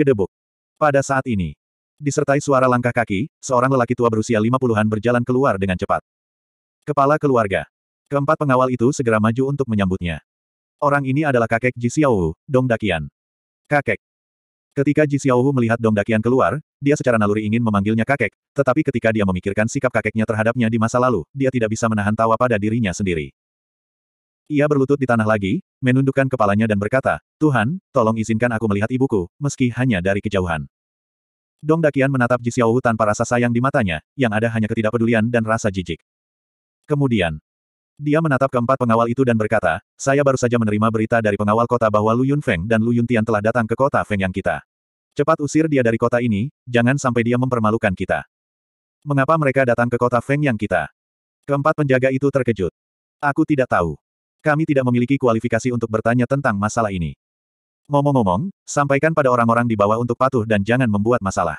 Gedebuk. Pada saat ini, disertai suara langkah kaki, seorang lelaki tua berusia lima puluhan berjalan keluar dengan cepat. Kepala keluarga. Keempat pengawal itu segera maju untuk menyambutnya. Orang ini adalah kakek Ji Xiaowu, Dong Dakian. Kakek. Ketika Ji Xiaowu melihat Dong Dakian keluar, dia secara naluri ingin memanggilnya kakek, tetapi ketika dia memikirkan sikap kakeknya terhadapnya di masa lalu, dia tidak bisa menahan tawa pada dirinya sendiri. Ia berlutut di tanah lagi, menundukkan kepalanya dan berkata, Tuhan, tolong izinkan aku melihat ibuku, meski hanya dari kejauhan. Dong Dakian menatap Ji Xiaowu tanpa rasa sayang di matanya, yang ada hanya ketidakpedulian dan rasa jijik. Kemudian, dia menatap keempat pengawal itu dan berkata, saya baru saja menerima berita dari pengawal kota bahwa Lu Yunfeng dan Lu Yuntian telah datang ke kota Feng yang kita. Cepat usir dia dari kota ini, jangan sampai dia mempermalukan kita. Mengapa mereka datang ke kota Feng yang kita? Keempat penjaga itu terkejut. Aku tidak tahu. Kami tidak memiliki kualifikasi untuk bertanya tentang masalah ini. Ngomong-ngomong, sampaikan pada orang-orang di bawah untuk patuh dan jangan membuat masalah.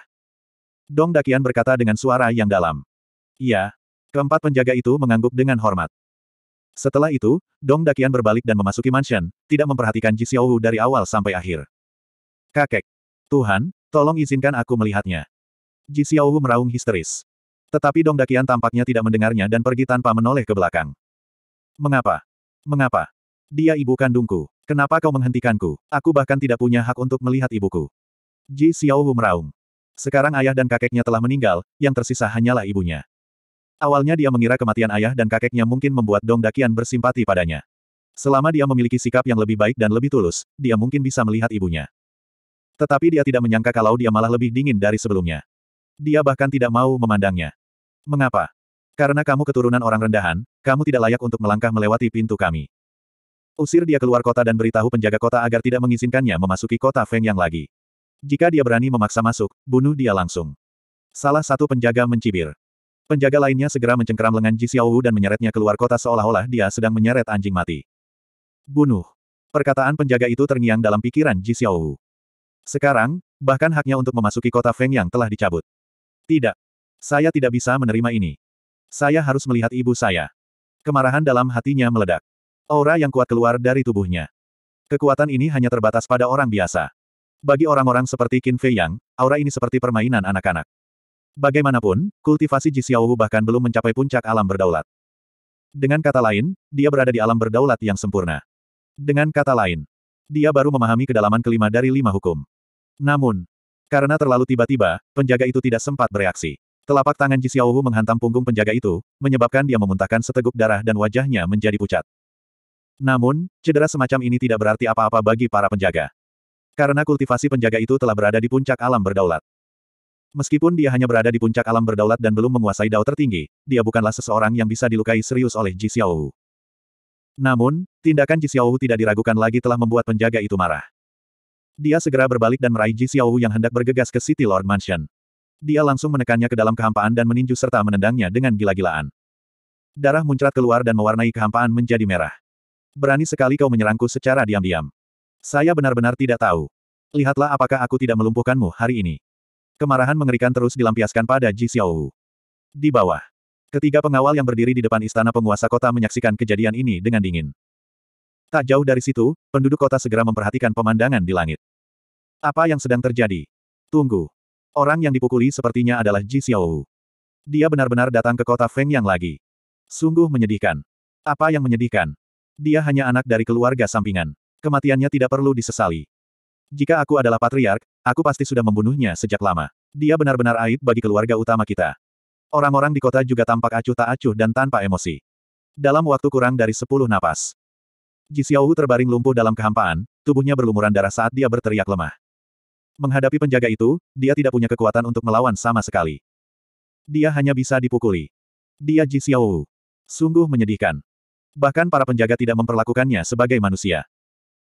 Dong Dakian berkata dengan suara yang dalam. Iya. Keempat penjaga itu mengangguk dengan hormat. Setelah itu, Dong Dakian berbalik dan memasuki mansion, tidak memperhatikan Ji Xiaowu dari awal sampai akhir. Kakek. Tuhan, tolong izinkan aku melihatnya. Ji Xiaowu meraung histeris. Tetapi Dong Dakian tampaknya tidak mendengarnya dan pergi tanpa menoleh ke belakang. Mengapa? Mengapa? Dia ibu kandungku. Kenapa kau menghentikanku? Aku bahkan tidak punya hak untuk melihat ibuku. Ji Xiaohu meraung. Sekarang ayah dan kakeknya telah meninggal, yang tersisa hanyalah ibunya. Awalnya dia mengira kematian ayah dan kakeknya mungkin membuat Dong Dakian bersimpati padanya. Selama dia memiliki sikap yang lebih baik dan lebih tulus, dia mungkin bisa melihat ibunya. Tetapi dia tidak menyangka kalau dia malah lebih dingin dari sebelumnya. Dia bahkan tidak mau memandangnya. Mengapa? Karena kamu keturunan orang rendahan, kamu tidak layak untuk melangkah melewati pintu kami. Usir dia keluar kota dan beritahu penjaga kota agar tidak mengizinkannya memasuki kota Feng Yang lagi. Jika dia berani memaksa masuk, bunuh dia langsung. Salah satu penjaga mencibir. Penjaga lainnya segera mencengkeram lengan Ji Xiaowu dan menyeretnya keluar kota seolah-olah dia sedang menyeret anjing mati. Bunuh. Perkataan penjaga itu terngiang dalam pikiran Ji Xiaowu. Sekarang, bahkan haknya untuk memasuki kota Feng Yang telah dicabut. Tidak. Saya tidak bisa menerima ini. Saya harus melihat ibu saya. Kemarahan dalam hatinya meledak. Aura yang kuat keluar dari tubuhnya. Kekuatan ini hanya terbatas pada orang biasa. Bagi orang-orang seperti Qin Fei Yang, aura ini seperti permainan anak-anak. Bagaimanapun, kultivasi Ji Xiaowu bahkan belum mencapai puncak alam berdaulat. Dengan kata lain, dia berada di alam berdaulat yang sempurna. Dengan kata lain, dia baru memahami kedalaman kelima dari lima hukum. Namun, karena terlalu tiba-tiba, penjaga itu tidak sempat bereaksi. Telapak tangan Ji Xiaowu menghantam punggung penjaga itu, menyebabkan dia memuntahkan seteguk darah dan wajahnya menjadi pucat. Namun, cedera semacam ini tidak berarti apa-apa bagi para penjaga. Karena kultivasi penjaga itu telah berada di puncak alam berdaulat. Meskipun dia hanya berada di puncak alam berdaulat dan belum menguasai dao tertinggi, dia bukanlah seseorang yang bisa dilukai serius oleh Ji Xiaowu. Namun, tindakan Ji Xiaowu tidak diragukan lagi telah membuat penjaga itu marah. Dia segera berbalik dan meraih Ji Xiaowu yang hendak bergegas ke City Lord Mansion. Dia langsung menekannya ke dalam kehampaan dan meninju serta menendangnya dengan gila-gilaan. Darah muncrat keluar dan mewarnai kehampaan menjadi merah. Berani sekali kau menyerangku secara diam-diam. Saya benar-benar tidak tahu. Lihatlah apakah aku tidak melumpuhkanmu hari ini. Kemarahan mengerikan terus dilampiaskan pada Ji Xiaowu. Di bawah. Ketiga pengawal yang berdiri di depan istana penguasa kota menyaksikan kejadian ini dengan dingin. Tak jauh dari situ, penduduk kota segera memperhatikan pemandangan di langit. Apa yang sedang terjadi? Tunggu. Orang yang dipukuli sepertinya adalah Ji Xiaowu. Dia benar-benar datang ke kota Feng Yang lagi. Sungguh menyedihkan. Apa yang menyedihkan? Dia hanya anak dari keluarga sampingan. Kematiannya tidak perlu disesali. Jika aku adalah patriark, aku pasti sudah membunuhnya sejak lama. Dia benar-benar aib bagi keluarga utama kita. Orang-orang di kota juga tampak acuh tak acuh dan tanpa emosi. Dalam waktu kurang dari sepuluh napas. Ji Xiaohu terbaring lumpuh dalam kehampaan, tubuhnya berlumuran darah saat dia berteriak lemah. Menghadapi penjaga itu, dia tidak punya kekuatan untuk melawan sama sekali. Dia hanya bisa dipukuli. Dia Ji Xiaohu. Sungguh menyedihkan. Bahkan para penjaga tidak memperlakukannya sebagai manusia.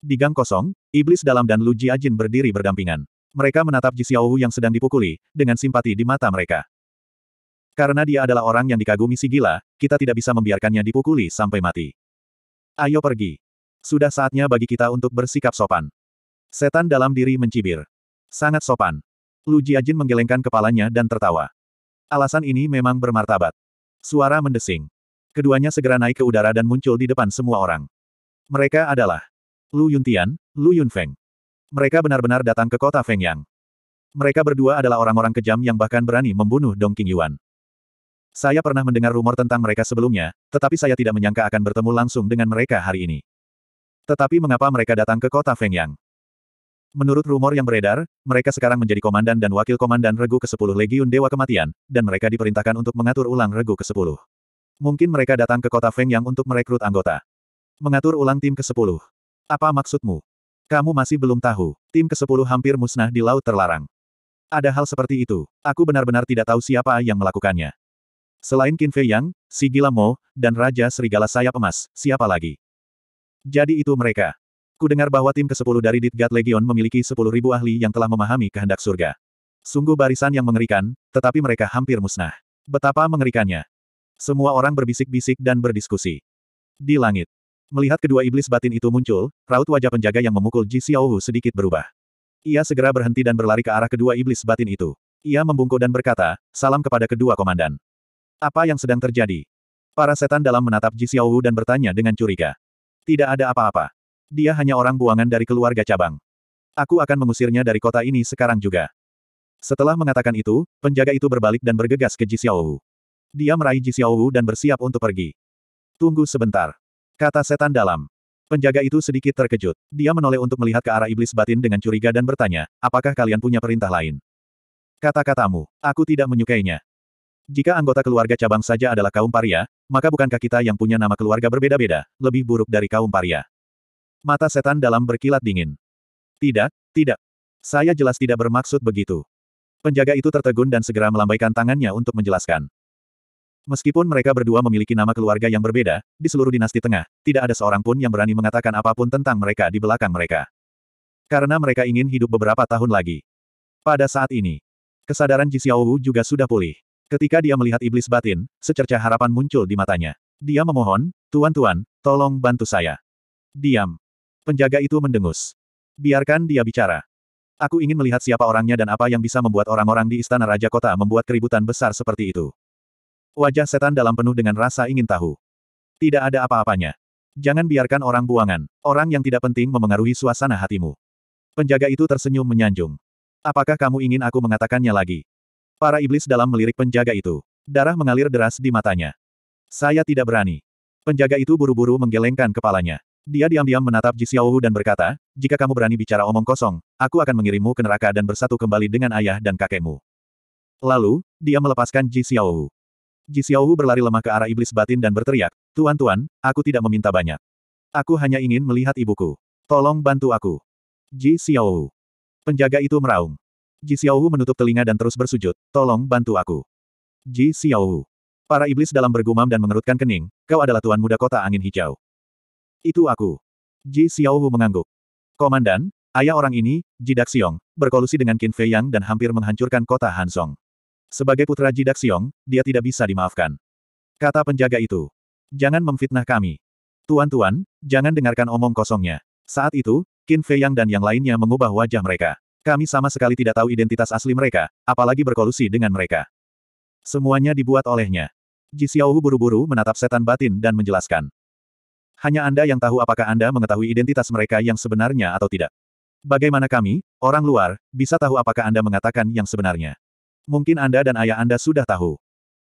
Di gang kosong, iblis dalam dan Lu Jiajin berdiri berdampingan. Mereka menatap Ji Xiaowu yang sedang dipukuli, dengan simpati di mata mereka. Karena dia adalah orang yang dikagumi si gila, kita tidak bisa membiarkannya dipukuli sampai mati. Ayo pergi. Sudah saatnya bagi kita untuk bersikap sopan. Setan dalam diri mencibir. Sangat sopan. Lu Jiajin menggelengkan kepalanya dan tertawa. Alasan ini memang bermartabat. Suara mendesing. Keduanya segera naik ke udara dan muncul di depan semua orang. Mereka adalah Lu Yuntian, Lu Yunfeng. Mereka benar-benar datang ke kota Fengyang. Mereka berdua adalah orang-orang kejam yang bahkan berani membunuh Dong King Yuan. Saya pernah mendengar rumor tentang mereka sebelumnya, tetapi saya tidak menyangka akan bertemu langsung dengan mereka hari ini. Tetapi mengapa mereka datang ke kota Fengyang? Menurut rumor yang beredar, mereka sekarang menjadi komandan dan wakil komandan regu ke-10 Legiun Dewa Kematian, dan mereka diperintahkan untuk mengatur ulang regu ke-10. Mungkin mereka datang ke kota Feng Yang untuk merekrut anggota. Mengatur ulang tim ke-10. Apa maksudmu? Kamu masih belum tahu. Tim ke-10 hampir musnah di Laut Terlarang. Ada hal seperti itu. Aku benar-benar tidak tahu siapa yang melakukannya. Selain Qin Fei Yang, si Gila Mo, dan Raja Serigala Sayap Emas, siapa lagi? Jadi itu mereka. Ku dengar bahwa tim ke-10 dari Ditgat Legion memiliki 10.000 ahli yang telah memahami kehendak surga. Sungguh barisan yang mengerikan, tetapi mereka hampir musnah. Betapa mengerikannya. Semua orang berbisik-bisik dan berdiskusi. Di langit. Melihat kedua iblis batin itu muncul, raut wajah penjaga yang memukul Ji Xiaowu sedikit berubah. Ia segera berhenti dan berlari ke arah kedua iblis batin itu. Ia membungkuk dan berkata, salam kepada kedua komandan. Apa yang sedang terjadi? Para setan dalam menatap Ji Xiaowu dan bertanya dengan curiga. Tidak ada apa-apa. Dia hanya orang buangan dari keluarga cabang. Aku akan mengusirnya dari kota ini sekarang juga. Setelah mengatakan itu, penjaga itu berbalik dan bergegas ke Ji Xiaowu. Dia meraih Ji Xiaowu dan bersiap untuk pergi. Tunggu sebentar. Kata setan dalam. Penjaga itu sedikit terkejut. Dia menoleh untuk melihat ke arah iblis batin dengan curiga dan bertanya, apakah kalian punya perintah lain? Kata-katamu, aku tidak menyukainya. Jika anggota keluarga cabang saja adalah kaum paria, maka bukankah kita yang punya nama keluarga berbeda-beda, lebih buruk dari kaum paria? Mata setan dalam berkilat dingin. Tidak, tidak. Saya jelas tidak bermaksud begitu. Penjaga itu tertegun dan segera melambaikan tangannya untuk menjelaskan. Meskipun mereka berdua memiliki nama keluarga yang berbeda, di seluruh dinasti tengah, tidak ada seorang pun yang berani mengatakan apapun tentang mereka di belakang mereka. Karena mereka ingin hidup beberapa tahun lagi. Pada saat ini, kesadaran Ji Xiaowu juga sudah pulih. Ketika dia melihat iblis batin, secerca harapan muncul di matanya. Dia memohon, Tuan-tuan, tolong bantu saya. Diam. Penjaga itu mendengus. Biarkan dia bicara. Aku ingin melihat siapa orangnya dan apa yang bisa membuat orang-orang di istana raja kota membuat keributan besar seperti itu. Wajah setan dalam penuh dengan rasa ingin tahu. Tidak ada apa-apanya. Jangan biarkan orang buangan, orang yang tidak penting memengaruhi suasana hatimu. Penjaga itu tersenyum menyanjung. Apakah kamu ingin aku mengatakannya lagi? Para iblis dalam melirik penjaga itu. Darah mengalir deras di matanya. Saya tidak berani. Penjaga itu buru-buru menggelengkan kepalanya. Dia diam-diam menatap Ji Xiaohu dan berkata, jika kamu berani bicara omong kosong, aku akan mengirimmu ke neraka dan bersatu kembali dengan ayah dan kakekmu. Lalu, dia melepaskan Ji Xiaohu. Ji Xiaohu berlari lemah ke arah iblis batin dan berteriak, Tuan-tuan, aku tidak meminta banyak. Aku hanya ingin melihat ibuku. Tolong bantu aku. Ji Xiaohu. Penjaga itu meraung. Ji Xiaohu menutup telinga dan terus bersujud, tolong bantu aku. Ji Xiaohu. Para iblis dalam bergumam dan mengerutkan kening, kau adalah tuan muda kota angin hijau. Itu aku. Ji Xiaohu mengangguk. Komandan, ayah orang ini, Ji Daxiong, berkolusi dengan Qin Fei Yang dan hampir menghancurkan kota Hansong. Sebagai putra Jidak Siong, dia tidak bisa dimaafkan. Kata penjaga itu. Jangan memfitnah kami. Tuan-tuan, jangan dengarkan omong kosongnya. Saat itu, Qin Fei Yang dan yang lainnya mengubah wajah mereka. Kami sama sekali tidak tahu identitas asli mereka, apalagi berkolusi dengan mereka. Semuanya dibuat olehnya. Ji Xiaohu buru-buru menatap setan batin dan menjelaskan. Hanya Anda yang tahu apakah Anda mengetahui identitas mereka yang sebenarnya atau tidak. Bagaimana kami, orang luar, bisa tahu apakah Anda mengatakan yang sebenarnya? Mungkin Anda dan ayah Anda sudah tahu.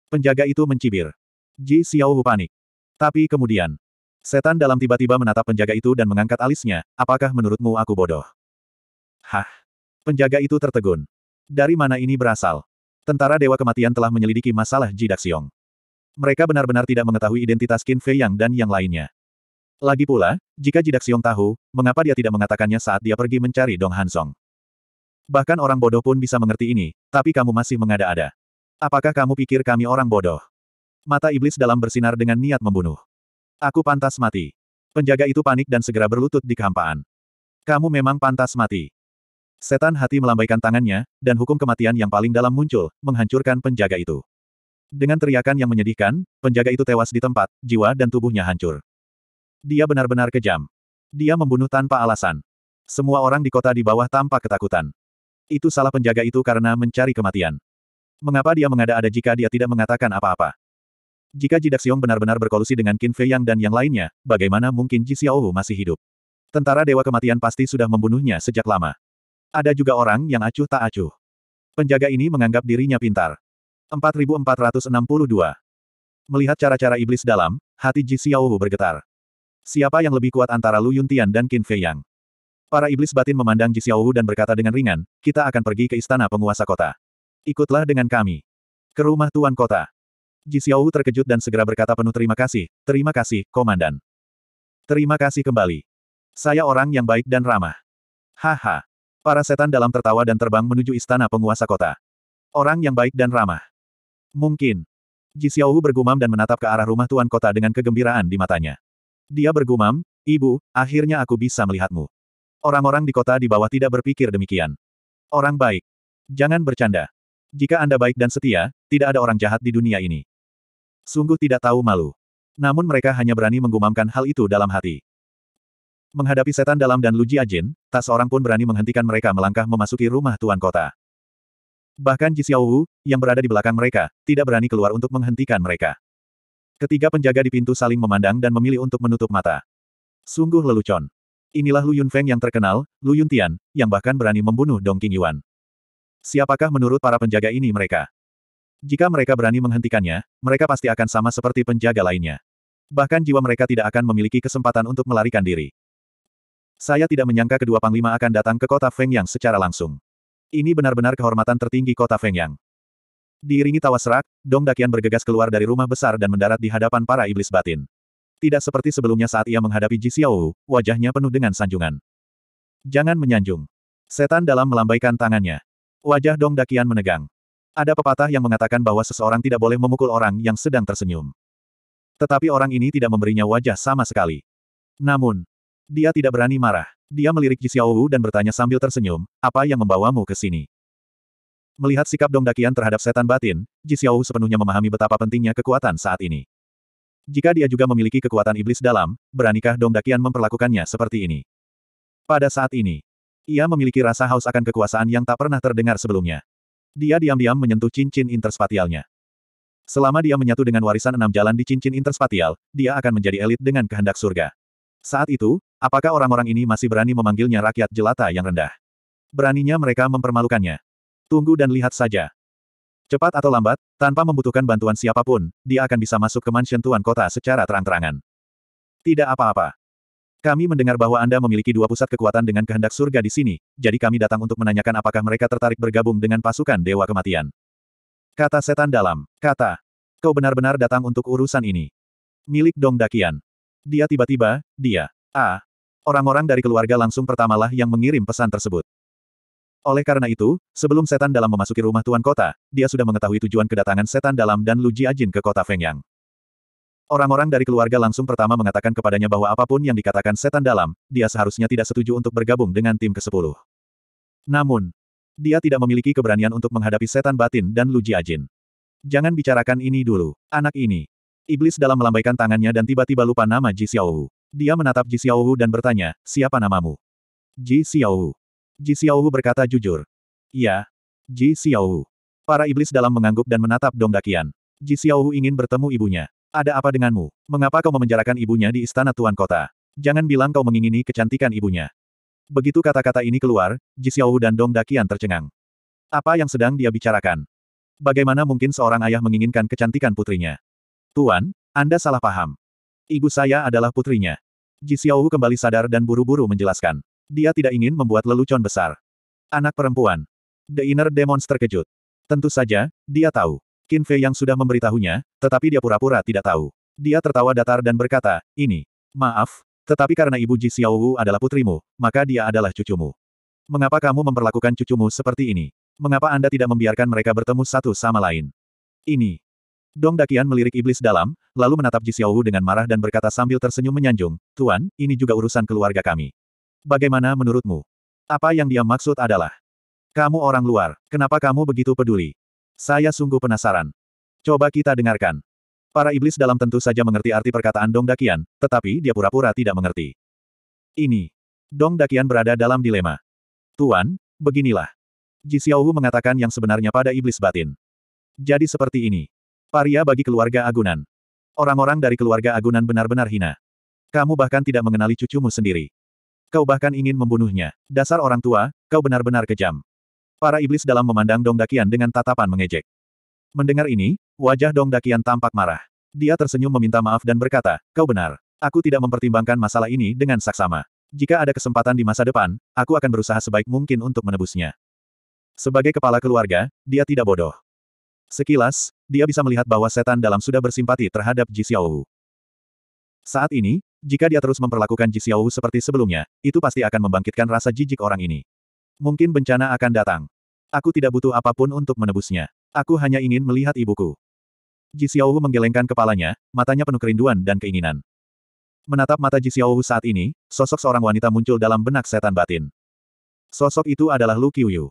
Penjaga itu mencibir. Ji Xiaohu panik. Tapi kemudian, setan dalam tiba-tiba menatap penjaga itu dan mengangkat alisnya, apakah menurutmu aku bodoh? Hah? Penjaga itu tertegun. Dari mana ini berasal? Tentara Dewa Kematian telah menyelidiki masalah Ji Daxiong. Mereka benar-benar tidak mengetahui identitas Qin Fei Yang dan yang lainnya. Lagi pula, jika Ji Daxiong tahu, mengapa dia tidak mengatakannya saat dia pergi mencari Dong Hansong? Bahkan orang bodoh pun bisa mengerti ini, tapi kamu masih mengada-ada. Apakah kamu pikir kami orang bodoh? Mata iblis dalam bersinar dengan niat membunuh. Aku pantas mati. Penjaga itu panik dan segera berlutut di kehampaan. Kamu memang pantas mati. Setan hati melambaikan tangannya, dan hukum kematian yang paling dalam muncul, menghancurkan penjaga itu. Dengan teriakan yang menyedihkan, penjaga itu tewas di tempat, jiwa dan tubuhnya hancur. Dia benar-benar kejam. Dia membunuh tanpa alasan. Semua orang di kota di bawah tampak ketakutan. Itu salah penjaga itu karena mencari kematian. Mengapa dia mengada-ada jika dia tidak mengatakan apa-apa? Jika Jidaxiong benar-benar berkolusi dengan Qin Fei Yang dan yang lainnya, bagaimana mungkin Ji Xiaohu masih hidup? Tentara Dewa Kematian pasti sudah membunuhnya sejak lama. Ada juga orang yang acuh tak acuh. Penjaga ini menganggap dirinya pintar. 4462. Melihat cara-cara iblis dalam, hati Ji Xiaohu bergetar. Siapa yang lebih kuat antara Lu Yuntian dan Qin Fei Yang? Para iblis batin memandang Ji Xiaowu dan berkata dengan ringan, kita akan pergi ke istana penguasa kota. Ikutlah dengan kami. Ke rumah tuan kota. Ji Xiaowu terkejut dan segera berkata penuh terima kasih, terima kasih, komandan. Terima kasih kembali. Saya orang yang baik dan ramah. Haha. Para setan dalam tertawa dan terbang menuju istana penguasa kota. Orang yang baik dan ramah. Mungkin. Ji Xiaowu bergumam dan menatap ke arah rumah tuan kota dengan kegembiraan di matanya. Dia bergumam, Ibu, akhirnya aku bisa melihatmu. Orang-orang di kota di bawah tidak berpikir demikian. Orang baik. Jangan bercanda. Jika Anda baik dan setia, tidak ada orang jahat di dunia ini. Sungguh tidak tahu malu. Namun mereka hanya berani menggumamkan hal itu dalam hati. Menghadapi setan dalam dan Luji Ajin, tak seorang pun berani menghentikan mereka melangkah memasuki rumah tuan kota. Bahkan Ji Xiaowu, yang berada di belakang mereka, tidak berani keluar untuk menghentikan mereka. Ketiga penjaga di pintu saling memandang dan memilih untuk menutup mata. Sungguh lelucon. Inilah Lu Yunfeng yang terkenal, Lu Yuntian, yang bahkan berani membunuh Dong King Yuan. Siapakah menurut para penjaga ini mereka? Jika mereka berani menghentikannya, mereka pasti akan sama seperti penjaga lainnya. Bahkan jiwa mereka tidak akan memiliki kesempatan untuk melarikan diri. Saya tidak menyangka kedua panglima akan datang ke kota Feng yang secara langsung. Ini benar-benar kehormatan tertinggi kota Feng yang. Diiringi tawa serak, Dong Dakian bergegas keluar dari rumah besar dan mendarat di hadapan para iblis batin. Tidak seperti sebelumnya saat ia menghadapi Ji Xiao, wajahnya penuh dengan sanjungan. Jangan menyanjung. Setan dalam melambaikan tangannya. Wajah Dong Dakian menegang. Ada pepatah yang mengatakan bahwa seseorang tidak boleh memukul orang yang sedang tersenyum. Tetapi orang ini tidak memberinya wajah sama sekali. Namun, dia tidak berani marah. Dia melirik Ji Xiao dan bertanya sambil tersenyum, apa yang membawamu ke sini? Melihat sikap Dong Dakian terhadap setan batin, Ji Xiao sepenuhnya memahami betapa pentingnya kekuatan saat ini. Jika dia juga memiliki kekuatan iblis dalam, beranikah Dong Dakian memperlakukannya seperti ini? Pada saat ini, ia memiliki rasa haus akan kekuasaan yang tak pernah terdengar sebelumnya. Dia diam-diam menyentuh cincin interspatialnya. Selama dia menyatu dengan warisan enam jalan di cincin interspatial, dia akan menjadi elit dengan kehendak surga. Saat itu, apakah orang-orang ini masih berani memanggilnya rakyat jelata yang rendah? Beraninya mereka mempermalukannya. Tunggu dan lihat saja. Cepat atau lambat, tanpa membutuhkan bantuan siapapun, dia akan bisa masuk ke mansion tuan kota secara terang-terangan. Tidak apa-apa. Kami mendengar bahwa Anda memiliki dua pusat kekuatan dengan kehendak surga di sini, jadi kami datang untuk menanyakan apakah mereka tertarik bergabung dengan pasukan Dewa Kematian. Kata setan dalam, kata, kau benar-benar datang untuk urusan ini. Milik Dong Dakian. Dia tiba-tiba, dia, ah, orang-orang dari keluarga langsung pertamalah yang mengirim pesan tersebut. Oleh karena itu, sebelum setan dalam memasuki rumah tuan kota, dia sudah mengetahui tujuan kedatangan setan dalam dan Lu Jiajin ke kota Fengyang. Orang-orang dari keluarga langsung pertama mengatakan kepadanya bahwa apapun yang dikatakan setan dalam, dia seharusnya tidak setuju untuk bergabung dengan tim ke-10. Namun, dia tidak memiliki keberanian untuk menghadapi setan batin dan Lu Jiajin. Jangan bicarakan ini dulu, anak ini. Iblis dalam melambaikan tangannya dan tiba-tiba lupa nama Ji Xiaowu. Dia menatap Ji Xiaowu dan bertanya, siapa namamu? Ji Xiaowu. Ji Xiaowu berkata jujur. Ya. Ji Xiaowu. Para iblis dalam mengangguk dan menatap Dong Dakian. Ji Xiaowu ingin bertemu ibunya. Ada apa denganmu? Mengapa kau memenjarakan ibunya di istana Tuan Kota? Jangan bilang kau mengingini kecantikan ibunya. Begitu kata-kata ini keluar, Ji Xiaowu dan Dong Dakian tercengang. Apa yang sedang dia bicarakan? Bagaimana mungkin seorang ayah menginginkan kecantikan putrinya? Tuan, Anda salah paham. Ibu saya adalah putrinya. Ji Xiaowu kembali sadar dan buru-buru menjelaskan. Dia tidak ingin membuat lelucon besar. Anak perempuan. The Inner Demons terkejut. Tentu saja, dia tahu. Qin Fei yang sudah memberitahunya, tetapi dia pura-pura tidak tahu. Dia tertawa datar dan berkata, ini. Maaf, tetapi karena ibu Ji Xiaowu adalah putrimu, maka dia adalah cucumu. Mengapa kamu memperlakukan cucumu seperti ini? Mengapa Anda tidak membiarkan mereka bertemu satu sama lain? Ini. Dong Dakian melirik iblis dalam, lalu menatap Ji Xiaowu dengan marah dan berkata sambil tersenyum menyanjung, Tuan, ini juga urusan keluarga kami. Bagaimana menurutmu? Apa yang dia maksud adalah, kamu orang luar, kenapa kamu begitu peduli? Saya sungguh penasaran. Coba kita dengarkan. Para iblis dalam tentu saja mengerti arti perkataan Dong Dakian, tetapi dia pura-pura tidak mengerti. Ini. Dong Dakian berada dalam dilema. Tuan, beginilah. Ji Xiaohu mengatakan yang sebenarnya pada iblis batin. Jadi seperti ini. Paria bagi keluarga Agunan. Orang-orang dari keluarga Agunan benar-benar hina. Kamu bahkan tidak mengenali cucumu sendiri kau bahkan ingin membunuhnya. Dasar orang tua, kau benar-benar kejam. Para iblis dalam memandang Dong Dakian dengan tatapan mengejek. Mendengar ini, wajah Dong Dakian tampak marah. Dia tersenyum meminta maaf dan berkata, kau benar. Aku tidak mempertimbangkan masalah ini dengan saksama. Jika ada kesempatan di masa depan, aku akan berusaha sebaik mungkin untuk menebusnya. Sebagai kepala keluarga, dia tidak bodoh. Sekilas, dia bisa melihat bahwa setan dalam sudah bersimpati terhadap Ji Xiaowu. Saat ini, jika dia terus memperlakukan Ji Xiaowu seperti sebelumnya, itu pasti akan membangkitkan rasa jijik orang ini. Mungkin bencana akan datang. Aku tidak butuh apapun untuk menebusnya. Aku hanya ingin melihat ibuku. Ji Xiaowu menggelengkan kepalanya, matanya penuh kerinduan dan keinginan. Menatap mata Ji Xiaowu saat ini, sosok seorang wanita muncul dalam benak setan batin. Sosok itu adalah Lu Qiuyu.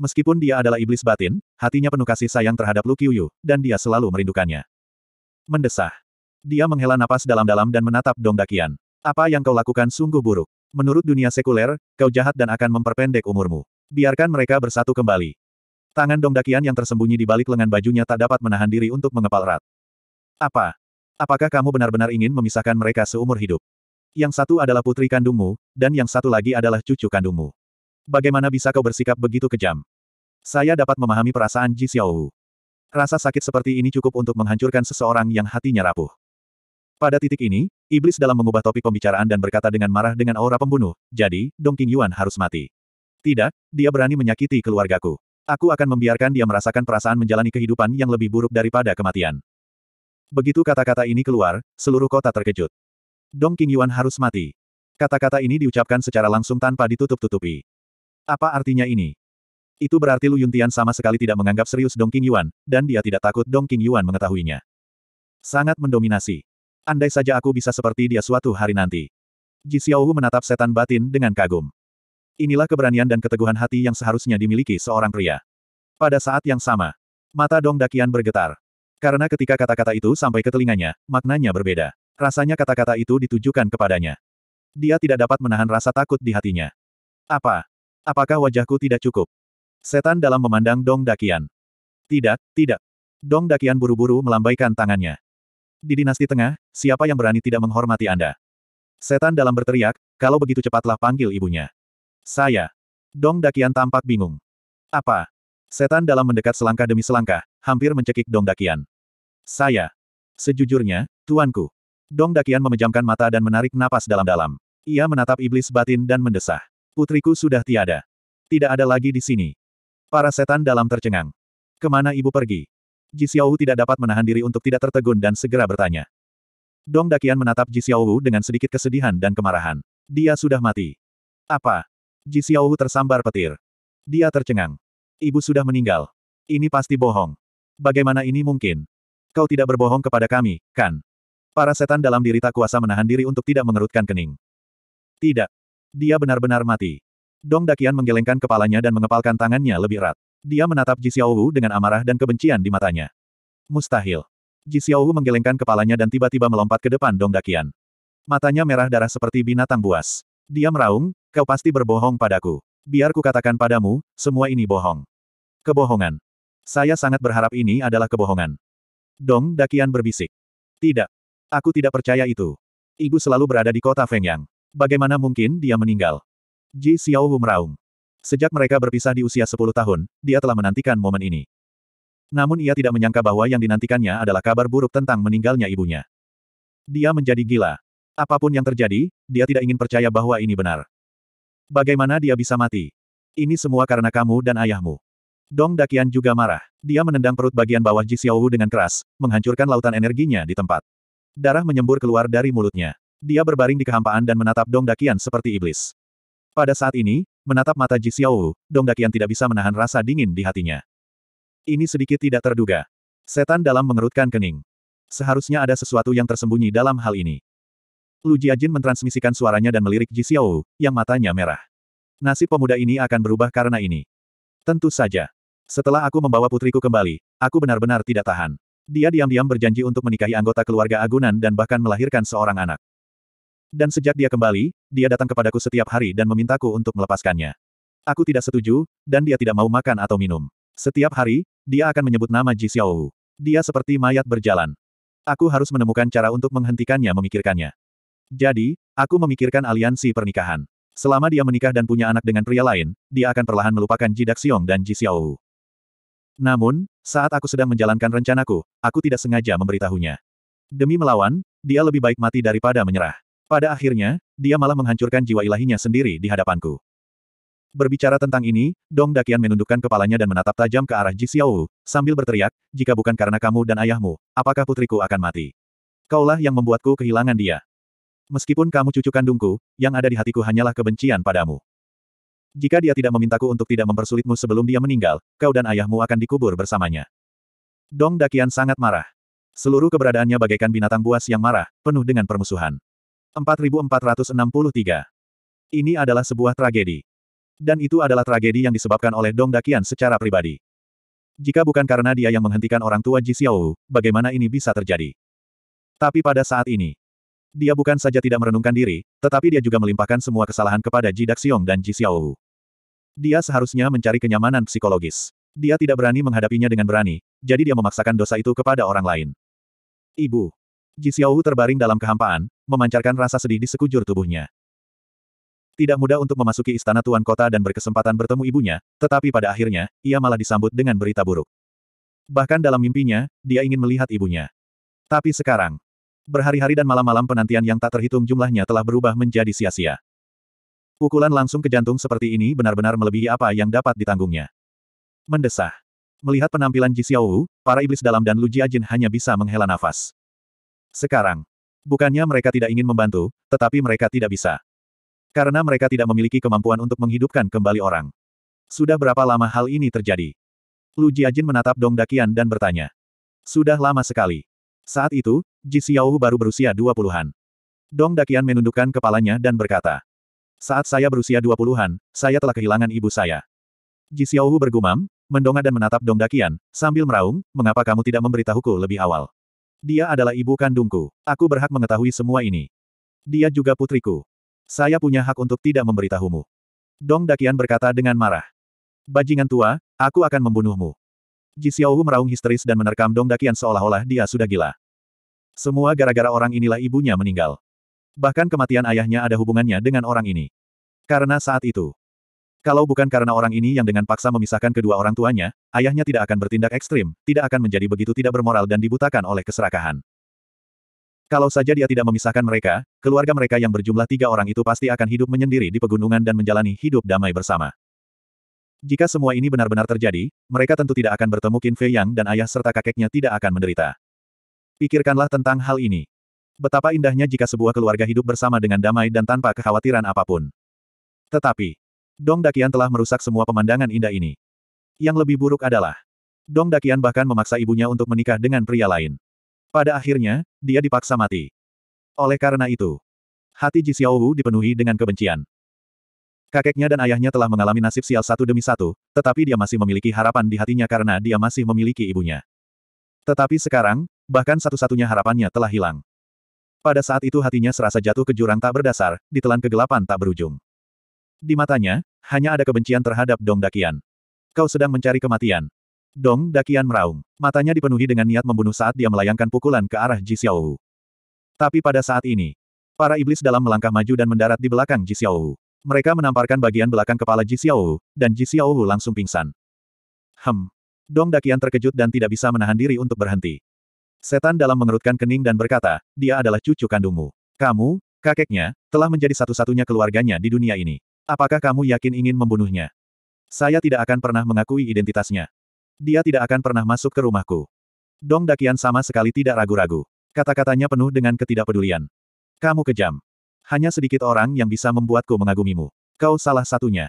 Meskipun dia adalah iblis batin, hatinya penuh kasih sayang terhadap Lu Qiuyu, dan dia selalu merindukannya. Mendesah. Dia menghela napas dalam-dalam dan menatap Dong Dakian. Apa yang kau lakukan sungguh buruk. Menurut dunia sekuler, kau jahat dan akan memperpendek umurmu. Biarkan mereka bersatu kembali. Tangan Dong Dakian yang tersembunyi di balik lengan bajunya tak dapat menahan diri untuk mengepal rat. Apa? Apakah kamu benar-benar ingin memisahkan mereka seumur hidup? Yang satu adalah putri kandungmu, dan yang satu lagi adalah cucu kandungmu. Bagaimana bisa kau bersikap begitu kejam? Saya dapat memahami perasaan Ji Xiaowu. Rasa sakit seperti ini cukup untuk menghancurkan seseorang yang hatinya rapuh. Pada titik ini, iblis dalam mengubah topik pembicaraan dan berkata dengan marah dengan aura pembunuh, jadi, Dong Yuan harus mati. Tidak, dia berani menyakiti keluargaku. Aku akan membiarkan dia merasakan perasaan menjalani kehidupan yang lebih buruk daripada kematian. Begitu kata-kata ini keluar, seluruh kota terkejut. Dong Yuan harus mati. Kata-kata ini diucapkan secara langsung tanpa ditutup-tutupi. Apa artinya ini? Itu berarti Lu Yuntian sama sekali tidak menganggap serius Dong Yuan, dan dia tidak takut Dong Yuan mengetahuinya. Sangat mendominasi. Andai saja aku bisa seperti dia suatu hari nanti. Ji Xiaohu menatap setan batin dengan kagum. Inilah keberanian dan keteguhan hati yang seharusnya dimiliki seorang pria. Pada saat yang sama, mata Dong Dakian bergetar. Karena ketika kata-kata itu sampai ke telinganya, maknanya berbeda. Rasanya kata-kata itu ditujukan kepadanya. Dia tidak dapat menahan rasa takut di hatinya. Apa? Apakah wajahku tidak cukup? Setan dalam memandang Dong Dakian. Tidak, tidak. Dong Dakian buru-buru melambaikan tangannya. Di dinasti tengah, siapa yang berani tidak menghormati Anda? Setan dalam berteriak, kalau begitu cepatlah panggil ibunya. Saya. Dong Dakian tampak bingung. Apa? Setan dalam mendekat selangkah demi selangkah, hampir mencekik Dong Dakian. Saya. Sejujurnya, tuanku. Dong Dakian memejamkan mata dan menarik napas dalam-dalam. Ia menatap iblis batin dan mendesah. Putriku sudah tiada. Tidak ada lagi di sini. Para setan dalam tercengang. Kemana ibu pergi? Ji Xiaowu tidak dapat menahan diri untuk tidak tertegun dan segera bertanya. Dong Dakian menatap Ji Xiaowu dengan sedikit kesedihan dan kemarahan. Dia sudah mati. Apa? Ji Xiaowu tersambar petir. Dia tercengang. Ibu sudah meninggal. Ini pasti bohong. Bagaimana ini mungkin? Kau tidak berbohong kepada kami, kan? Para setan dalam diri tak kuasa menahan diri untuk tidak mengerutkan kening. Tidak. Dia benar-benar mati. Dong Dakian menggelengkan kepalanya dan mengepalkan tangannya lebih erat. Dia menatap Ji Xiaowu dengan amarah dan kebencian di matanya. Mustahil. Ji Xiaowu menggelengkan kepalanya dan tiba-tiba melompat ke depan Dong Dakian. Matanya merah darah seperti binatang buas. Dia meraung, kau pasti berbohong padaku. Biar katakan padamu, semua ini bohong. Kebohongan. Saya sangat berharap ini adalah kebohongan. Dong Dakian berbisik. Tidak. Aku tidak percaya itu. Ibu selalu berada di kota Fengyang. Bagaimana mungkin dia meninggal? Ji Xiaohu meraung. Sejak mereka berpisah di usia 10 tahun, dia telah menantikan momen ini. Namun ia tidak menyangka bahwa yang dinantikannya adalah kabar buruk tentang meninggalnya ibunya. Dia menjadi gila. Apapun yang terjadi, dia tidak ingin percaya bahwa ini benar. Bagaimana dia bisa mati? Ini semua karena kamu dan ayahmu. Dong Dakian juga marah. Dia menendang perut bagian bawah Ji Xiaowu dengan keras, menghancurkan lautan energinya di tempat. Darah menyembur keluar dari mulutnya. Dia berbaring di kehampaan dan menatap Dong Dakian seperti iblis. Pada saat ini, menatap mata Ji Xiao, Dongdakian tidak bisa menahan rasa dingin di hatinya. Ini sedikit tidak terduga. Setan dalam mengerutkan kening. Seharusnya ada sesuatu yang tersembunyi dalam hal ini. Lu Jiajin mentransmisikan suaranya dan melirik Ji Xiao, yang matanya merah. Nasib pemuda ini akan berubah karena ini. Tentu saja. Setelah aku membawa putriku kembali, aku benar-benar tidak tahan. Dia diam-diam berjanji untuk menikahi anggota keluarga Agunan dan bahkan melahirkan seorang anak. Dan sejak dia kembali, dia datang kepadaku setiap hari dan memintaku untuk melepaskannya. Aku tidak setuju, dan dia tidak mau makan atau minum. Setiap hari, dia akan menyebut nama Ji Xiaowu. Dia seperti mayat berjalan. Aku harus menemukan cara untuk menghentikannya memikirkannya. Jadi, aku memikirkan aliansi pernikahan. Selama dia menikah dan punya anak dengan pria lain, dia akan perlahan melupakan Ji Daxiong dan Ji Xiaowu. Namun, saat aku sedang menjalankan rencanaku, aku tidak sengaja memberitahunya. Demi melawan, dia lebih baik mati daripada menyerah. Pada akhirnya, dia malah menghancurkan jiwa ilahinya sendiri di hadapanku. Berbicara tentang ini, Dong Dakian menundukkan kepalanya dan menatap tajam ke arah Ji Xiaowu, sambil berteriak, jika bukan karena kamu dan ayahmu, apakah putriku akan mati? Kaulah yang membuatku kehilangan dia. Meskipun kamu cucu kandungku, yang ada di hatiku hanyalah kebencian padamu. Jika dia tidak memintaku untuk tidak mempersulitmu sebelum dia meninggal, kau dan ayahmu akan dikubur bersamanya. Dong Dakian sangat marah. Seluruh keberadaannya bagaikan binatang buas yang marah, penuh dengan permusuhan. 4463. Ini adalah sebuah tragedi. Dan itu adalah tragedi yang disebabkan oleh Dong Dakian secara pribadi. Jika bukan karena dia yang menghentikan orang tua Ji Xiao, bagaimana ini bisa terjadi? Tapi pada saat ini, dia bukan saja tidak merenungkan diri, tetapi dia juga melimpahkan semua kesalahan kepada Ji Daxiong dan Ji Xiao. Dia seharusnya mencari kenyamanan psikologis. Dia tidak berani menghadapinya dengan berani, jadi dia memaksakan dosa itu kepada orang lain. Ibu. Ji Xiao terbaring dalam kehampaan, memancarkan rasa sedih di sekujur tubuhnya. Tidak mudah untuk memasuki istana tuan kota dan berkesempatan bertemu ibunya, tetapi pada akhirnya, ia malah disambut dengan berita buruk. Bahkan dalam mimpinya, dia ingin melihat ibunya. Tapi sekarang, berhari-hari dan malam-malam penantian yang tak terhitung jumlahnya telah berubah menjadi sia-sia. Pukulan langsung ke jantung seperti ini benar-benar melebihi apa yang dapat ditanggungnya. Mendesah. Melihat penampilan Ji Xiaowu, para iblis dalam dan Lu Jiajin hanya bisa menghela nafas. Sekarang, Bukannya mereka tidak ingin membantu, tetapi mereka tidak bisa. Karena mereka tidak memiliki kemampuan untuk menghidupkan kembali orang. Sudah berapa lama hal ini terjadi? Lu Jiajin menatap Dong Dakian dan bertanya. Sudah lama sekali. Saat itu, Ji Xiaohu baru berusia dua puluhan. Dong Dakian menundukkan kepalanya dan berkata. Saat saya berusia dua puluhan, saya telah kehilangan ibu saya. Ji Xiaohu bergumam, mendongak dan menatap Dong Dakian, sambil meraung, mengapa kamu tidak memberitahuku lebih awal? Dia adalah ibu kandungku. Aku berhak mengetahui semua ini. Dia juga putriku. Saya punya hak untuk tidak memberitahumu. Dong Dakian berkata dengan marah. Bajingan tua, aku akan membunuhmu. Ji Xiaohu meraung histeris dan menerkam Dong Dakian seolah-olah dia sudah gila. Semua gara-gara orang inilah ibunya meninggal. Bahkan kematian ayahnya ada hubungannya dengan orang ini. Karena saat itu, kalau bukan karena orang ini yang dengan paksa memisahkan kedua orang tuanya, ayahnya tidak akan bertindak ekstrim, tidak akan menjadi begitu tidak bermoral dan dibutakan oleh keserakahan. Kalau saja dia tidak memisahkan mereka, keluarga mereka yang berjumlah tiga orang itu pasti akan hidup menyendiri di pegunungan dan menjalani hidup damai bersama. Jika semua ini benar-benar terjadi, mereka tentu tidak akan bertemu Qin Fei Yang dan ayah serta kakeknya tidak akan menderita. Pikirkanlah tentang hal ini. Betapa indahnya jika sebuah keluarga hidup bersama dengan damai dan tanpa kekhawatiran apapun. Tetapi, Dong Dakian telah merusak semua pemandangan indah ini. Yang lebih buruk adalah, Dong Dakian bahkan memaksa ibunya untuk menikah dengan pria lain. Pada akhirnya, dia dipaksa mati. Oleh karena itu, hati Ji Xiaowu dipenuhi dengan kebencian. Kakeknya dan ayahnya telah mengalami nasib sial satu demi satu, tetapi dia masih memiliki harapan di hatinya karena dia masih memiliki ibunya. Tetapi sekarang, bahkan satu-satunya harapannya telah hilang. Pada saat itu hatinya serasa jatuh ke jurang tak berdasar, ditelan kegelapan tak berujung. Di matanya, hanya ada kebencian terhadap Dong Dakian. Kau sedang mencari kematian. Dong Dakian meraung. Matanya dipenuhi dengan niat membunuh saat dia melayangkan pukulan ke arah Ji Xiaowu. Tapi pada saat ini, para iblis dalam melangkah maju dan mendarat di belakang Ji Xiaowu. Mereka menamparkan bagian belakang kepala Ji Xiaowu, dan Ji Xiaowu langsung pingsan. Hem. Dong Dakian terkejut dan tidak bisa menahan diri untuk berhenti. Setan dalam mengerutkan kening dan berkata, dia adalah cucu kandungmu. Kamu, kakeknya, telah menjadi satu-satunya keluarganya di dunia ini. Apakah kamu yakin ingin membunuhnya? Saya tidak akan pernah mengakui identitasnya. Dia tidak akan pernah masuk ke rumahku. Dong Dakian sama sekali tidak ragu-ragu. Kata-katanya penuh dengan ketidakpedulian. Kamu kejam. Hanya sedikit orang yang bisa membuatku mengagumimu. Kau salah satunya.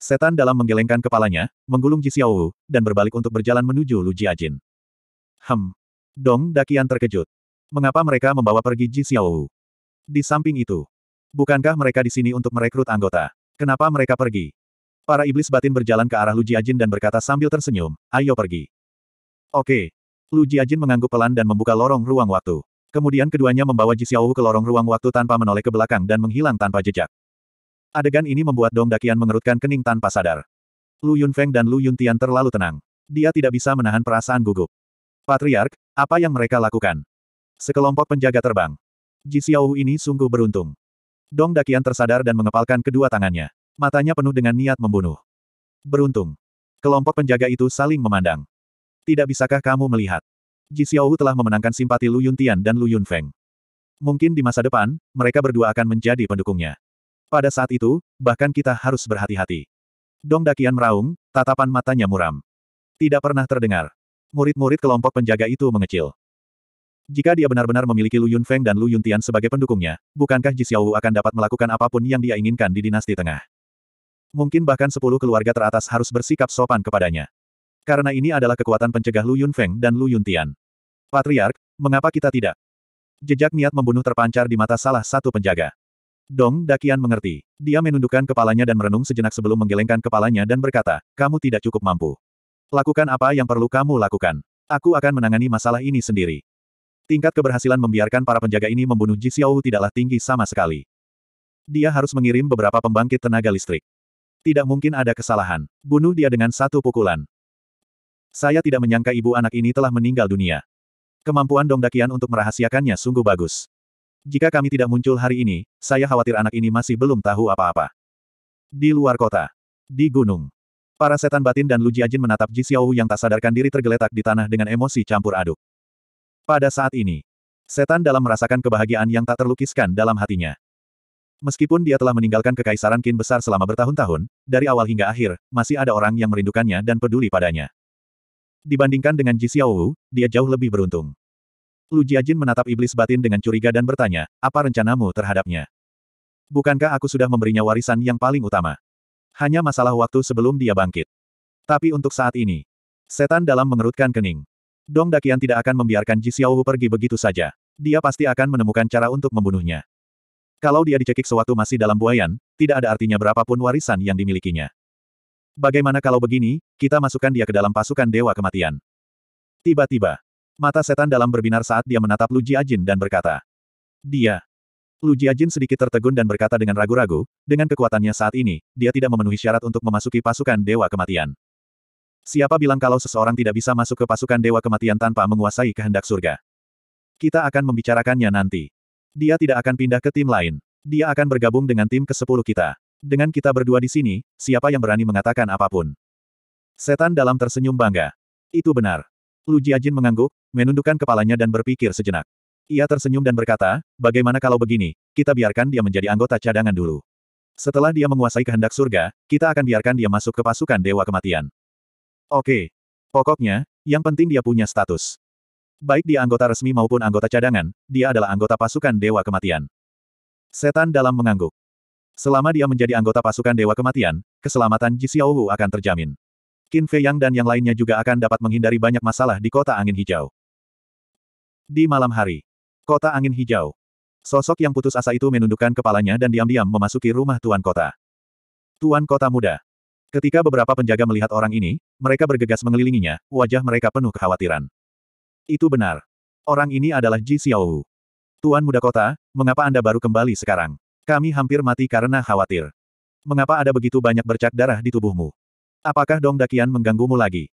Setan dalam menggelengkan kepalanya, menggulung Ji Xiaowu, dan berbalik untuk berjalan menuju Lu Jiajin. Hem. Dong Dakian terkejut. Mengapa mereka membawa pergi Ji Xiaowu? Di samping itu, Bukankah mereka di sini untuk merekrut anggota? Kenapa mereka pergi? Para iblis batin berjalan ke arah Lu Jiajin dan berkata sambil tersenyum, ayo pergi. Oke. Lu Jiajin mengangguk pelan dan membuka lorong ruang waktu. Kemudian keduanya membawa Ji Xiaowu ke lorong ruang waktu tanpa menoleh ke belakang dan menghilang tanpa jejak. Adegan ini membuat Dong Dakian mengerutkan kening tanpa sadar. Lu Yunfeng dan Lu Yuntian terlalu tenang. Dia tidak bisa menahan perasaan gugup. Patriark, apa yang mereka lakukan? Sekelompok penjaga terbang. Ji Xiaowu ini sungguh beruntung. Dong Dakian tersadar dan mengepalkan kedua tangannya. Matanya penuh dengan niat membunuh. Beruntung. Kelompok penjaga itu saling memandang. Tidak bisakah kamu melihat? Ji Xiaowu telah memenangkan simpati Lu Yuntian dan Lu Yunfeng. Mungkin di masa depan, mereka berdua akan menjadi pendukungnya. Pada saat itu, bahkan kita harus berhati-hati. Dong Dakian meraung, tatapan matanya muram. Tidak pernah terdengar. Murid-murid kelompok penjaga itu mengecil. Jika dia benar-benar memiliki Lu Yunfeng dan Lu Yuntian sebagai pendukungnya, bukankah Ji Xiaowu akan dapat melakukan apapun yang dia inginkan di dinasti tengah? Mungkin bahkan sepuluh keluarga teratas harus bersikap sopan kepadanya. Karena ini adalah kekuatan pencegah Lu Yunfeng dan Lu Yuntian. Patriark, mengapa kita tidak? Jejak niat membunuh terpancar di mata salah satu penjaga. Dong Dakian mengerti. Dia menundukkan kepalanya dan merenung sejenak sebelum menggelengkan kepalanya dan berkata, kamu tidak cukup mampu. Lakukan apa yang perlu kamu lakukan. Aku akan menangani masalah ini sendiri. Tingkat keberhasilan membiarkan para penjaga ini membunuh Ji Xiaowu tidaklah tinggi sama sekali. Dia harus mengirim beberapa pembangkit tenaga listrik. Tidak mungkin ada kesalahan. Bunuh dia dengan satu pukulan. Saya tidak menyangka ibu anak ini telah meninggal dunia. Kemampuan Dongdakian untuk merahasiakannya sungguh bagus. Jika kami tidak muncul hari ini, saya khawatir anak ini masih belum tahu apa-apa. Di luar kota. Di gunung. Para setan batin dan Lu Jiajin menatap Ji Xiaowu yang tak sadarkan diri tergeletak di tanah dengan emosi campur aduk. Pada saat ini, setan dalam merasakan kebahagiaan yang tak terlukiskan dalam hatinya. Meskipun dia telah meninggalkan kekaisaran Qin besar selama bertahun-tahun, dari awal hingga akhir, masih ada orang yang merindukannya dan peduli padanya. Dibandingkan dengan Ji Xiaowu, dia jauh lebih beruntung. Lu Jiajin menatap iblis batin dengan curiga dan bertanya, apa rencanamu terhadapnya? Bukankah aku sudah memberinya warisan yang paling utama? Hanya masalah waktu sebelum dia bangkit. Tapi untuk saat ini, setan dalam mengerutkan kening. Dong Dakian tidak akan membiarkan Ji Xiaohu pergi begitu saja. Dia pasti akan menemukan cara untuk membunuhnya. Kalau dia dicekik sewaktu masih dalam buayan, tidak ada artinya berapapun warisan yang dimilikinya. Bagaimana kalau begini, kita masukkan dia ke dalam pasukan Dewa Kematian. Tiba-tiba, mata setan dalam berbinar saat dia menatap Lu Jiajin dan berkata. Dia. Lu Jiajin sedikit tertegun dan berkata dengan ragu-ragu, dengan kekuatannya saat ini, dia tidak memenuhi syarat untuk memasuki pasukan Dewa Kematian. Siapa bilang kalau seseorang tidak bisa masuk ke pasukan Dewa Kematian tanpa menguasai kehendak surga? Kita akan membicarakannya nanti. Dia tidak akan pindah ke tim lain. Dia akan bergabung dengan tim ke-10 kita. Dengan kita berdua di sini, siapa yang berani mengatakan apapun? Setan dalam tersenyum bangga. Itu benar. Lu Jiajin mengangguk, menundukkan kepalanya dan berpikir sejenak. Ia tersenyum dan berkata, bagaimana kalau begini, kita biarkan dia menjadi anggota cadangan dulu. Setelah dia menguasai kehendak surga, kita akan biarkan dia masuk ke pasukan Dewa Kematian. Oke. Pokoknya, yang penting dia punya status. Baik dia anggota resmi maupun anggota cadangan, dia adalah anggota pasukan Dewa Kematian. Setan dalam mengangguk. Selama dia menjadi anggota pasukan Dewa Kematian, keselamatan Ji Xiaowu akan terjamin. Qin Fei Yang dan yang lainnya juga akan dapat menghindari banyak masalah di kota angin hijau. Di malam hari, kota angin hijau. Sosok yang putus asa itu menundukkan kepalanya dan diam-diam memasuki rumah tuan kota. Tuan kota muda. Ketika beberapa penjaga melihat orang ini, mereka bergegas mengelilinginya, wajah mereka penuh kekhawatiran. Itu benar. Orang ini adalah Ji Xiaowu. Tuan Muda Kota, mengapa Anda baru kembali sekarang? Kami hampir mati karena khawatir. Mengapa ada begitu banyak bercak darah di tubuhmu? Apakah Dong Dakian mengganggumu lagi?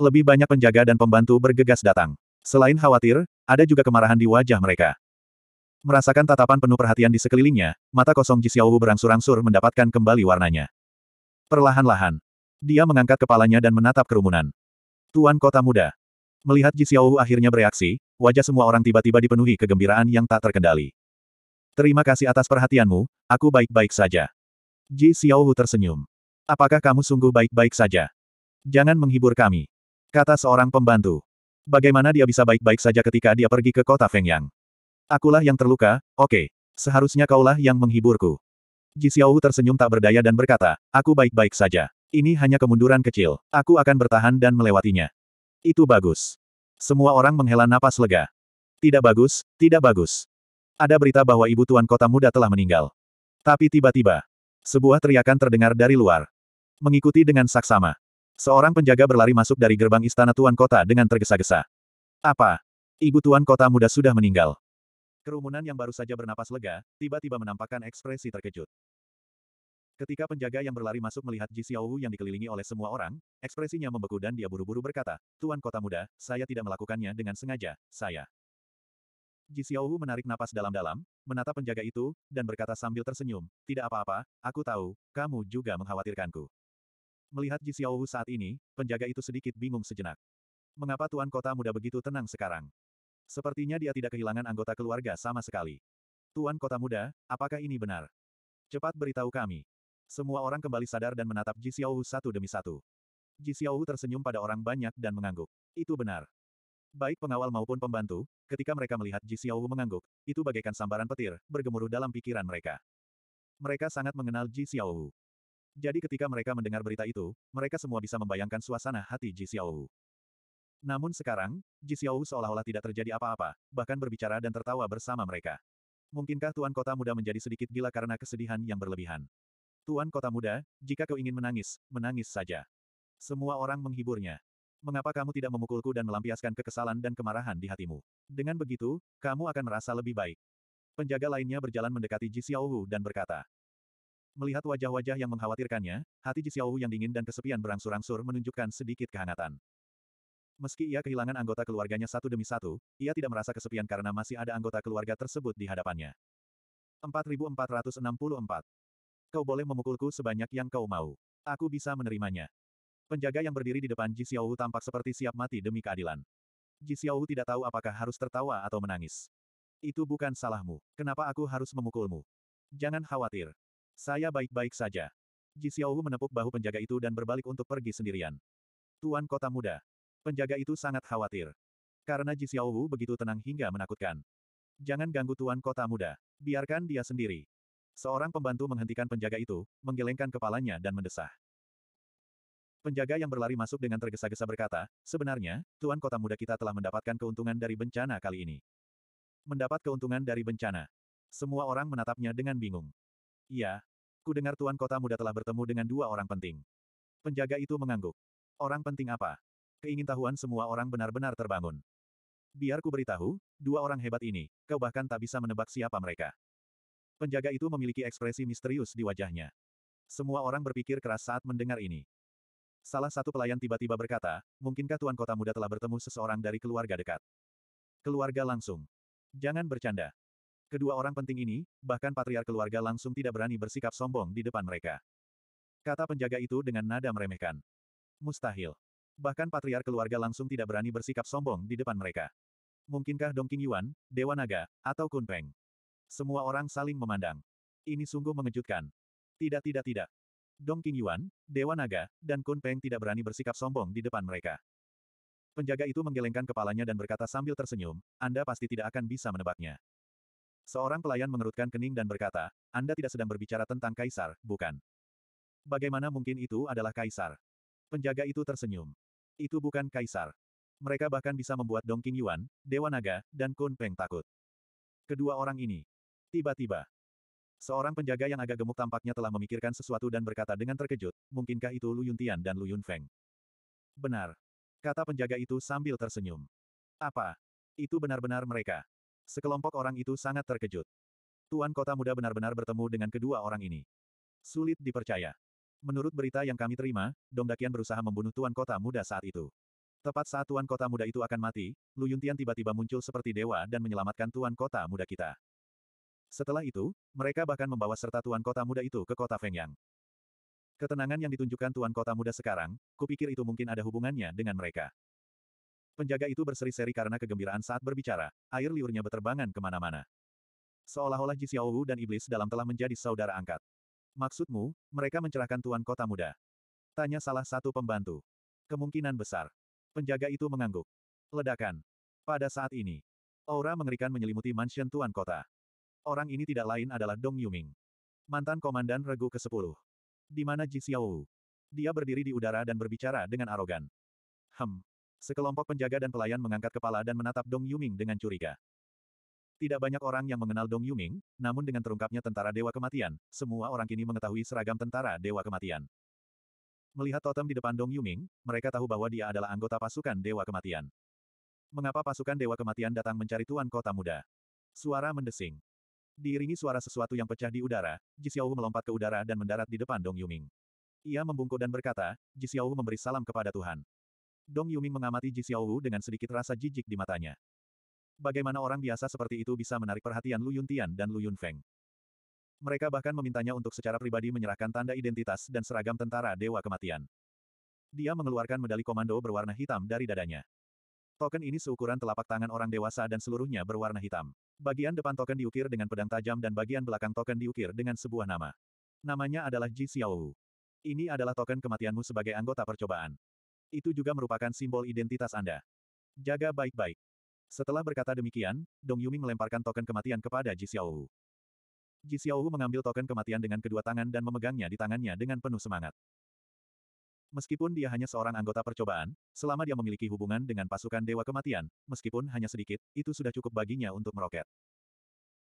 Lebih banyak penjaga dan pembantu bergegas datang. Selain khawatir, ada juga kemarahan di wajah mereka. Merasakan tatapan penuh perhatian di sekelilingnya, mata kosong Ji Xiaowu berangsur-angsur mendapatkan kembali warnanya. Perlahan-lahan. Dia mengangkat kepalanya dan menatap kerumunan. Tuan Kota Muda. Melihat Ji Xiaowu akhirnya bereaksi, wajah semua orang tiba-tiba dipenuhi kegembiraan yang tak terkendali. Terima kasih atas perhatianmu, aku baik-baik saja. Ji Xiaowu tersenyum. Apakah kamu sungguh baik-baik saja? Jangan menghibur kami. Kata seorang pembantu. Bagaimana dia bisa baik-baik saja ketika dia pergi ke kota Fengyang? Akulah yang terluka, oke. Okay. Seharusnya kaulah yang menghiburku. Ji Xiaowu tersenyum tak berdaya dan berkata, aku baik-baik saja. Ini hanya kemunduran kecil. Aku akan bertahan dan melewatinya. Itu bagus. Semua orang menghela napas lega. Tidak bagus, tidak bagus. Ada berita bahwa ibu tuan kota muda telah meninggal. Tapi tiba-tiba, sebuah teriakan terdengar dari luar. Mengikuti dengan saksama. Seorang penjaga berlari masuk dari gerbang istana tuan kota dengan tergesa-gesa. Apa? Ibu tuan kota muda sudah meninggal. Kerumunan yang baru saja bernapas lega, tiba-tiba menampakkan ekspresi terkejut. Ketika penjaga yang berlari masuk melihat Ji Xiaowu yang dikelilingi oleh semua orang, ekspresinya membeku dan dia buru-buru berkata, Tuan Kota Muda, saya tidak melakukannya dengan sengaja, saya. Ji Xiaowu menarik napas dalam-dalam, menatap penjaga itu, dan berkata sambil tersenyum, Tidak apa-apa, aku tahu, kamu juga mengkhawatirkanku. Melihat Ji Xiaowu saat ini, penjaga itu sedikit bingung sejenak. Mengapa Tuan Kota Muda begitu tenang sekarang? Sepertinya dia tidak kehilangan anggota keluarga sama sekali. Tuan Kota Muda, apakah ini benar? Cepat beritahu kami. Semua orang kembali sadar dan menatap Ji Xiaohu satu demi satu. Ji Xiaohu tersenyum pada orang banyak dan mengangguk. Itu benar. Baik pengawal maupun pembantu, ketika mereka melihat Ji Xiaohu mengangguk, itu bagaikan sambaran petir, bergemuruh dalam pikiran mereka. Mereka sangat mengenal Ji Xiaohu. Jadi ketika mereka mendengar berita itu, mereka semua bisa membayangkan suasana hati Ji Xiaohu. Namun sekarang, Ji Xiaowu seolah-olah tidak terjadi apa-apa, bahkan berbicara dan tertawa bersama mereka. Mungkinkah Tuan Kota Muda menjadi sedikit gila karena kesedihan yang berlebihan? Tuan Kota Muda, jika kau ingin menangis, menangis saja. Semua orang menghiburnya. Mengapa kamu tidak memukulku dan melampiaskan kekesalan dan kemarahan di hatimu? Dengan begitu, kamu akan merasa lebih baik. Penjaga lainnya berjalan mendekati Ji Xiaowu dan berkata, Melihat wajah-wajah yang mengkhawatirkannya, hati Ji Xiaowu yang dingin dan kesepian berangsur-angsur menunjukkan sedikit kehangatan. Meski ia kehilangan anggota keluarganya satu demi satu, ia tidak merasa kesepian karena masih ada anggota keluarga tersebut di hadapannya. 4464 Kau boleh memukulku sebanyak yang kau mau. Aku bisa menerimanya. Penjaga yang berdiri di depan Ji Xiaowu tampak seperti siap mati demi keadilan. Ji Xiaowu tidak tahu apakah harus tertawa atau menangis. Itu bukan salahmu. Kenapa aku harus memukulmu? Jangan khawatir. Saya baik-baik saja. Ji Xiaowu menepuk bahu penjaga itu dan berbalik untuk pergi sendirian. Tuan Kota Muda, Penjaga itu sangat khawatir. Karena Ji Xiaowu begitu tenang hingga menakutkan. Jangan ganggu tuan kota muda. Biarkan dia sendiri. Seorang pembantu menghentikan penjaga itu, menggelengkan kepalanya dan mendesah. Penjaga yang berlari masuk dengan tergesa-gesa berkata, sebenarnya, tuan kota muda kita telah mendapatkan keuntungan dari bencana kali ini. Mendapat keuntungan dari bencana. Semua orang menatapnya dengan bingung. Iya, ku dengar tuan kota muda telah bertemu dengan dua orang penting. Penjaga itu mengangguk. Orang penting apa? Keingin tahuan semua orang benar-benar terbangun. Biar ku beritahu, dua orang hebat ini, kau bahkan tak bisa menebak siapa mereka. Penjaga itu memiliki ekspresi misterius di wajahnya. Semua orang berpikir keras saat mendengar ini. Salah satu pelayan tiba-tiba berkata, mungkinkah Tuan Kota Muda telah bertemu seseorang dari keluarga dekat? Keluarga langsung. Jangan bercanda. Kedua orang penting ini, bahkan patriar keluarga langsung tidak berani bersikap sombong di depan mereka. Kata penjaga itu dengan nada meremehkan. Mustahil. Bahkan patriar keluarga langsung tidak berani bersikap sombong di depan mereka. Mungkinkah Dongking Yuan, Dewa Naga, atau Kun Peng? Semua orang saling memandang. Ini sungguh mengejutkan. Tidak tidak tidak. Dongking Yuan, Dewa Naga, dan Kun Peng tidak berani bersikap sombong di depan mereka. Penjaga itu menggelengkan kepalanya dan berkata sambil tersenyum, Anda pasti tidak akan bisa menebaknya. Seorang pelayan mengerutkan kening dan berkata, Anda tidak sedang berbicara tentang kaisar, bukan? Bagaimana mungkin itu adalah kaisar? Penjaga itu tersenyum. Itu bukan kaisar. Mereka bahkan bisa membuat Dong King Yuan, Dewa Naga, dan Kun Peng takut. Kedua orang ini. Tiba-tiba. Seorang penjaga yang agak gemuk tampaknya telah memikirkan sesuatu dan berkata dengan terkejut, mungkinkah itu Lu Yuntian dan Lu Feng? Benar. Kata penjaga itu sambil tersenyum. Apa? Itu benar-benar mereka. Sekelompok orang itu sangat terkejut. Tuan kota muda benar-benar bertemu dengan kedua orang ini. Sulit dipercaya. Menurut berita yang kami terima, Dongdakian berusaha membunuh Tuan Kota Muda saat itu. Tepat saat Tuan Kota Muda itu akan mati, Lu Yuntian tiba-tiba muncul seperti dewa dan menyelamatkan Tuan Kota Muda kita. Setelah itu, mereka bahkan membawa serta Tuan Kota Muda itu ke kota Fengyang. Ketenangan yang ditunjukkan Tuan Kota Muda sekarang, kupikir itu mungkin ada hubungannya dengan mereka. Penjaga itu berseri-seri karena kegembiraan saat berbicara, air liurnya beterbangan kemana-mana. Seolah-olah Ji Xiaowu dan Iblis dalam telah menjadi saudara angkat. Maksudmu, mereka mencerahkan tuan kota muda? Tanya salah satu pembantu. Kemungkinan besar. Penjaga itu mengangguk. Ledakan. Pada saat ini, aura mengerikan menyelimuti mansion tuan kota. Orang ini tidak lain adalah Dong Yuming. Mantan komandan regu ke-10. Di mana Ji Xiaowu? Dia berdiri di udara dan berbicara dengan arogan. Hem. Sekelompok penjaga dan pelayan mengangkat kepala dan menatap Dong Yuming dengan curiga. Tidak banyak orang yang mengenal Dong Yuming, namun dengan terungkapnya tentara Dewa Kematian, semua orang kini mengetahui seragam tentara Dewa Kematian. Melihat totem di depan Dong Yuming, mereka tahu bahwa dia adalah anggota pasukan Dewa Kematian. Mengapa pasukan Dewa Kematian datang mencari Tuan Kota Muda? Suara mendesing. Diiringi suara sesuatu yang pecah di udara, Ji Xiaowu melompat ke udara dan mendarat di depan Dong Yuming. Ia membungkuk dan berkata, Ji Xiaowu memberi salam kepada Tuhan. Dong Yuming mengamati Ji Xiaowu dengan sedikit rasa jijik di matanya bagaimana orang biasa seperti itu bisa menarik perhatian Lu Yuntian dan Lu Yunfeng. Mereka bahkan memintanya untuk secara pribadi menyerahkan tanda identitas dan seragam tentara Dewa Kematian. Dia mengeluarkan medali komando berwarna hitam dari dadanya. Token ini seukuran telapak tangan orang dewasa dan seluruhnya berwarna hitam. Bagian depan token diukir dengan pedang tajam dan bagian belakang token diukir dengan sebuah nama. Namanya adalah Ji Xiaowu. Ini adalah token kematianmu sebagai anggota percobaan. Itu juga merupakan simbol identitas Anda. Jaga baik-baik. Setelah berkata demikian, Dong Yuming melemparkan token kematian kepada Ji Xiaowu. Ji Xiaowu mengambil token kematian dengan kedua tangan dan memegangnya di tangannya dengan penuh semangat. Meskipun dia hanya seorang anggota percobaan, selama dia memiliki hubungan dengan pasukan Dewa Kematian, meskipun hanya sedikit, itu sudah cukup baginya untuk meroket.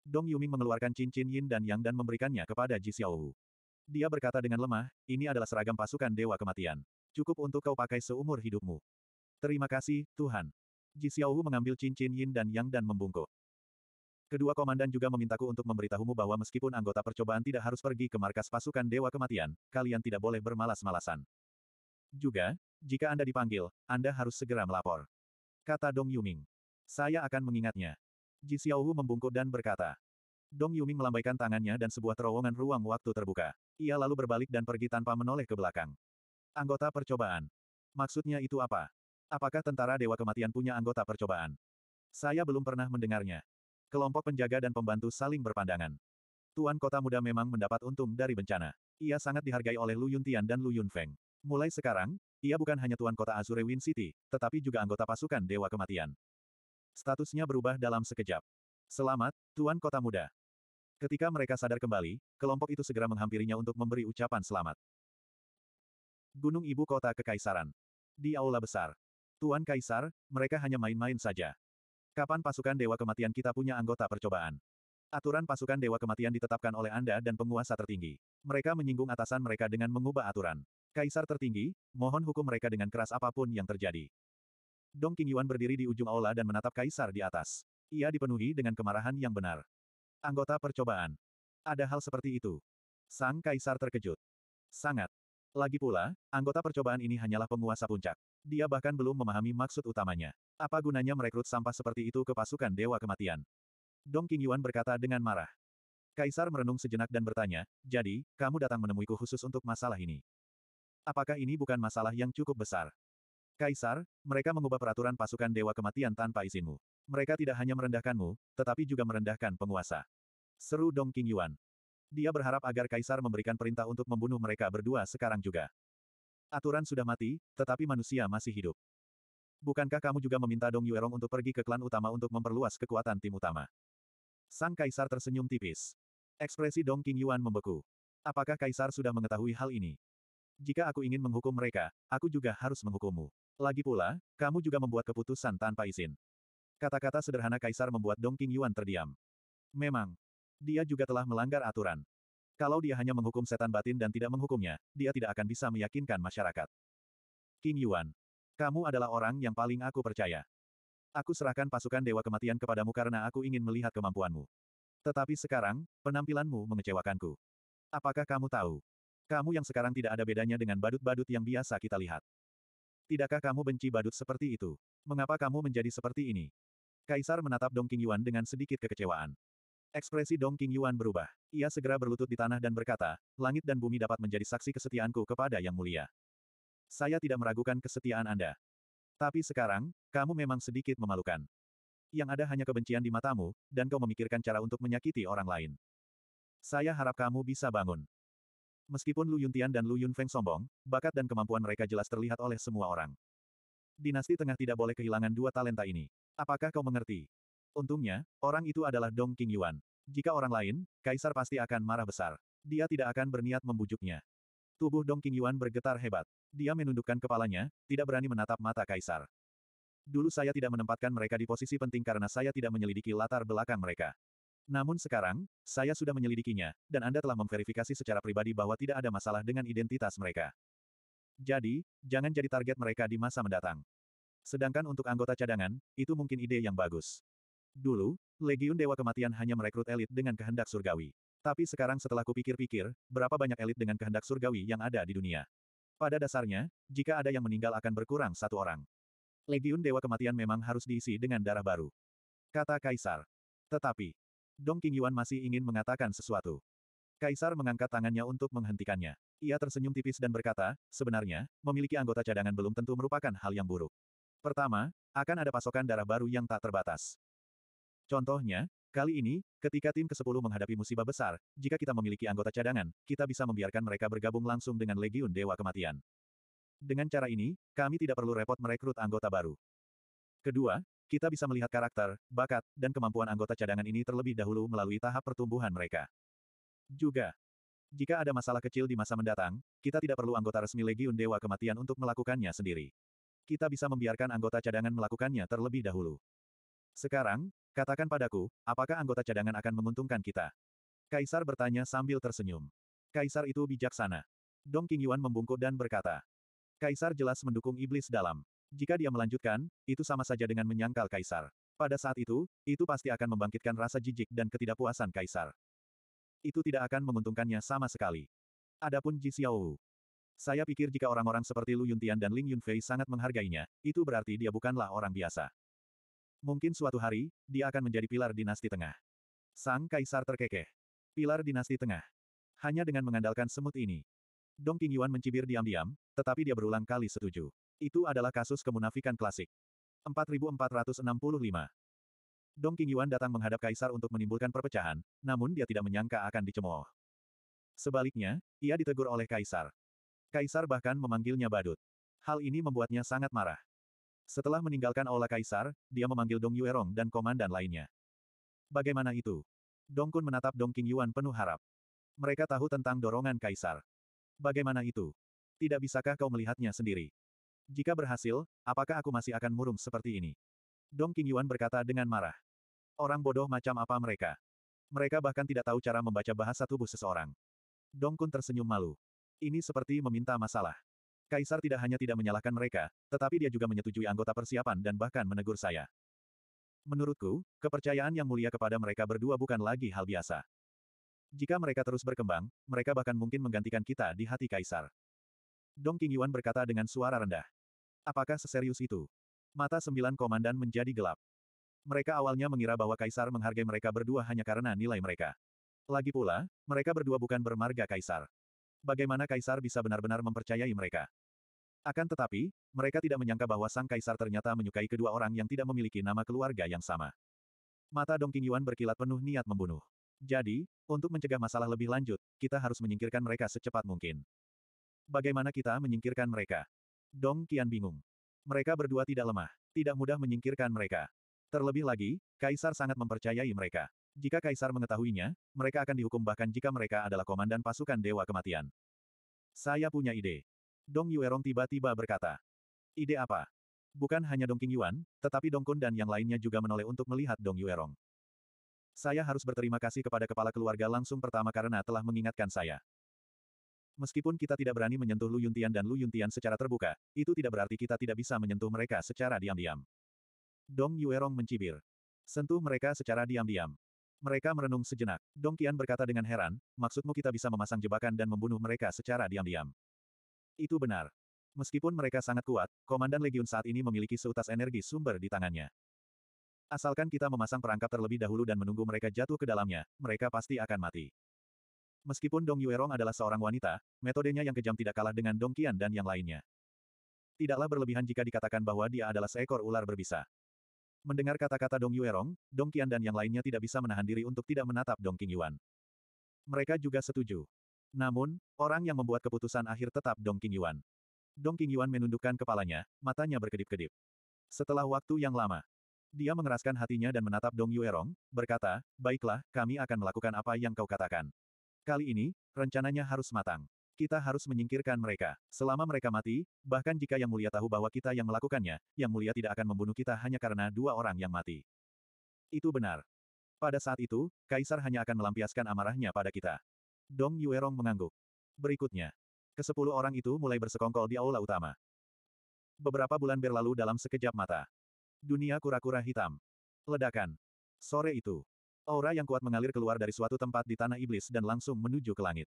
Dong Yuming mengeluarkan cincin Yin dan Yang dan memberikannya kepada Ji Xiaowu. Dia berkata dengan lemah, ini adalah seragam pasukan Dewa Kematian. Cukup untuk kau pakai seumur hidupmu. Terima kasih, Tuhan. Ji Xiaohu mengambil cincin Yin dan Yang dan membungkuk. Kedua komandan juga memintaku untuk memberitahumu bahwa meskipun anggota percobaan tidak harus pergi ke markas pasukan Dewa Kematian, kalian tidak boleh bermalas-malasan. Juga, jika Anda dipanggil, Anda harus segera melapor. Kata Dong Yuming. Saya akan mengingatnya. Ji Xiaohu membungkuk dan berkata. Dong Yuming melambaikan tangannya dan sebuah terowongan ruang waktu terbuka. Ia lalu berbalik dan pergi tanpa menoleh ke belakang. Anggota percobaan. Maksudnya itu apa? Apakah tentara Dewa Kematian punya anggota percobaan? Saya belum pernah mendengarnya. Kelompok penjaga dan pembantu saling berpandangan. Tuan kota muda memang mendapat untung dari bencana. Ia sangat dihargai oleh Lu Yuntian dan Lu Yunfeng. Mulai sekarang, ia bukan hanya tuan kota Azure Wind City, tetapi juga anggota pasukan Dewa Kematian. Statusnya berubah dalam sekejap. Selamat, tuan kota muda. Ketika mereka sadar kembali, kelompok itu segera menghampirinya untuk memberi ucapan selamat. Gunung Ibu Kota Kekaisaran. Di Aula Besar, Tuan Kaisar, mereka hanya main-main saja. Kapan pasukan Dewa Kematian kita punya anggota percobaan? Aturan pasukan Dewa Kematian ditetapkan oleh Anda dan penguasa tertinggi. Mereka menyinggung atasan mereka dengan mengubah aturan. Kaisar tertinggi, mohon hukum mereka dengan keras apapun yang terjadi. Dong King Yuan berdiri di ujung aula dan menatap Kaisar di atas. Ia dipenuhi dengan kemarahan yang benar. Anggota percobaan. Ada hal seperti itu. Sang Kaisar terkejut. Sangat. Lagi pula, anggota percobaan ini hanyalah penguasa puncak. Dia bahkan belum memahami maksud utamanya. Apa gunanya merekrut sampah seperti itu ke pasukan Dewa Kematian? Dong Qingyuan berkata dengan marah. Kaisar merenung sejenak dan bertanya, jadi, kamu datang menemuiku khusus untuk masalah ini. Apakah ini bukan masalah yang cukup besar? Kaisar, mereka mengubah peraturan pasukan Dewa Kematian tanpa izinmu. Mereka tidak hanya merendahkanmu, tetapi juga merendahkan penguasa. Seru Dong Qingyuan. Dia berharap agar Kaisar memberikan perintah untuk membunuh mereka berdua sekarang juga. Aturan sudah mati, tetapi manusia masih hidup. Bukankah kamu juga meminta Dong Yuerong untuk pergi ke klan utama untuk memperluas kekuatan tim utama? Sang kaisar tersenyum tipis. Ekspresi Dong King Yuan membeku. Apakah kaisar sudah mengetahui hal ini? Jika aku ingin menghukum mereka, aku juga harus menghukummu. Lagi pula, kamu juga membuat keputusan tanpa izin. Kata-kata sederhana kaisar membuat Dong King Yuan terdiam. Memang, dia juga telah melanggar aturan. Kalau dia hanya menghukum setan batin dan tidak menghukumnya, dia tidak akan bisa meyakinkan masyarakat. King Yuan. Kamu adalah orang yang paling aku percaya. Aku serahkan pasukan Dewa Kematian kepadamu karena aku ingin melihat kemampuanmu. Tetapi sekarang, penampilanmu mengecewakanku. Apakah kamu tahu? Kamu yang sekarang tidak ada bedanya dengan badut-badut yang biasa kita lihat. Tidakkah kamu benci badut seperti itu? Mengapa kamu menjadi seperti ini? Kaisar menatap Dong King Yuan dengan sedikit kekecewaan. Ekspresi Dong King Yuan berubah. Ia segera berlutut di tanah dan berkata, langit dan bumi dapat menjadi saksi kesetiaanku kepada Yang Mulia. Saya tidak meragukan kesetiaan Anda. Tapi sekarang, kamu memang sedikit memalukan. Yang ada hanya kebencian di matamu, dan kau memikirkan cara untuk menyakiti orang lain. Saya harap kamu bisa bangun. Meskipun Lu Yuntian dan Lu Yunfeng sombong, bakat dan kemampuan mereka jelas terlihat oleh semua orang. Dinasti Tengah tidak boleh kehilangan dua talenta ini. Apakah kau mengerti? Untungnya, orang itu adalah Dong King Yuan. Jika orang lain, Kaisar pasti akan marah besar. Dia tidak akan berniat membujuknya. Tubuh Dong King Yuan bergetar hebat. Dia menundukkan kepalanya, tidak berani menatap mata Kaisar. Dulu saya tidak menempatkan mereka di posisi penting karena saya tidak menyelidiki latar belakang mereka. Namun sekarang, saya sudah menyelidikinya, dan Anda telah memverifikasi secara pribadi bahwa tidak ada masalah dengan identitas mereka. Jadi, jangan jadi target mereka di masa mendatang. Sedangkan untuk anggota cadangan, itu mungkin ide yang bagus. Dulu, Legiun Dewa Kematian hanya merekrut elit dengan kehendak surgawi. Tapi sekarang setelah kupikir-pikir, berapa banyak elit dengan kehendak surgawi yang ada di dunia? Pada dasarnya, jika ada yang meninggal akan berkurang satu orang. Legiun Dewa Kematian memang harus diisi dengan darah baru. Kata Kaisar. Tetapi, Dong Qingyuan masih ingin mengatakan sesuatu. Kaisar mengangkat tangannya untuk menghentikannya. Ia tersenyum tipis dan berkata, sebenarnya, memiliki anggota cadangan belum tentu merupakan hal yang buruk. Pertama, akan ada pasokan darah baru yang tak terbatas. Contohnya, kali ini, ketika tim ke-10 menghadapi musibah besar, jika kita memiliki anggota cadangan, kita bisa membiarkan mereka bergabung langsung dengan Legiun Dewa Kematian. Dengan cara ini, kami tidak perlu repot merekrut anggota baru. Kedua, kita bisa melihat karakter, bakat, dan kemampuan anggota cadangan ini terlebih dahulu melalui tahap pertumbuhan mereka. Juga, jika ada masalah kecil di masa mendatang, kita tidak perlu anggota resmi Legiun Dewa Kematian untuk melakukannya sendiri. Kita bisa membiarkan anggota cadangan melakukannya terlebih dahulu. Sekarang, katakan padaku, apakah anggota cadangan akan menguntungkan kita? Kaisar bertanya sambil tersenyum. Kaisar itu bijaksana. Dong Qingyuan membungkuk dan berkata. Kaisar jelas mendukung iblis dalam. Jika dia melanjutkan, itu sama saja dengan menyangkal Kaisar. Pada saat itu, itu pasti akan membangkitkan rasa jijik dan ketidakpuasan Kaisar. Itu tidak akan menguntungkannya sama sekali. Adapun Ji Xiaowu. Saya pikir jika orang-orang seperti Lu Yuntian dan Ling Yunfei sangat menghargainya, itu berarti dia bukanlah orang biasa. Mungkin suatu hari, dia akan menjadi pilar dinasti tengah. Sang Kaisar terkekeh. Pilar dinasti tengah. Hanya dengan mengandalkan semut ini. Dong Qingyuan mencibir diam-diam, tetapi dia berulang kali setuju. Itu adalah kasus kemunafikan klasik. 4465 Dong Qingyuan datang menghadap Kaisar untuk menimbulkan perpecahan, namun dia tidak menyangka akan dicemooh. Sebaliknya, ia ditegur oleh Kaisar. Kaisar bahkan memanggilnya badut. Hal ini membuatnya sangat marah. Setelah meninggalkan Aula Kaisar, dia memanggil Dong Yuerong dan komandan lainnya. Bagaimana itu? Dong Kun menatap Dong King Yuan penuh harap. Mereka tahu tentang dorongan Kaisar. Bagaimana itu? Tidak bisakah kau melihatnya sendiri? Jika berhasil, apakah aku masih akan murung seperti ini? Dong King Yuan berkata dengan marah. Orang bodoh macam apa mereka? Mereka bahkan tidak tahu cara membaca bahasa tubuh seseorang. Dong Kun tersenyum malu. Ini seperti meminta masalah. Kaisar tidak hanya tidak menyalahkan mereka, tetapi dia juga menyetujui anggota persiapan dan bahkan menegur saya. Menurutku, kepercayaan yang mulia kepada mereka berdua bukan lagi hal biasa. Jika mereka terus berkembang, mereka bahkan mungkin menggantikan kita di hati Kaisar. Dong Qingyuan berkata dengan suara rendah. Apakah seserius itu? Mata sembilan komandan menjadi gelap. Mereka awalnya mengira bahwa Kaisar menghargai mereka berdua hanya karena nilai mereka. Lagi pula, mereka berdua bukan bermarga Kaisar bagaimana kaisar bisa benar-benar mempercayai mereka. Akan tetapi, mereka tidak menyangka bahwa sang kaisar ternyata menyukai kedua orang yang tidak memiliki nama keluarga yang sama. Mata Dong Yuan berkilat penuh niat membunuh. Jadi, untuk mencegah masalah lebih lanjut, kita harus menyingkirkan mereka secepat mungkin. Bagaimana kita menyingkirkan mereka? Dong Qian bingung. Mereka berdua tidak lemah, tidak mudah menyingkirkan mereka. Terlebih lagi, Kaisar sangat mempercayai mereka. Jika kaisar mengetahuinya, mereka akan dihukum bahkan jika mereka adalah komandan pasukan Dewa Kematian. Saya punya ide. Dong Yuerong tiba-tiba berkata. Ide apa? Bukan hanya Dong King Yuan, tetapi Dong Kun dan yang lainnya juga menoleh untuk melihat Dong Yuerong. Saya harus berterima kasih kepada kepala keluarga langsung pertama karena telah mengingatkan saya. Meskipun kita tidak berani menyentuh Lu Yuntian dan Lu Yuntian secara terbuka, itu tidak berarti kita tidak bisa menyentuh mereka secara diam-diam. Dong Yuerong mencibir. Sentuh mereka secara diam-diam. Mereka merenung sejenak. Dong Qian berkata dengan heran, maksudmu kita bisa memasang jebakan dan membunuh mereka secara diam-diam. Itu benar. Meskipun mereka sangat kuat, Komandan Legiun saat ini memiliki seutas energi sumber di tangannya. Asalkan kita memasang perangkap terlebih dahulu dan menunggu mereka jatuh ke dalamnya, mereka pasti akan mati. Meskipun Dong Yuerong adalah seorang wanita, metodenya yang kejam tidak kalah dengan Dong Qian dan yang lainnya. Tidaklah berlebihan jika dikatakan bahwa dia adalah seekor ular berbisa. Mendengar kata-kata Dong Yuerong, Dong Qian dan yang lainnya tidak bisa menahan diri untuk tidak menatap Dong Yuan. Mereka juga setuju. Namun, orang yang membuat keputusan akhir tetap Dong Yuan. Dong Yuan menundukkan kepalanya, matanya berkedip-kedip. Setelah waktu yang lama, dia mengeraskan hatinya dan menatap Dong Yuerong, berkata, Baiklah, kami akan melakukan apa yang kau katakan. Kali ini, rencananya harus matang. Kita harus menyingkirkan mereka. Selama mereka mati, bahkan jika Yang Mulia tahu bahwa kita yang melakukannya, Yang Mulia tidak akan membunuh kita hanya karena dua orang yang mati. Itu benar. Pada saat itu, Kaisar hanya akan melampiaskan amarahnya pada kita. Dong Yuerong mengangguk. Berikutnya. Kesepuluh orang itu mulai bersekongkol di aula utama. Beberapa bulan berlalu dalam sekejap mata. Dunia kura-kura hitam. Ledakan. Sore itu. Aura yang kuat mengalir keluar dari suatu tempat di tanah iblis dan langsung menuju ke langit.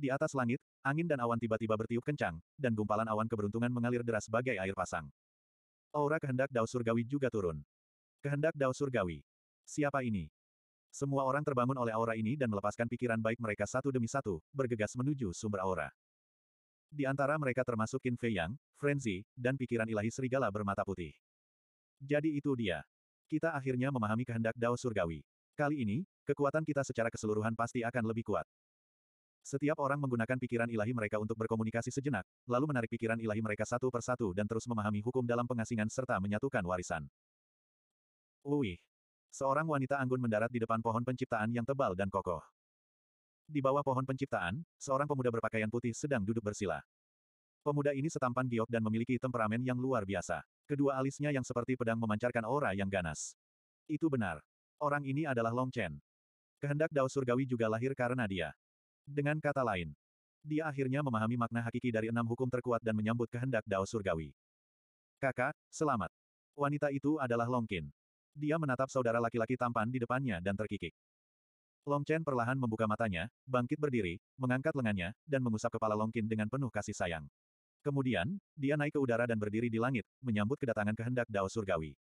Di atas langit, angin dan awan tiba-tiba bertiup kencang, dan gumpalan awan keberuntungan mengalir deras bagai air pasang. Aura kehendak Dao Surgawi juga turun. Kehendak Dao Surgawi. Siapa ini? Semua orang terbangun oleh aura ini dan melepaskan pikiran baik mereka satu demi satu, bergegas menuju sumber aura. Di antara mereka termasuk Qin Fei Yang, Frenzy, dan pikiran ilahi serigala bermata putih. Jadi itu dia. Kita akhirnya memahami kehendak Dao Surgawi. Kali ini, kekuatan kita secara keseluruhan pasti akan lebih kuat. Setiap orang menggunakan pikiran ilahi mereka untuk berkomunikasi sejenak, lalu menarik pikiran ilahi mereka satu persatu dan terus memahami hukum dalam pengasingan serta menyatukan warisan. Uih! Seorang wanita anggun mendarat di depan pohon penciptaan yang tebal dan kokoh. Di bawah pohon penciptaan, seorang pemuda berpakaian putih sedang duduk bersila. Pemuda ini setampan giok dan memiliki temperamen yang luar biasa. Kedua alisnya yang seperti pedang memancarkan aura yang ganas. Itu benar. Orang ini adalah Long Chen. Kehendak Dao Surgawi juga lahir karena dia. Dengan kata lain, dia akhirnya memahami makna hakiki dari enam hukum terkuat dan menyambut kehendak Dao Surgawi. Kakak, selamat. Wanita itu adalah Longkin. Dia menatap saudara laki-laki tampan di depannya dan terkikik. Long Chen perlahan membuka matanya, bangkit berdiri, mengangkat lengannya, dan mengusap kepala Longkin dengan penuh kasih sayang. Kemudian, dia naik ke udara dan berdiri di langit, menyambut kedatangan kehendak Dao Surgawi.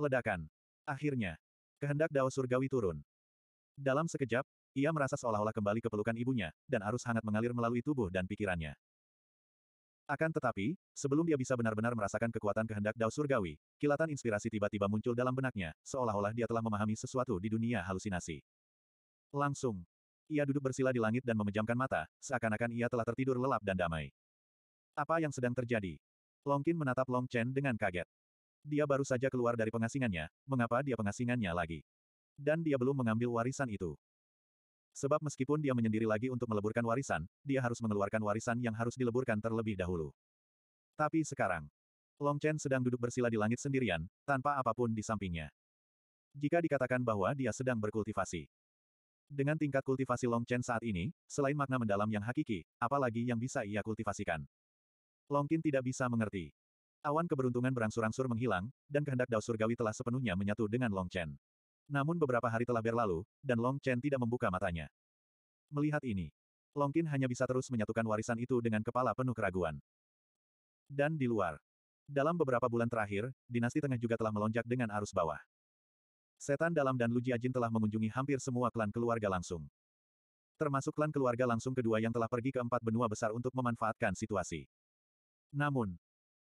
Ledakan. Akhirnya, kehendak Dao Surgawi turun. Dalam sekejap, ia merasa seolah-olah kembali ke pelukan ibunya, dan arus hangat mengalir melalui tubuh dan pikirannya. Akan tetapi, sebelum dia bisa benar-benar merasakan kekuatan kehendak Dao Surgawi, kilatan inspirasi tiba-tiba muncul dalam benaknya, seolah-olah dia telah memahami sesuatu di dunia halusinasi. Langsung, ia duduk bersila di langit dan memejamkan mata, seakan-akan ia telah tertidur lelap dan damai. Apa yang sedang terjadi? Longkin menatap Long Chen dengan kaget. Dia baru saja keluar dari pengasingannya, mengapa dia pengasingannya lagi? Dan dia belum mengambil warisan itu. Sebab meskipun dia menyendiri lagi untuk meleburkan warisan, dia harus mengeluarkan warisan yang harus dileburkan terlebih dahulu. Tapi sekarang, Long Chen sedang duduk bersila di langit sendirian, tanpa apapun di sampingnya. Jika dikatakan bahwa dia sedang berkultivasi. Dengan tingkat kultivasi Long Chen saat ini, selain makna mendalam yang hakiki, apalagi yang bisa ia kultivasikan. Long Qin tidak bisa mengerti. Awan keberuntungan berangsur-angsur menghilang, dan kehendak Dao Surgawi telah sepenuhnya menyatu dengan Long Chen. Namun beberapa hari telah berlalu, dan Long Chen tidak membuka matanya. Melihat ini, Long Qin hanya bisa terus menyatukan warisan itu dengan kepala penuh keraguan. Dan di luar, dalam beberapa bulan terakhir, dinasti tengah juga telah melonjak dengan arus bawah. Setan Dalam dan Lu Jiajin telah mengunjungi hampir semua klan keluarga langsung. Termasuk klan keluarga langsung kedua yang telah pergi ke empat benua besar untuk memanfaatkan situasi. Namun,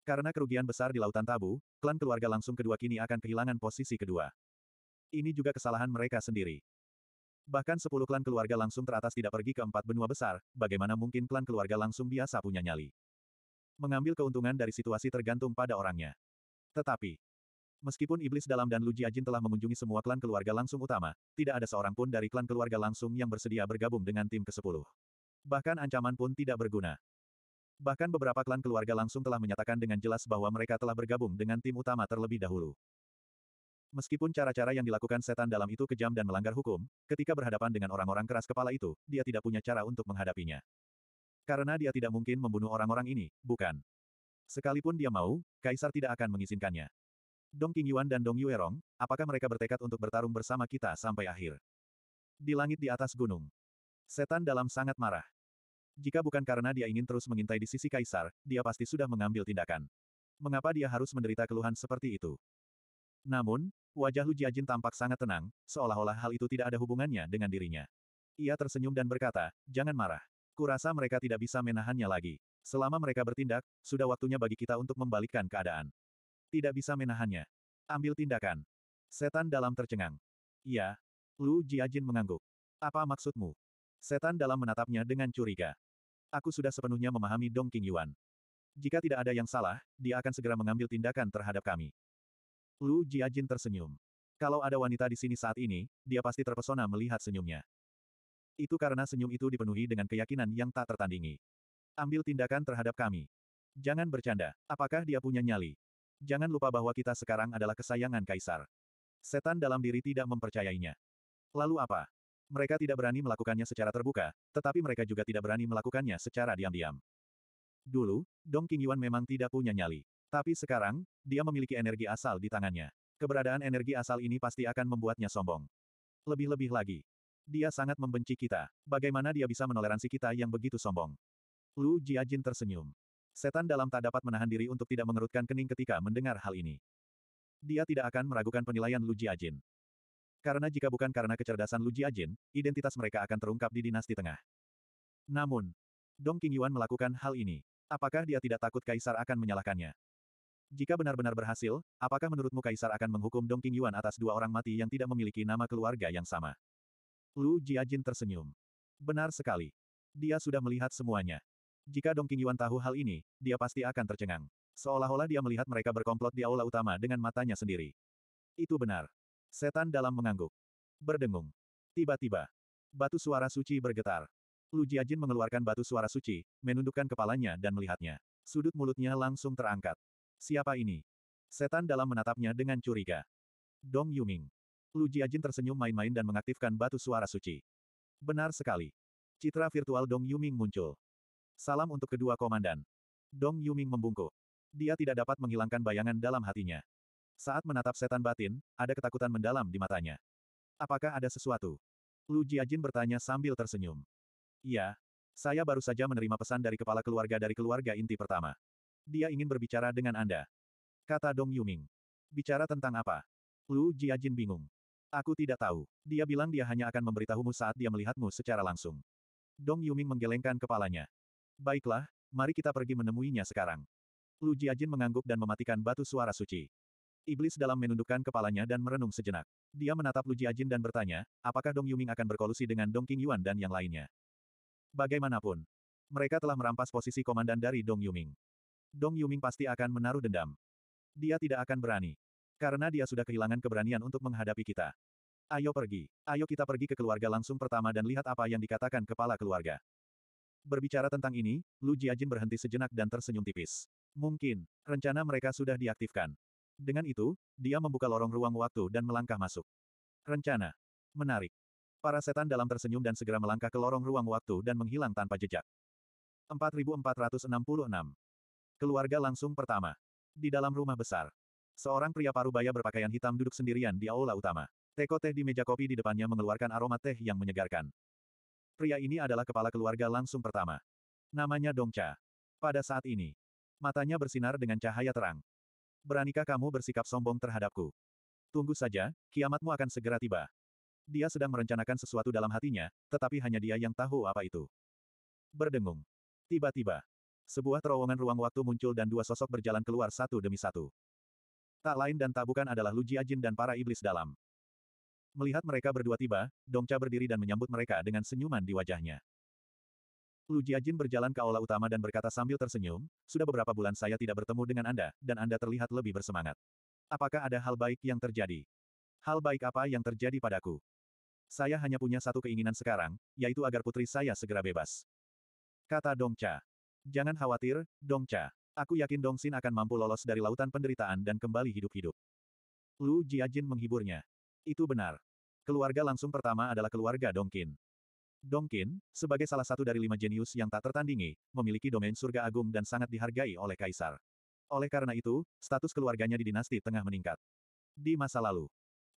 karena kerugian besar di Lautan Tabu, klan keluarga langsung kedua kini akan kehilangan posisi kedua ini juga kesalahan mereka sendiri. Bahkan sepuluh klan keluarga langsung teratas tidak pergi ke empat benua besar, bagaimana mungkin klan keluarga langsung biasa punya nyali. Mengambil keuntungan dari situasi tergantung pada orangnya. Tetapi, meskipun iblis dalam dan Luji Ajin telah mengunjungi semua klan keluarga langsung utama, tidak ada seorang pun dari klan keluarga langsung yang bersedia bergabung dengan tim ke-10. Bahkan ancaman pun tidak berguna. Bahkan beberapa klan keluarga langsung telah menyatakan dengan jelas bahwa mereka telah bergabung dengan tim utama terlebih dahulu. Meskipun cara-cara yang dilakukan setan dalam itu kejam dan melanggar hukum, ketika berhadapan dengan orang-orang keras kepala itu, dia tidak punya cara untuk menghadapinya. Karena dia tidak mungkin membunuh orang-orang ini, bukan? Sekalipun dia mau, Kaisar tidak akan mengizinkannya. Dong Yuan dan Dong Yuerong, apakah mereka bertekad untuk bertarung bersama kita sampai akhir? Di langit di atas gunung. Setan dalam sangat marah. Jika bukan karena dia ingin terus mengintai di sisi kaisar, dia pasti sudah mengambil tindakan. Mengapa dia harus menderita keluhan seperti itu? Namun, Wajah Lu Jiajin tampak sangat tenang, seolah-olah hal itu tidak ada hubungannya dengan dirinya. Ia tersenyum dan berkata, jangan marah. Kurasa mereka tidak bisa menahannya lagi. Selama mereka bertindak, sudah waktunya bagi kita untuk membalikkan keadaan. Tidak bisa menahannya. Ambil tindakan. Setan dalam tercengang. Iya. Lu Jiajin mengangguk. Apa maksudmu? Setan dalam menatapnya dengan curiga. Aku sudah sepenuhnya memahami Dong King Yuan. Jika tidak ada yang salah, dia akan segera mengambil tindakan terhadap kami. Lu Jiajin tersenyum. Kalau ada wanita di sini saat ini, dia pasti terpesona melihat senyumnya. Itu karena senyum itu dipenuhi dengan keyakinan yang tak tertandingi. Ambil tindakan terhadap kami. Jangan bercanda. Apakah dia punya nyali? Jangan lupa bahwa kita sekarang adalah kesayangan kaisar. Setan dalam diri tidak mempercayainya. Lalu apa? Mereka tidak berani melakukannya secara terbuka, tetapi mereka juga tidak berani melakukannya secara diam-diam. Dulu, Dong Qingyuan memang tidak punya nyali. Tapi sekarang, dia memiliki energi asal di tangannya. Keberadaan energi asal ini pasti akan membuatnya sombong. Lebih-lebih lagi. Dia sangat membenci kita. Bagaimana dia bisa menoleransi kita yang begitu sombong? Lu Jiajin tersenyum. Setan dalam tak dapat menahan diri untuk tidak mengerutkan kening ketika mendengar hal ini. Dia tidak akan meragukan penilaian Lu Jiajin. Karena jika bukan karena kecerdasan Lu Jiajin, identitas mereka akan terungkap di dinasti tengah. Namun, Dong Qingyuan melakukan hal ini. Apakah dia tidak takut kaisar akan menyalahkannya? Jika benar-benar berhasil, apakah menurutmu Kaisar akan menghukum Dong Qingyuan atas dua orang mati yang tidak memiliki nama keluarga yang sama? Lu Jiajin tersenyum. Benar sekali. Dia sudah melihat semuanya. Jika Dong Qingyuan tahu hal ini, dia pasti akan tercengang. Seolah-olah dia melihat mereka berkomplot di aula utama dengan matanya sendiri. Itu benar. Setan dalam mengangguk. Berdengung. Tiba-tiba. Batu suara suci bergetar. Lu Jiajin mengeluarkan batu suara suci, menundukkan kepalanya dan melihatnya. Sudut mulutnya langsung terangkat. Siapa ini? Setan dalam menatapnya dengan curiga. Dong Yuming. Lu Jiajin tersenyum main-main dan mengaktifkan batu suara suci. Benar sekali. Citra virtual Dong Yuming muncul. Salam untuk kedua komandan. Dong Yuming membungkuk. Dia tidak dapat menghilangkan bayangan dalam hatinya. Saat menatap setan batin, ada ketakutan mendalam di matanya. Apakah ada sesuatu? Lu Jiajin bertanya sambil tersenyum. Iya. Saya baru saja menerima pesan dari kepala keluarga dari keluarga inti pertama. Dia ingin berbicara dengan Anda. Kata Dong Yuming. Bicara tentang apa? Lu Jiajin bingung. Aku tidak tahu. Dia bilang dia hanya akan memberitahumu saat dia melihatmu secara langsung. Dong Yuming menggelengkan kepalanya. Baiklah, mari kita pergi menemuinya sekarang. Lu Jiajin mengangguk dan mematikan batu suara suci. Iblis dalam menundukkan kepalanya dan merenung sejenak. Dia menatap Lu Jiajin dan bertanya, apakah Dong Yuming akan berkolusi dengan Dong King Yuan dan yang lainnya. Bagaimanapun, mereka telah merampas posisi komandan dari Dong Yuming. Dong Yuming pasti akan menaruh dendam. Dia tidak akan berani. Karena dia sudah kehilangan keberanian untuk menghadapi kita. Ayo pergi. Ayo kita pergi ke keluarga langsung pertama dan lihat apa yang dikatakan kepala keluarga. Berbicara tentang ini, Lu Jiajin berhenti sejenak dan tersenyum tipis. Mungkin, rencana mereka sudah diaktifkan. Dengan itu, dia membuka lorong ruang waktu dan melangkah masuk. Rencana. Menarik. Para setan dalam tersenyum dan segera melangkah ke lorong ruang waktu dan menghilang tanpa jejak. 4466 Keluarga langsung pertama. Di dalam rumah besar. Seorang pria parubaya berpakaian hitam duduk sendirian di aula utama. Teko teh di meja kopi di depannya mengeluarkan aroma teh yang menyegarkan. Pria ini adalah kepala keluarga langsung pertama. Namanya Dongcha. Pada saat ini, matanya bersinar dengan cahaya terang. Beranikah kamu bersikap sombong terhadapku? Tunggu saja, kiamatmu akan segera tiba. Dia sedang merencanakan sesuatu dalam hatinya, tetapi hanya dia yang tahu apa itu. Berdengung. Tiba-tiba, sebuah terowongan ruang waktu muncul dan dua sosok berjalan keluar satu demi satu. Tak lain dan tak bukan adalah Lu Jiajin dan para iblis dalam. Melihat mereka berdua tiba, Dongca berdiri dan menyambut mereka dengan senyuman di wajahnya. Lu Jiajin berjalan ke aula utama dan berkata sambil tersenyum, sudah beberapa bulan saya tidak bertemu dengan Anda, dan Anda terlihat lebih bersemangat. Apakah ada hal baik yang terjadi? Hal baik apa yang terjadi padaku? Saya hanya punya satu keinginan sekarang, yaitu agar putri saya segera bebas. Kata Dongca. Jangan khawatir, Dongca. Aku yakin Dongxin akan mampu lolos dari lautan penderitaan dan kembali hidup-hidup. Lu Jiajin menghiburnya. Itu benar. Keluarga langsung pertama adalah keluarga Dong Dongkin, sebagai salah satu dari lima jenius yang tak tertandingi, memiliki domain surga agung dan sangat dihargai oleh kaisar. Oleh karena itu, status keluarganya di dinasti tengah meningkat. Di masa lalu,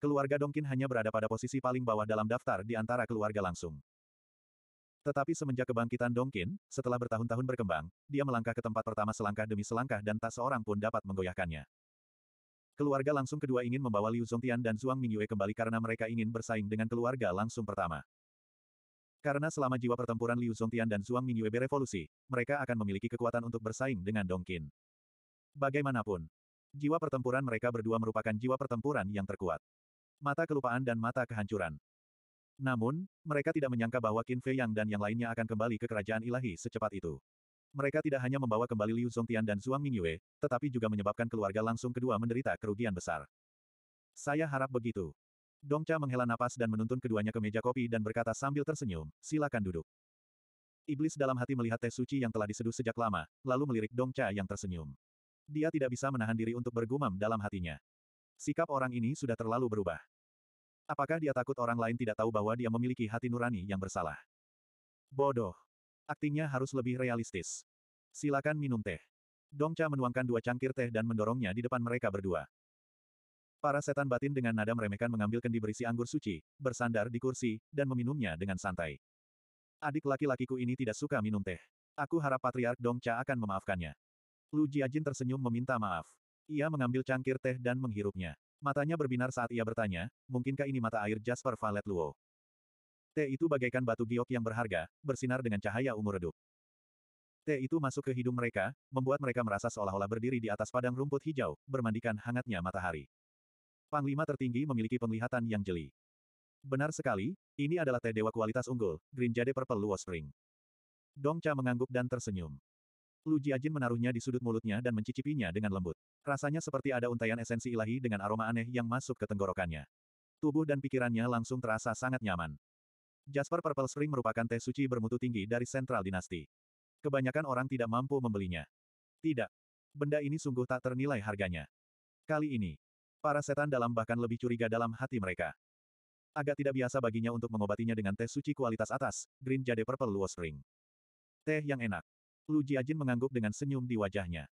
keluarga Dongkin hanya berada pada posisi paling bawah dalam daftar di antara keluarga langsung. Tetapi semenjak kebangkitan Dongkin, setelah bertahun-tahun berkembang, dia melangkah ke tempat pertama selangkah demi selangkah dan tak seorang pun dapat menggoyahkannya. Keluarga langsung kedua ingin membawa Liu Zongtian dan Zhuang Mingyue kembali karena mereka ingin bersaing dengan keluarga langsung pertama. Karena selama jiwa pertempuran Liu Zongtian dan Zhuang Mingyue berevolusi, mereka akan memiliki kekuatan untuk bersaing dengan Dongkin. Bagaimanapun, jiwa pertempuran mereka berdua merupakan jiwa pertempuran yang terkuat. Mata kelupaan dan mata kehancuran. Namun, mereka tidak menyangka bahwa Qin Fei Yang dan yang lainnya akan kembali ke kerajaan ilahi secepat itu. Mereka tidak hanya membawa kembali Liu Zongtian dan Zhuang Mingyue, tetapi juga menyebabkan keluarga langsung kedua menderita kerugian besar. Saya harap begitu. Dongcha menghela napas dan menuntun keduanya ke meja kopi dan berkata sambil tersenyum, silakan duduk. Iblis dalam hati melihat teh suci yang telah diseduh sejak lama, lalu melirik Dong Cha yang tersenyum. Dia tidak bisa menahan diri untuk bergumam dalam hatinya. Sikap orang ini sudah terlalu berubah. Apakah dia takut orang lain tidak tahu bahwa dia memiliki hati nurani yang bersalah? Bodoh. Aktingnya harus lebih realistis. Silakan minum teh. Dongca menuangkan dua cangkir teh dan mendorongnya di depan mereka berdua. Para setan batin dengan nada meremehkan mengambil kendi berisi anggur suci, bersandar di kursi, dan meminumnya dengan santai. Adik laki-lakiku ini tidak suka minum teh. Aku harap Patriark Dongca akan memaafkannya. Lu Jiajin tersenyum meminta maaf. Ia mengambil cangkir teh dan menghirupnya. Matanya berbinar saat ia bertanya, mungkinkah ini mata air Jasper Valet Luo? Teh itu bagaikan batu giok yang berharga, bersinar dengan cahaya ungu redup. Teh itu masuk ke hidung mereka, membuat mereka merasa seolah-olah berdiri di atas padang rumput hijau, bermandikan hangatnya matahari. Panglima tertinggi memiliki penglihatan yang jeli. Benar sekali, ini adalah teh dewa kualitas unggul, Green Jade Purple Luo Spring. Dongca mengangguk dan tersenyum. Lu Jiajin menaruhnya di sudut mulutnya dan mencicipinya dengan lembut. Rasanya seperti ada untaian esensi ilahi dengan aroma aneh yang masuk ke tenggorokannya. Tubuh dan pikirannya langsung terasa sangat nyaman. Jasper Purple Spring merupakan teh suci bermutu tinggi dari sentral dinasti. Kebanyakan orang tidak mampu membelinya. Tidak. Benda ini sungguh tak ternilai harganya. Kali ini, para setan dalam bahkan lebih curiga dalam hati mereka. Agak tidak biasa baginya untuk mengobatinya dengan teh suci kualitas atas, Green Jade Purple Luo Spring. Teh yang enak. Lu Jiajin mengangguk dengan senyum di wajahnya.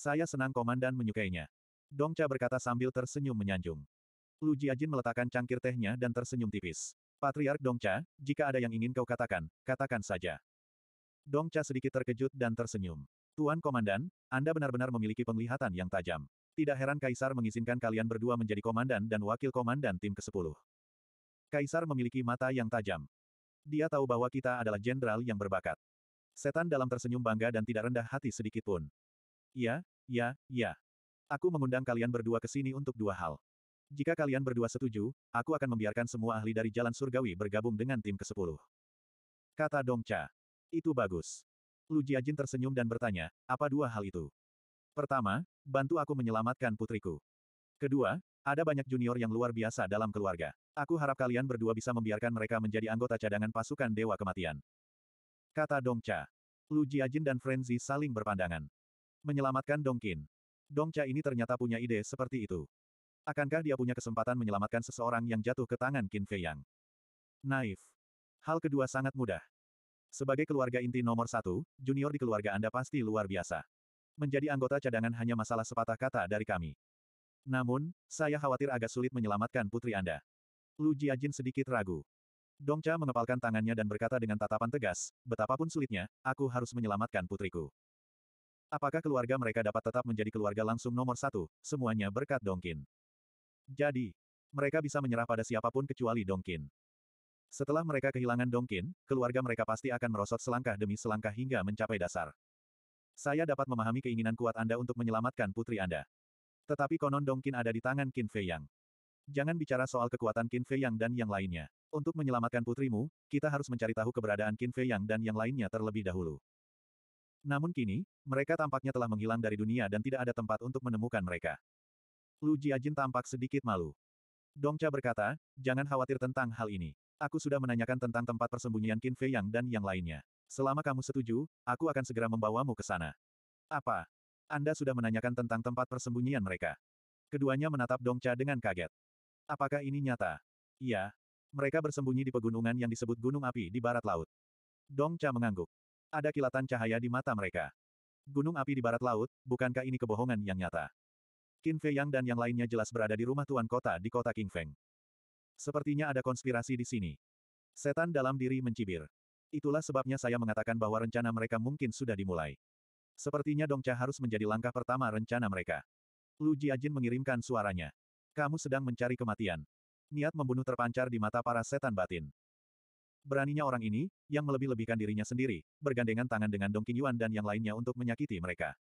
Saya senang komandan menyukainya. Dongca berkata sambil tersenyum menyanjung. Lu Jiajin meletakkan cangkir tehnya dan tersenyum tipis. Patriark Dongca, jika ada yang ingin kau katakan, katakan saja. Dongca sedikit terkejut dan tersenyum. Tuan Komandan, Anda benar-benar memiliki penglihatan yang tajam. Tidak heran Kaisar mengizinkan kalian berdua menjadi komandan dan wakil komandan tim ke-10. Kaisar memiliki mata yang tajam. Dia tahu bahwa kita adalah jenderal yang berbakat. Setan dalam tersenyum bangga dan tidak rendah hati sedikit pun. Ya, ya, ya. Aku mengundang kalian berdua ke sini untuk dua hal. Jika kalian berdua setuju, aku akan membiarkan semua ahli dari Jalan Surgawi bergabung dengan tim ke-10. Kata Dongcha. Itu bagus. Lu Jiajin tersenyum dan bertanya, apa dua hal itu? Pertama, bantu aku menyelamatkan putriku. Kedua, ada banyak junior yang luar biasa dalam keluarga. Aku harap kalian berdua bisa membiarkan mereka menjadi anggota cadangan pasukan Dewa Kematian. Kata Dongcha. Lu Jiajin dan Frenzy saling berpandangan. Menyelamatkan Dong Dongkin. Dongca ini ternyata punya ide seperti itu. Akankah dia punya kesempatan menyelamatkan seseorang yang jatuh ke tangan Qin Fei Yang? Naif. Hal kedua sangat mudah. Sebagai keluarga inti nomor satu, junior di keluarga Anda pasti luar biasa. Menjadi anggota cadangan hanya masalah sepatah kata dari kami. Namun, saya khawatir agak sulit menyelamatkan putri Anda. Lu Jiajin sedikit ragu. Dongca mengepalkan tangannya dan berkata dengan tatapan tegas, betapapun sulitnya, aku harus menyelamatkan putriku. Apakah keluarga mereka dapat tetap menjadi keluarga langsung nomor satu, semuanya berkat Dongkin. Jadi, mereka bisa menyerah pada siapapun kecuali Dongkin. Setelah mereka kehilangan Dongkin, keluarga mereka pasti akan merosot selangkah demi selangkah hingga mencapai dasar. Saya dapat memahami keinginan kuat Anda untuk menyelamatkan putri Anda. Tetapi konon Dongkin ada di tangan Qin Fei Yang. Jangan bicara soal kekuatan Qin Fei Yang dan yang lainnya. Untuk menyelamatkan putrimu, kita harus mencari tahu keberadaan Qin Fei Yang dan yang lainnya terlebih dahulu. Namun kini, mereka tampaknya telah menghilang dari dunia dan tidak ada tempat untuk menemukan mereka. Lu Jiajin tampak sedikit malu. Dongca berkata, jangan khawatir tentang hal ini. Aku sudah menanyakan tentang tempat persembunyian Qin Fei Yang dan yang lainnya. Selama kamu setuju, aku akan segera membawamu ke sana. Apa? Anda sudah menanyakan tentang tempat persembunyian mereka. Keduanya menatap Dongca dengan kaget. Apakah ini nyata? Iya. Mereka bersembunyi di pegunungan yang disebut Gunung Api di barat laut. Dongca mengangguk. Ada kilatan cahaya di mata mereka. Gunung api di barat laut, bukankah ini kebohongan yang nyata? Qin Fei Yang dan yang lainnya jelas berada di rumah tuan kota di kota King Feng. Sepertinya ada konspirasi di sini. Setan dalam diri mencibir. Itulah sebabnya saya mengatakan bahwa rencana mereka mungkin sudah dimulai. Sepertinya Dongca harus menjadi langkah pertama rencana mereka. Lu Ajin mengirimkan suaranya. Kamu sedang mencari kematian. Niat membunuh terpancar di mata para setan batin. Beraninya orang ini, yang melebih-lebihkan dirinya sendiri, bergandengan tangan dengan Dong Qingyuan dan yang lainnya untuk menyakiti mereka.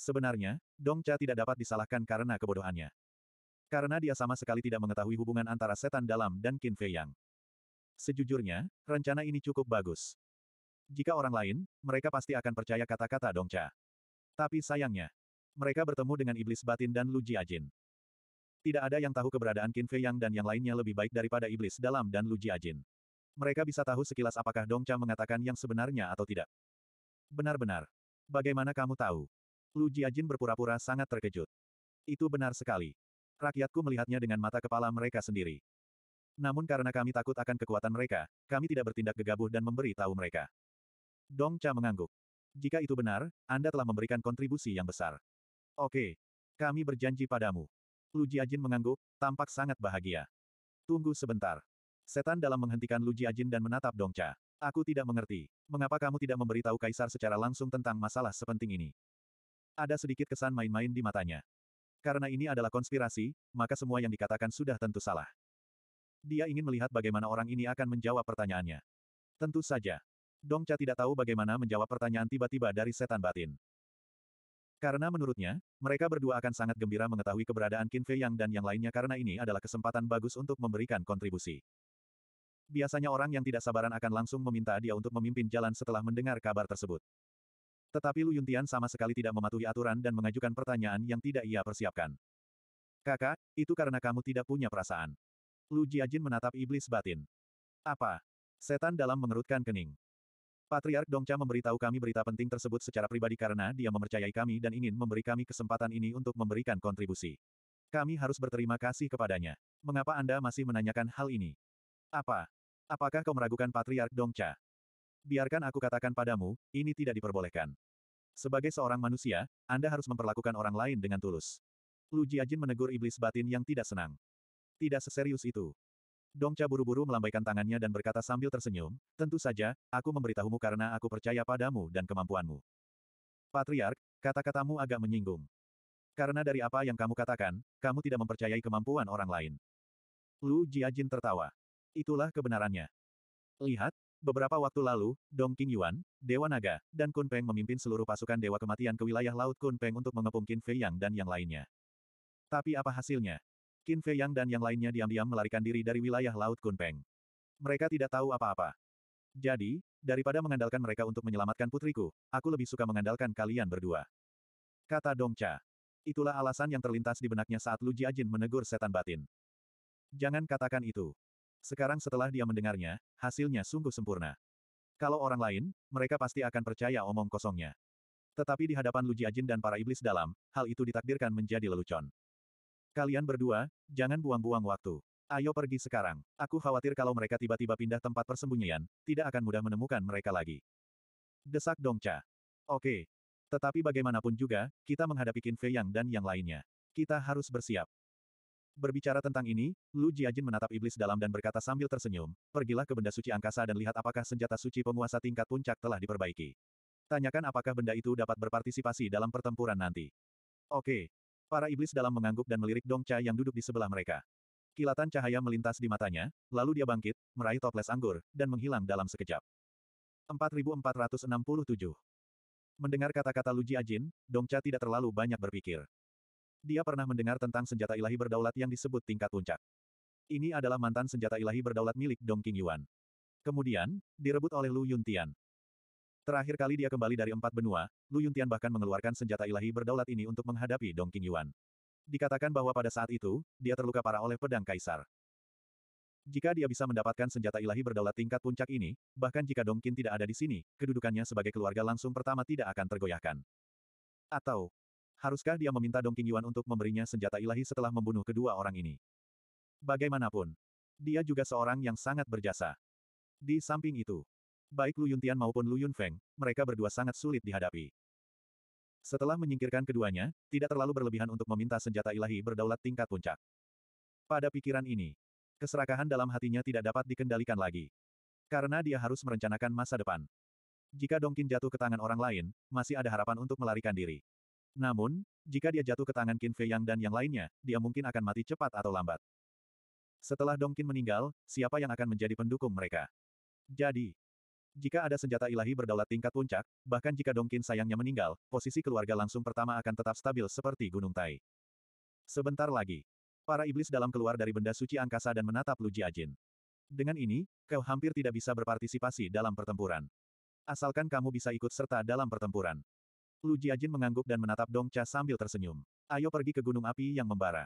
Sebenarnya, Dong Cha tidak dapat disalahkan karena kebodohannya. Karena dia sama sekali tidak mengetahui hubungan antara setan dalam dan Qin Fei Yang. Sejujurnya, rencana ini cukup bagus. Jika orang lain, mereka pasti akan percaya kata-kata Dong Cha. Tapi sayangnya, mereka bertemu dengan iblis batin dan Lu Jiajin. Tidak ada yang tahu keberadaan Qin Fei Yang dan yang lainnya lebih baik daripada iblis dalam dan Lu Jiajin. Mereka bisa tahu sekilas apakah Dong Dongca mengatakan yang sebenarnya atau tidak. Benar-benar. Bagaimana kamu tahu? Lu Jiajin berpura-pura sangat terkejut. Itu benar sekali. Rakyatku melihatnya dengan mata kepala mereka sendiri. Namun karena kami takut akan kekuatan mereka, kami tidak bertindak gegabah dan memberi tahu mereka. Dong Cha mengangguk. Jika itu benar, Anda telah memberikan kontribusi yang besar. Oke. Kami berjanji padamu. Lu Jiajin mengangguk, tampak sangat bahagia. Tunggu sebentar. Setan dalam menghentikan Lu Jiajin dan menatap Dongca. Aku tidak mengerti. Mengapa kamu tidak memberitahu Kaisar secara langsung tentang masalah sepenting ini? Ada sedikit kesan main-main di matanya. Karena ini adalah konspirasi, maka semua yang dikatakan sudah tentu salah. Dia ingin melihat bagaimana orang ini akan menjawab pertanyaannya. Tentu saja. Dongca tidak tahu bagaimana menjawab pertanyaan tiba-tiba dari setan batin. Karena menurutnya, mereka berdua akan sangat gembira mengetahui keberadaan Qin Fei Yang dan yang lainnya karena ini adalah kesempatan bagus untuk memberikan kontribusi. Biasanya orang yang tidak sabaran akan langsung meminta dia untuk memimpin jalan setelah mendengar kabar tersebut. Tetapi Lu Yuntian sama sekali tidak mematuhi aturan dan mengajukan pertanyaan yang tidak ia persiapkan. Kakak, itu karena kamu tidak punya perasaan. Lu Jiajin menatap iblis batin. Apa? Setan dalam mengerutkan kening. Patriark Dongcha memberitahu kami berita penting tersebut secara pribadi karena dia mempercayai kami dan ingin memberi kami kesempatan ini untuk memberikan kontribusi. Kami harus berterima kasih kepadanya. Mengapa Anda masih menanyakan hal ini? Apa? Apakah kau meragukan Patriark Dongcha? Biarkan aku katakan padamu, ini tidak diperbolehkan. Sebagai seorang manusia, Anda harus memperlakukan orang lain dengan tulus. Lu Jiajin menegur iblis batin yang tidak senang. Tidak seserius itu. Dongcha buru-buru melambaikan tangannya dan berkata sambil tersenyum, tentu saja, aku memberitahumu karena aku percaya padamu dan kemampuanmu. Patriark, kata-katamu agak menyinggung. Karena dari apa yang kamu katakan, kamu tidak mempercayai kemampuan orang lain. Lu Jiajin tertawa. Itulah kebenarannya. Lihat, beberapa waktu lalu, Dong King Yuan, Dewa Naga, dan Kun Peng memimpin seluruh pasukan Dewa Kematian ke wilayah Laut Kun Peng untuk mengepung Qin Fei Yang dan yang lainnya. Tapi apa hasilnya? Qin Fei Yang dan yang lainnya diam-diam melarikan diri dari wilayah Laut Kun Peng. Mereka tidak tahu apa-apa. Jadi, daripada mengandalkan mereka untuk menyelamatkan putriku, aku lebih suka mengandalkan kalian berdua. Kata Dong Cha. Itulah alasan yang terlintas di benaknya saat Lu Jiajin menegur setan batin. Jangan katakan itu. Sekarang setelah dia mendengarnya, hasilnya sungguh sempurna. Kalau orang lain, mereka pasti akan percaya omong kosongnya. Tetapi di hadapan Lu Jiajin dan para iblis dalam, hal itu ditakdirkan menjadi lelucon. Kalian berdua, jangan buang-buang waktu. Ayo pergi sekarang. Aku khawatir kalau mereka tiba-tiba pindah tempat persembunyian, tidak akan mudah menemukan mereka lagi. Desak Dongca. Oke. Tetapi bagaimanapun juga, kita menghadapi Qin Fei Yang dan yang lainnya. Kita harus bersiap. Berbicara tentang ini, Lu Jiajin menatap iblis dalam dan berkata sambil tersenyum, pergilah ke benda suci angkasa dan lihat apakah senjata suci penguasa tingkat puncak telah diperbaiki. Tanyakan apakah benda itu dapat berpartisipasi dalam pertempuran nanti. Oke. Para iblis dalam mengangguk dan melirik Dong Cha yang duduk di sebelah mereka. Kilatan cahaya melintas di matanya, lalu dia bangkit, meraih toples anggur, dan menghilang dalam sekejap. 4467 Mendengar kata-kata Lu Luji Dong Cha tidak terlalu banyak berpikir. Dia pernah mendengar tentang senjata ilahi berdaulat yang disebut tingkat puncak. Ini adalah mantan senjata ilahi berdaulat milik Dong King Yuan. Kemudian, direbut oleh Lu Yuntian. Terakhir kali dia kembali dari empat benua, Lu Yuntian bahkan mengeluarkan senjata ilahi berdaulat ini untuk menghadapi Dong King Yuan. Dikatakan bahwa pada saat itu, dia terluka parah oleh pedang kaisar. Jika dia bisa mendapatkan senjata ilahi berdaulat tingkat puncak ini, bahkan jika Dong King tidak ada di sini, kedudukannya sebagai keluarga langsung pertama tidak akan tergoyahkan. Atau, Haruskah dia meminta Dong Yuan untuk memberinya senjata ilahi setelah membunuh kedua orang ini? Bagaimanapun, dia juga seorang yang sangat berjasa. Di samping itu, baik Lu Yuntian maupun Lu Yunfeng, mereka berdua sangat sulit dihadapi. Setelah menyingkirkan keduanya, tidak terlalu berlebihan untuk meminta senjata ilahi berdaulat tingkat puncak. Pada pikiran ini, keserakahan dalam hatinya tidak dapat dikendalikan lagi. Karena dia harus merencanakan masa depan. Jika Dongkin jatuh ke tangan orang lain, masih ada harapan untuk melarikan diri. Namun, jika dia jatuh ke tangan Qin Fei Yang dan yang lainnya, dia mungkin akan mati cepat atau lambat. Setelah Dong Qin meninggal, siapa yang akan menjadi pendukung mereka? Jadi, jika ada senjata ilahi berdaulat tingkat puncak, bahkan jika Dong Qin sayangnya meninggal, posisi keluarga langsung pertama akan tetap stabil seperti Gunung Tai. Sebentar lagi, para iblis dalam keluar dari benda suci angkasa dan menatap Lu Jiajin. Dengan ini, kau hampir tidak bisa berpartisipasi dalam pertempuran. Asalkan kamu bisa ikut serta dalam pertempuran. Lu Jiajin mengangguk dan menatap Dong Cha sambil tersenyum. Ayo pergi ke gunung api yang membara.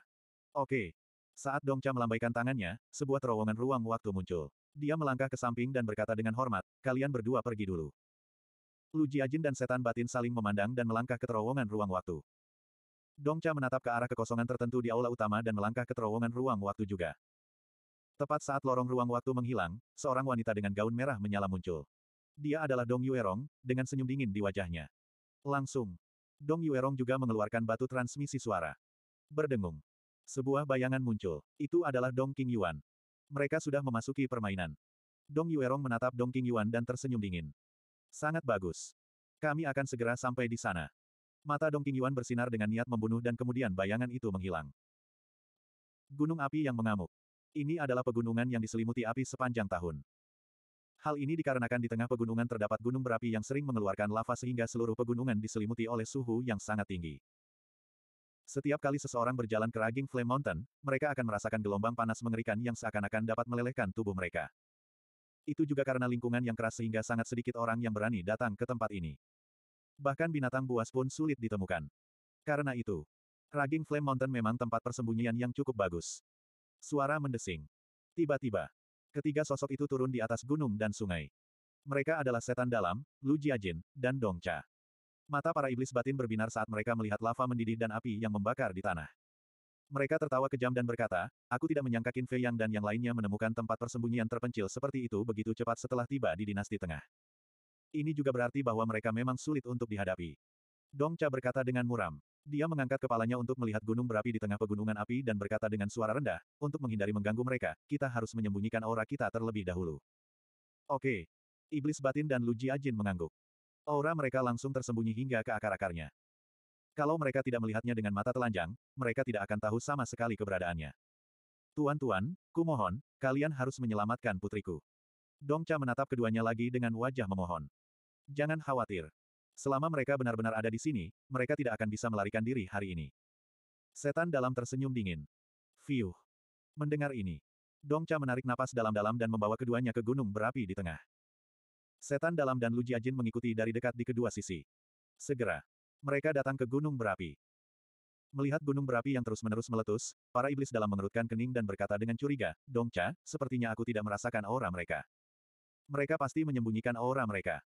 Oke. Saat Dong Cha melambaikan tangannya, sebuah terowongan ruang waktu muncul. Dia melangkah ke samping dan berkata dengan hormat, kalian berdua pergi dulu. Lu Jiajin dan setan batin saling memandang dan melangkah ke terowongan ruang waktu. Dong Cha menatap ke arah kekosongan tertentu di aula utama dan melangkah ke terowongan ruang waktu juga. Tepat saat lorong ruang waktu menghilang, seorang wanita dengan gaun merah menyala muncul. Dia adalah Dong Yuerong, dengan senyum dingin di wajahnya. Langsung. Dong Yuerong juga mengeluarkan batu transmisi suara. Berdengung. Sebuah bayangan muncul. Itu adalah Dong King Yuan. Mereka sudah memasuki permainan. Dong Yuerong menatap Dong King Yuan dan tersenyum dingin. Sangat bagus. Kami akan segera sampai di sana. Mata Dong King Yuan bersinar dengan niat membunuh dan kemudian bayangan itu menghilang. Gunung api yang mengamuk. Ini adalah pegunungan yang diselimuti api sepanjang tahun. Hal ini dikarenakan di tengah pegunungan terdapat gunung berapi yang sering mengeluarkan lava sehingga seluruh pegunungan diselimuti oleh suhu yang sangat tinggi. Setiap kali seseorang berjalan ke Raging Flame Mountain, mereka akan merasakan gelombang panas mengerikan yang seakan-akan dapat melelehkan tubuh mereka. Itu juga karena lingkungan yang keras sehingga sangat sedikit orang yang berani datang ke tempat ini. Bahkan binatang buas pun sulit ditemukan. Karena itu, Raging Flame Mountain memang tempat persembunyian yang cukup bagus. Suara mendesing. Tiba-tiba, Ketiga sosok itu turun di atas gunung dan sungai. Mereka adalah setan dalam, Lu Jiajin, dan Dong Cha. Mata para iblis batin berbinar saat mereka melihat lava mendidih dan api yang membakar di tanah. Mereka tertawa kejam dan berkata, aku tidak menyangka Qin Fei Yang dan yang lainnya menemukan tempat persembunyian terpencil seperti itu begitu cepat setelah tiba di dinasti tengah. Ini juga berarti bahwa mereka memang sulit untuk dihadapi. Dong Cha berkata dengan muram. Dia mengangkat kepalanya untuk melihat gunung berapi di tengah pegunungan api dan berkata dengan suara rendah, untuk menghindari mengganggu mereka, kita harus menyembunyikan aura kita terlebih dahulu. Oke. Iblis batin dan Luji Ajin mengangguk. Aura mereka langsung tersembunyi hingga ke akar-akarnya. Kalau mereka tidak melihatnya dengan mata telanjang, mereka tidak akan tahu sama sekali keberadaannya. Tuan-tuan, kumohon, kalian harus menyelamatkan putriku. Dongca menatap keduanya lagi dengan wajah memohon. Jangan khawatir, Selama mereka benar-benar ada di sini, mereka tidak akan bisa melarikan diri hari ini. Setan dalam tersenyum dingin. Fiuh. Mendengar ini. Dongca menarik napas dalam-dalam dan membawa keduanya ke gunung berapi di tengah. Setan dalam dan Lu Jiajin mengikuti dari dekat di kedua sisi. Segera. Mereka datang ke gunung berapi. Melihat gunung berapi yang terus-menerus meletus, para iblis dalam mengerutkan kening dan berkata dengan curiga, Dongca, sepertinya aku tidak merasakan aura mereka. Mereka pasti menyembunyikan aura mereka.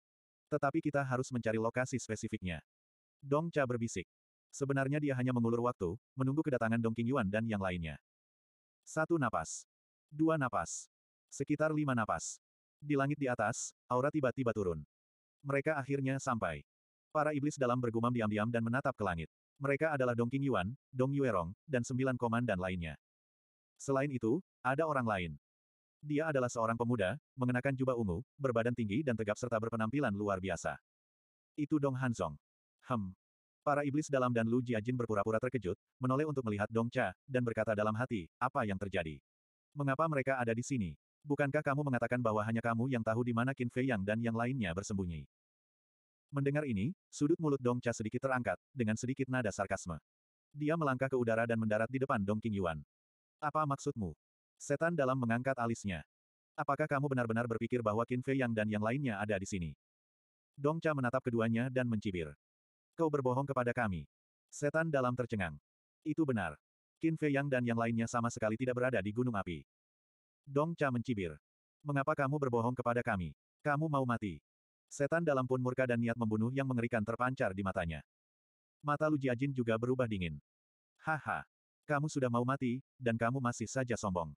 Tetapi kita harus mencari lokasi spesifiknya. Dong Cha berbisik. Sebenarnya dia hanya mengulur waktu, menunggu kedatangan Dong King Yuan dan yang lainnya. Satu napas. Dua napas. Sekitar lima napas. Di langit di atas, aura tiba-tiba turun. Mereka akhirnya sampai. Para iblis dalam bergumam diam-diam dan menatap ke langit. Mereka adalah Dong King Yuan, Dong Yuerong, dan sembilan komandan lainnya. Selain itu, ada orang lain. Dia adalah seorang pemuda, mengenakan jubah ungu, berbadan tinggi dan tegap serta berpenampilan luar biasa. Itu Dong Hanzong. Hem. Para iblis dalam dan Lu Jiajin berpura-pura terkejut, menoleh untuk melihat Dong Cha, dan berkata dalam hati, apa yang terjadi? Mengapa mereka ada di sini? Bukankah kamu mengatakan bahwa hanya kamu yang tahu di mana Qin Fei Yang dan yang lainnya bersembunyi? Mendengar ini, sudut mulut Dong Cha sedikit terangkat, dengan sedikit nada sarkasme. Dia melangkah ke udara dan mendarat di depan Dong King Yuan. Apa maksudmu? Setan dalam mengangkat alisnya. Apakah kamu benar-benar berpikir bahwa Qin Fei Yang dan yang lainnya ada di sini? Dong Cha menatap keduanya dan mencibir. Kau berbohong kepada kami. Setan dalam tercengang. Itu benar. Qin Fei Yang dan yang lainnya sama sekali tidak berada di gunung api. Dong Cha mencibir. Mengapa kamu berbohong kepada kami? Kamu mau mati. Setan dalam pun murka dan niat membunuh yang mengerikan terpancar di matanya. Mata Lu Jiajin juga berubah dingin. Haha. Kamu sudah mau mati, dan kamu masih saja sombong.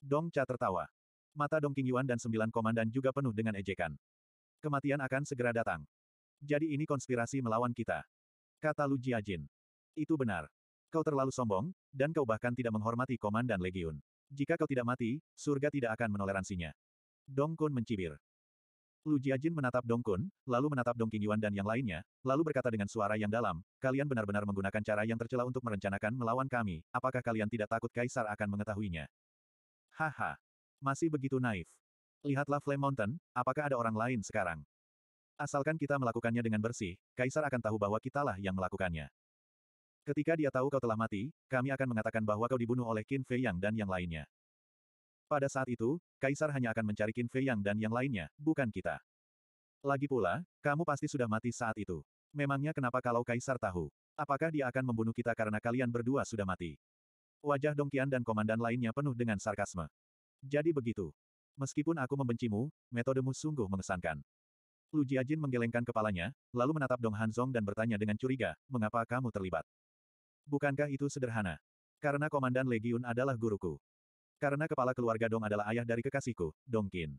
Dong Cha tertawa. Mata Dong Qingyuan dan sembilan komandan juga penuh dengan ejekan. Kematian akan segera datang. Jadi ini konspirasi melawan kita. Kata Lu Jiajin. Itu benar. Kau terlalu sombong, dan kau bahkan tidak menghormati komandan legiun. Jika kau tidak mati, surga tidak akan menoleransinya. Dong Kun mencibir. Lu Jiajin menatap Dong Kun, lalu menatap Dong Qingyuan dan yang lainnya, lalu berkata dengan suara yang dalam, kalian benar-benar menggunakan cara yang tercela untuk merencanakan melawan kami, apakah kalian tidak takut kaisar akan mengetahuinya? Haha. Masih begitu naif. Lihatlah Flame Mountain, apakah ada orang lain sekarang? Asalkan kita melakukannya dengan bersih, Kaisar akan tahu bahwa kitalah yang melakukannya. Ketika dia tahu kau telah mati, kami akan mengatakan bahwa kau dibunuh oleh Qin Fei Yang dan yang lainnya. Pada saat itu, Kaisar hanya akan mencari Qin Fei Yang dan yang lainnya, bukan kita. Lagi pula, kamu pasti sudah mati saat itu. Memangnya kenapa kalau Kaisar tahu? Apakah dia akan membunuh kita karena kalian berdua sudah mati? Wajah Dong Dongkian dan komandan lainnya penuh dengan sarkasme. Jadi begitu. Meskipun aku membencimu, metodemu sungguh mengesankan. Lu Jiajin menggelengkan kepalanya, lalu menatap Dong Hanzong dan bertanya dengan curiga, mengapa kamu terlibat? Bukankah itu sederhana? Karena komandan Legiun adalah guruku. Karena kepala keluarga Dong adalah ayah dari kekasihku, Dong Qin.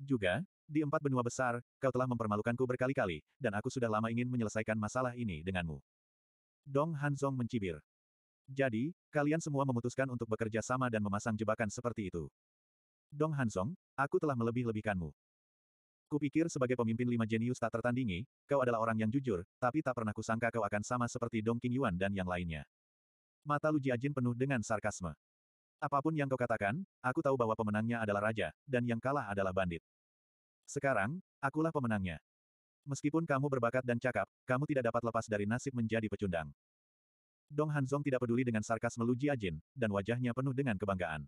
Juga, di empat benua besar, kau telah mempermalukanku berkali-kali, dan aku sudah lama ingin menyelesaikan masalah ini denganmu. Dong Hanzong mencibir. Jadi, kalian semua memutuskan untuk bekerja sama dan memasang jebakan seperti itu. Dong Hansong, aku telah melebih-lebihkanmu. Kupikir sebagai pemimpin lima jenius tak tertandingi, kau adalah orang yang jujur, tapi tak pernah kusangka kau akan sama seperti Dong King Yuan dan yang lainnya. Mata Lu Jiajin penuh dengan sarkasme. Apapun yang kau katakan, aku tahu bahwa pemenangnya adalah raja, dan yang kalah adalah bandit. Sekarang, akulah pemenangnya. Meskipun kamu berbakat dan cakap, kamu tidak dapat lepas dari nasib menjadi pecundang. Dong Hanzong tidak peduli dengan sarkas meluji Ajin, dan wajahnya penuh dengan kebanggaan.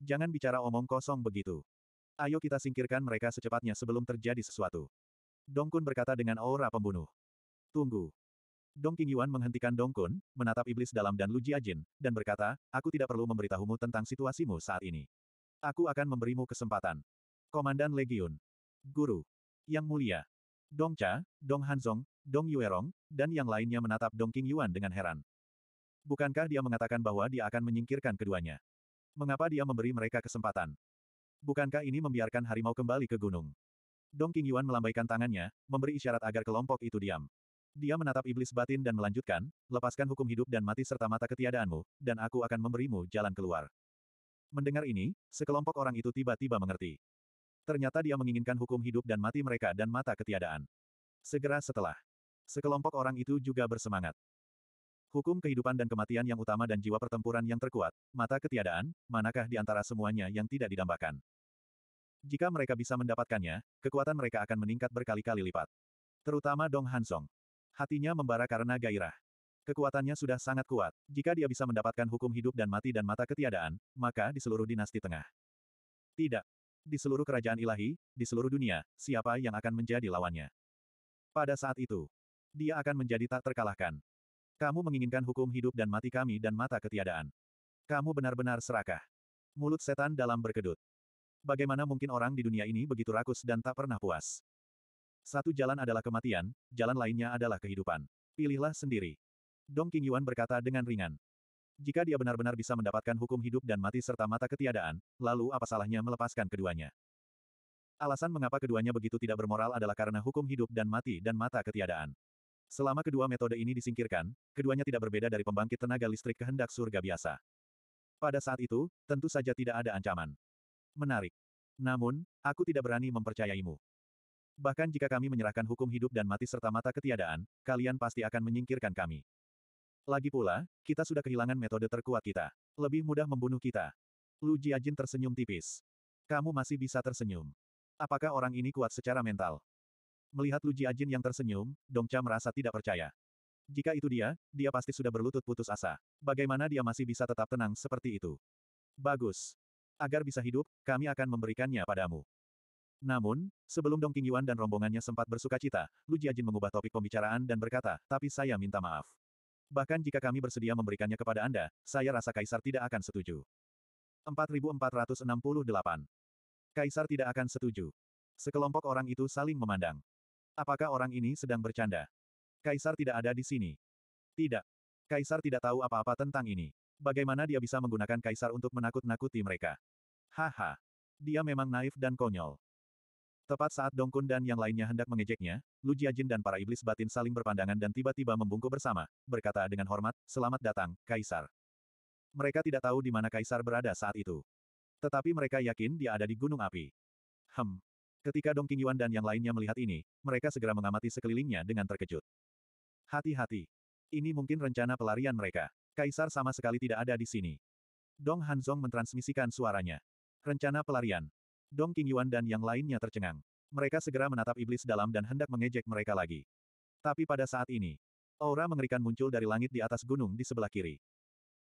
Jangan bicara omong kosong begitu. Ayo kita singkirkan mereka secepatnya sebelum terjadi sesuatu. Dong Kun berkata dengan aura pembunuh. Tunggu. Dong King Yuan menghentikan Dong Kun, menatap iblis dalam dan Luji Ajin, dan berkata, aku tidak perlu memberitahumu tentang situasimu saat ini. Aku akan memberimu kesempatan. Komandan Legiun. Guru. Yang mulia. Dong Cha, Dong Hanzong, Dong Yuerong, dan yang lainnya menatap Dong King Yuan dengan heran. Bukankah dia mengatakan bahwa dia akan menyingkirkan keduanya? Mengapa dia memberi mereka kesempatan? Bukankah ini membiarkan harimau kembali ke gunung? Dong King Yuan melambaikan tangannya, memberi isyarat agar kelompok itu diam. Dia menatap iblis batin dan melanjutkan, lepaskan hukum hidup dan mati serta mata ketiadaanmu, dan aku akan memberimu jalan keluar. Mendengar ini, sekelompok orang itu tiba-tiba mengerti. Ternyata dia menginginkan hukum hidup dan mati mereka dan mata ketiadaan. Segera setelah, sekelompok orang itu juga bersemangat. Hukum kehidupan dan kematian yang utama dan jiwa pertempuran yang terkuat, mata ketiadaan, manakah di antara semuanya yang tidak didambakan? Jika mereka bisa mendapatkannya, kekuatan mereka akan meningkat berkali-kali lipat. Terutama Dong Hansong. Hatinya membara karena gairah. Kekuatannya sudah sangat kuat. Jika dia bisa mendapatkan hukum hidup dan mati dan mata ketiadaan, maka di seluruh dinasti tengah. Tidak di seluruh kerajaan ilahi, di seluruh dunia, siapa yang akan menjadi lawannya. Pada saat itu, dia akan menjadi tak terkalahkan. Kamu menginginkan hukum hidup dan mati kami dan mata ketiadaan. Kamu benar-benar serakah. Mulut setan dalam berkedut. Bagaimana mungkin orang di dunia ini begitu rakus dan tak pernah puas? Satu jalan adalah kematian, jalan lainnya adalah kehidupan. Pilihlah sendiri. Dong Qingyuan berkata dengan ringan. Jika dia benar-benar bisa mendapatkan hukum hidup dan mati serta mata ketiadaan, lalu apa salahnya melepaskan keduanya? Alasan mengapa keduanya begitu tidak bermoral adalah karena hukum hidup dan mati dan mata ketiadaan. Selama kedua metode ini disingkirkan, keduanya tidak berbeda dari pembangkit tenaga listrik kehendak surga biasa. Pada saat itu, tentu saja tidak ada ancaman. Menarik. Namun, aku tidak berani mempercayaimu. Bahkan jika kami menyerahkan hukum hidup dan mati serta mata ketiadaan, kalian pasti akan menyingkirkan kami. Lagi pula, kita sudah kehilangan metode terkuat kita. Lebih mudah membunuh kita. Lu Jiajin tersenyum tipis. Kamu masih bisa tersenyum. Apakah orang ini kuat secara mental? Melihat Lu Jiajin yang tersenyum, Dong Cha merasa tidak percaya. Jika itu dia, dia pasti sudah berlutut putus asa. Bagaimana dia masih bisa tetap tenang seperti itu? Bagus. Agar bisa hidup, kami akan memberikannya padamu. Namun, sebelum Dong Qingyuan dan rombongannya sempat bersuka cita, Lu Jiajin mengubah topik pembicaraan dan berkata, tapi saya minta maaf. Bahkan jika kami bersedia memberikannya kepada Anda, saya rasa Kaisar tidak akan setuju. 4468. Kaisar tidak akan setuju. Sekelompok orang itu saling memandang. Apakah orang ini sedang bercanda? Kaisar tidak ada di sini. Tidak. Kaisar tidak tahu apa-apa tentang ini. Bagaimana dia bisa menggunakan Kaisar untuk menakut-nakuti mereka? Haha. Dia memang naif dan konyol. Tepat saat Dong Kun dan yang lainnya hendak mengejeknya, Lu Jiajin dan para iblis batin saling berpandangan dan tiba-tiba membungkuk bersama, berkata dengan hormat, Selamat datang, Kaisar. Mereka tidak tahu di mana Kaisar berada saat itu. Tetapi mereka yakin dia ada di Gunung Api. Hem. Ketika Dong Yuan dan yang lainnya melihat ini, mereka segera mengamati sekelilingnya dengan terkejut. Hati-hati. Ini mungkin rencana pelarian mereka. Kaisar sama sekali tidak ada di sini. Dong Hanzong mentransmisikan suaranya. Rencana pelarian. Dong Qingyuan dan yang lainnya tercengang. Mereka segera menatap iblis dalam dan hendak mengejek mereka lagi. Tapi pada saat ini, aura mengerikan muncul dari langit di atas gunung di sebelah kiri.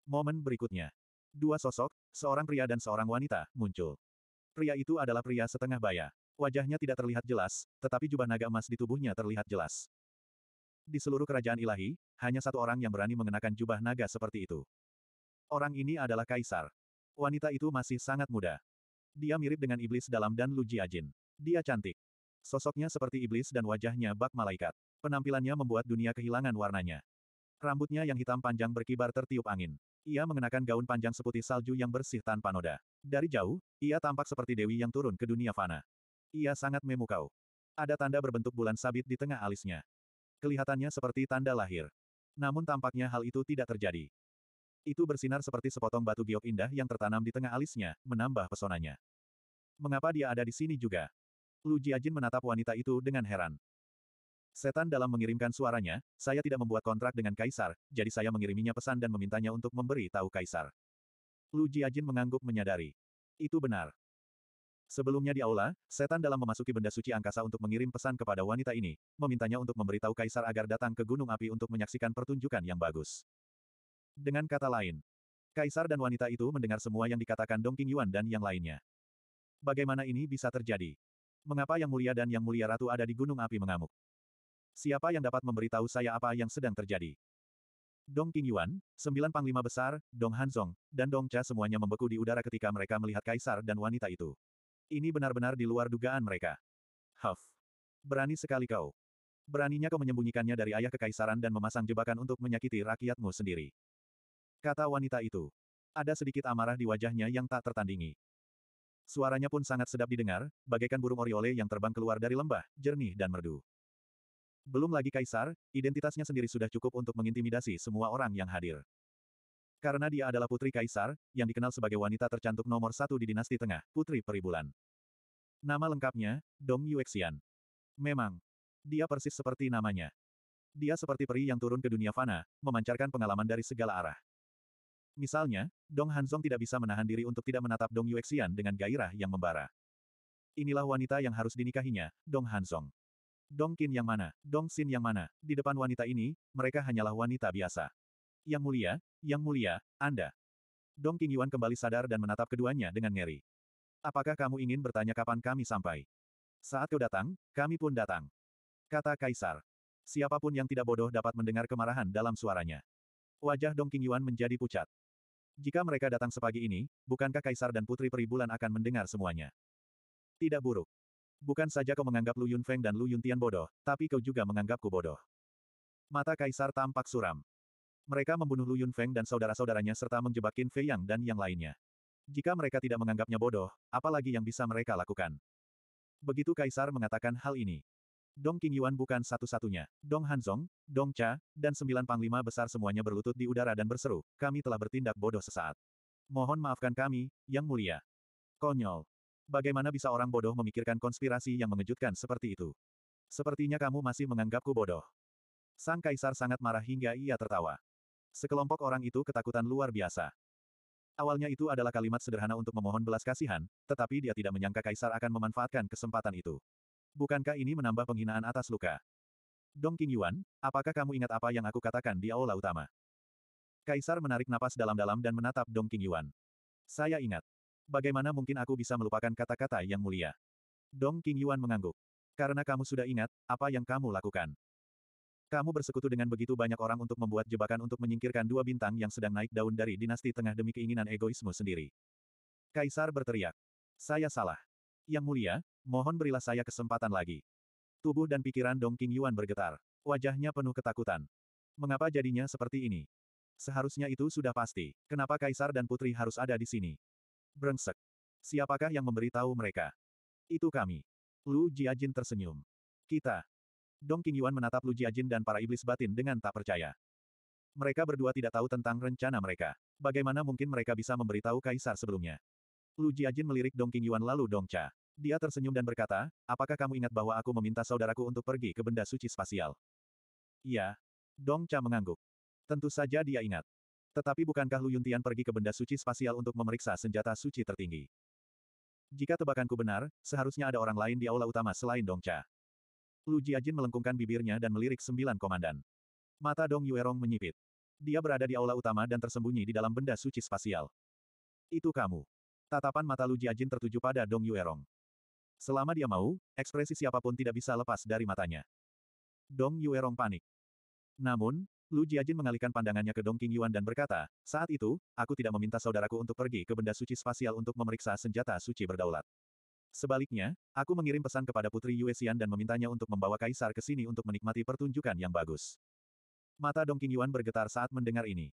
Momen berikutnya. Dua sosok, seorang pria dan seorang wanita, muncul. Pria itu adalah pria setengah baya. Wajahnya tidak terlihat jelas, tetapi jubah naga emas di tubuhnya terlihat jelas. Di seluruh kerajaan ilahi, hanya satu orang yang berani mengenakan jubah naga seperti itu. Orang ini adalah Kaisar. Wanita itu masih sangat muda. Dia mirip dengan iblis dalam dan Lu Jiajin. Dia cantik. Sosoknya seperti iblis dan wajahnya bak malaikat. Penampilannya membuat dunia kehilangan warnanya. Rambutnya yang hitam panjang berkibar tertiup angin. Ia mengenakan gaun panjang seputih salju yang bersih tanpa noda. Dari jauh, ia tampak seperti dewi yang turun ke dunia fana. Ia sangat memukau. Ada tanda berbentuk bulan sabit di tengah alisnya. Kelihatannya seperti tanda lahir. Namun tampaknya hal itu tidak terjadi. Itu bersinar seperti sepotong batu giok indah yang tertanam di tengah alisnya, menambah pesonanya. Mengapa dia ada di sini juga? Lu Jiajin menatap wanita itu dengan heran. Setan dalam mengirimkan suaranya, saya tidak membuat kontrak dengan Kaisar, jadi saya mengiriminya pesan dan memintanya untuk memberi tahu Kaisar. Lu Jiajin mengangguk menyadari. Itu benar. Sebelumnya di aula, setan dalam memasuki benda suci angkasa untuk mengirim pesan kepada wanita ini, memintanya untuk memberitahu Kaisar agar datang ke Gunung Api untuk menyaksikan pertunjukan yang bagus. Dengan kata lain, Kaisar dan wanita itu mendengar semua yang dikatakan Dong Yuan dan yang lainnya. Bagaimana ini bisa terjadi? Mengapa Yang Mulia dan Yang Mulia Ratu ada di Gunung Api mengamuk? Siapa yang dapat memberitahu saya apa yang sedang terjadi? Dong Yuan, sembilan panglima besar, Dong Hanzong, dan Dong Cha semuanya membeku di udara ketika mereka melihat Kaisar dan wanita itu. Ini benar-benar di luar dugaan mereka. Huff. Berani sekali kau. Beraninya kau menyembunyikannya dari ayah kekaisaran dan memasang jebakan untuk menyakiti rakyatmu sendiri kata wanita itu. Ada sedikit amarah di wajahnya yang tak tertandingi. Suaranya pun sangat sedap didengar, bagaikan burung oriole yang terbang keluar dari lembah, jernih dan merdu. Belum lagi kaisar, identitasnya sendiri sudah cukup untuk mengintimidasi semua orang yang hadir. Karena dia adalah putri kaisar, yang dikenal sebagai wanita tercantik nomor satu di dinasti tengah, putri peribulan. Nama lengkapnya, Dong Yuexian. Memang, dia persis seperti namanya. Dia seperti peri yang turun ke dunia fana, memancarkan pengalaman dari segala arah. Misalnya, Dong Hanzong tidak bisa menahan diri untuk tidak menatap Dong Yuexian dengan gairah yang membara. Inilah wanita yang harus dinikahinya, Dong Hanzong. Dong Qin yang mana, Dong Xin yang mana, di depan wanita ini, mereka hanyalah wanita biasa. Yang mulia, yang mulia, Anda. Dong Qin Yuan kembali sadar dan menatap keduanya dengan ngeri. Apakah kamu ingin bertanya kapan kami sampai? Saat kau datang, kami pun datang. Kata Kaisar. Siapapun yang tidak bodoh dapat mendengar kemarahan dalam suaranya. Wajah Dong Qing Yuan menjadi pucat. Jika mereka datang sepagi ini, bukankah Kaisar dan Putri Peribulan akan mendengar semuanya? Tidak buruk. Bukan saja kau menganggap Lu Yunfeng dan Lu Yuntian bodoh, tapi kau juga menganggapku bodoh. Mata Kaisar tampak suram. Mereka membunuh Lu Yunfeng dan saudara-saudaranya serta menjebak Fei Yang dan yang lainnya. Jika mereka tidak menganggapnya bodoh, apalagi yang bisa mereka lakukan? Begitu Kaisar mengatakan hal ini. Dong King Yuan bukan satu-satunya. Dong Hanzong, Dong Cha, dan sembilan panglima besar semuanya berlutut di udara dan berseru, kami telah bertindak bodoh sesaat. Mohon maafkan kami, Yang Mulia. Konyol. Bagaimana bisa orang bodoh memikirkan konspirasi yang mengejutkan seperti itu? Sepertinya kamu masih menganggapku bodoh. Sang Kaisar sangat marah hingga ia tertawa. Sekelompok orang itu ketakutan luar biasa. Awalnya itu adalah kalimat sederhana untuk memohon belas kasihan, tetapi dia tidak menyangka Kaisar akan memanfaatkan kesempatan itu bukankah ini menambah penghinaan atas luka? Dong Yuan, apakah kamu ingat apa yang aku katakan di aula utama? Kaisar menarik napas dalam-dalam dan menatap Dong Yuan. Saya ingat. Bagaimana mungkin aku bisa melupakan kata-kata yang mulia? Dong Yuan mengangguk. Karena kamu sudah ingat, apa yang kamu lakukan. Kamu bersekutu dengan begitu banyak orang untuk membuat jebakan untuk menyingkirkan dua bintang yang sedang naik daun dari dinasti tengah demi keinginan egoisme sendiri. Kaisar berteriak. Saya salah. Yang mulia, mohon berilah saya kesempatan lagi. Tubuh dan pikiran Dong King Yuan bergetar. Wajahnya penuh ketakutan. Mengapa jadinya seperti ini? Seharusnya itu sudah pasti. Kenapa kaisar dan putri harus ada di sini? Brengsek. Siapakah yang memberitahu mereka? Itu kami. Lu Jiajin tersenyum. Kita. Dong King Yuan menatap Lu Jiajin dan para iblis batin dengan tak percaya. Mereka berdua tidak tahu tentang rencana mereka. Bagaimana mungkin mereka bisa memberitahu kaisar sebelumnya? Lu Jiajin melirik Dong Qingyuan lalu Dong Cha. Dia tersenyum dan berkata, apakah kamu ingat bahwa aku meminta saudaraku untuk pergi ke benda suci spasial? Iya. Dong Cha mengangguk. Tentu saja dia ingat. Tetapi bukankah Lu Yuntian pergi ke benda suci spasial untuk memeriksa senjata suci tertinggi? Jika tebakanku benar, seharusnya ada orang lain di aula utama selain Dong Cha. Lu Jiajin melengkungkan bibirnya dan melirik sembilan komandan. Mata Dong Yuerong menyipit. Dia berada di aula utama dan tersembunyi di dalam benda suci spasial. Itu kamu. Tatapan mata Lu Jiajin tertuju pada Dong Yuerong. Selama dia mau, ekspresi siapapun tidak bisa lepas dari matanya. Dong Yuerong panik. Namun, Lu Jiajin mengalihkan pandangannya ke Dong King Yuan dan berkata, saat itu, aku tidak meminta saudaraku untuk pergi ke benda suci spasial untuk memeriksa senjata suci berdaulat. Sebaliknya, aku mengirim pesan kepada Putri Yue Xian dan memintanya untuk membawa Kaisar ke sini untuk menikmati pertunjukan yang bagus. Mata Dong King Yuan bergetar saat mendengar ini.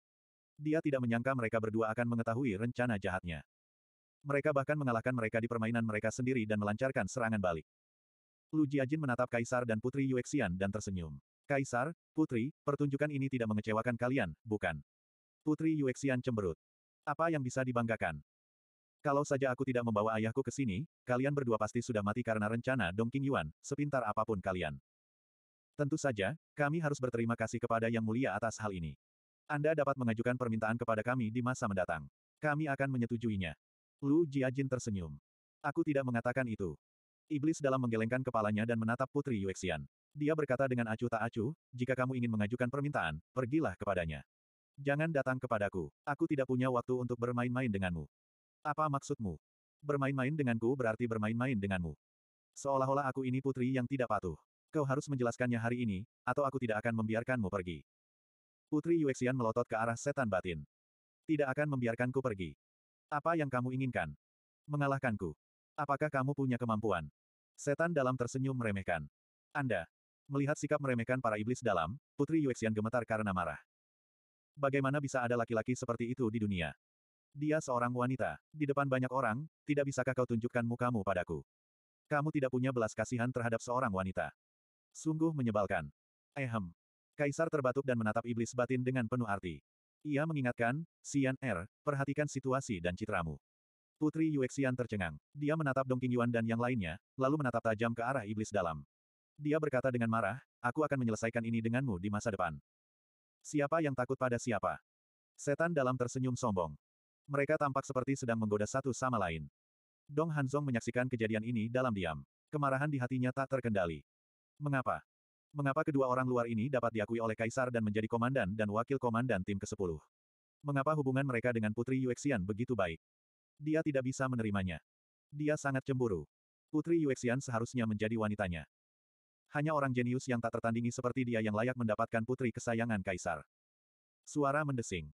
Dia tidak menyangka mereka berdua akan mengetahui rencana jahatnya. Mereka bahkan mengalahkan mereka di permainan mereka sendiri dan melancarkan serangan balik. Lu Jiajin menatap Kaisar dan Putri Yuexian dan tersenyum. Kaisar, Putri, pertunjukan ini tidak mengecewakan kalian, bukan? Putri Yuexian cemberut. Apa yang bisa dibanggakan? Kalau saja aku tidak membawa ayahku ke sini, kalian berdua pasti sudah mati karena rencana Dong King Yuan, sepintar apapun kalian. Tentu saja, kami harus berterima kasih kepada Yang Mulia atas hal ini. Anda dapat mengajukan permintaan kepada kami di masa mendatang. Kami akan menyetujuinya. Lu Jiajin tersenyum. Aku tidak mengatakan itu. Iblis dalam menggelengkan kepalanya dan menatap Putri Yuexian. Dia berkata dengan acuh tak acuh, jika kamu ingin mengajukan permintaan, pergilah kepadanya. Jangan datang kepadaku. Aku tidak punya waktu untuk bermain-main denganmu. Apa maksudmu? Bermain-main denganku berarti bermain-main denganmu. Seolah-olah aku ini putri yang tidak patuh. Kau harus menjelaskannya hari ini, atau aku tidak akan membiarkanmu pergi. Putri Yuexian melotot ke arah setan batin. Tidak akan membiarkanku pergi. Apa yang kamu inginkan? Mengalahkanku. Apakah kamu punya kemampuan? Setan dalam tersenyum meremehkan. Anda. Melihat sikap meremehkan para iblis dalam, Putri Yuexian gemetar karena marah. Bagaimana bisa ada laki-laki seperti itu di dunia? Dia seorang wanita. Di depan banyak orang, tidak bisakah kau tunjukkan mukamu padaku? Kamu tidak punya belas kasihan terhadap seorang wanita. Sungguh menyebalkan. Ehem. Kaisar terbatuk dan menatap iblis batin dengan penuh arti. Ia mengingatkan, Xian Er, perhatikan situasi dan citramu. Putri Yuexian tercengang. Dia menatap Dong Qingyuan dan yang lainnya, lalu menatap tajam ke arah iblis dalam. Dia berkata dengan marah, aku akan menyelesaikan ini denganmu di masa depan. Siapa yang takut pada siapa? Setan dalam tersenyum sombong. Mereka tampak seperti sedang menggoda satu sama lain. Dong Hanzong menyaksikan kejadian ini dalam diam. Kemarahan di hatinya tak terkendali. Mengapa? Mengapa kedua orang luar ini dapat diakui oleh kaisar dan menjadi komandan dan wakil komandan tim ke-10? Mengapa hubungan mereka dengan Putri Yuexian begitu baik? Dia tidak bisa menerimanya. Dia sangat cemburu. Putri Yuexian seharusnya menjadi wanitanya. Hanya orang jenius yang tak tertandingi seperti dia yang layak mendapatkan putri kesayangan kaisar. Suara mendesing.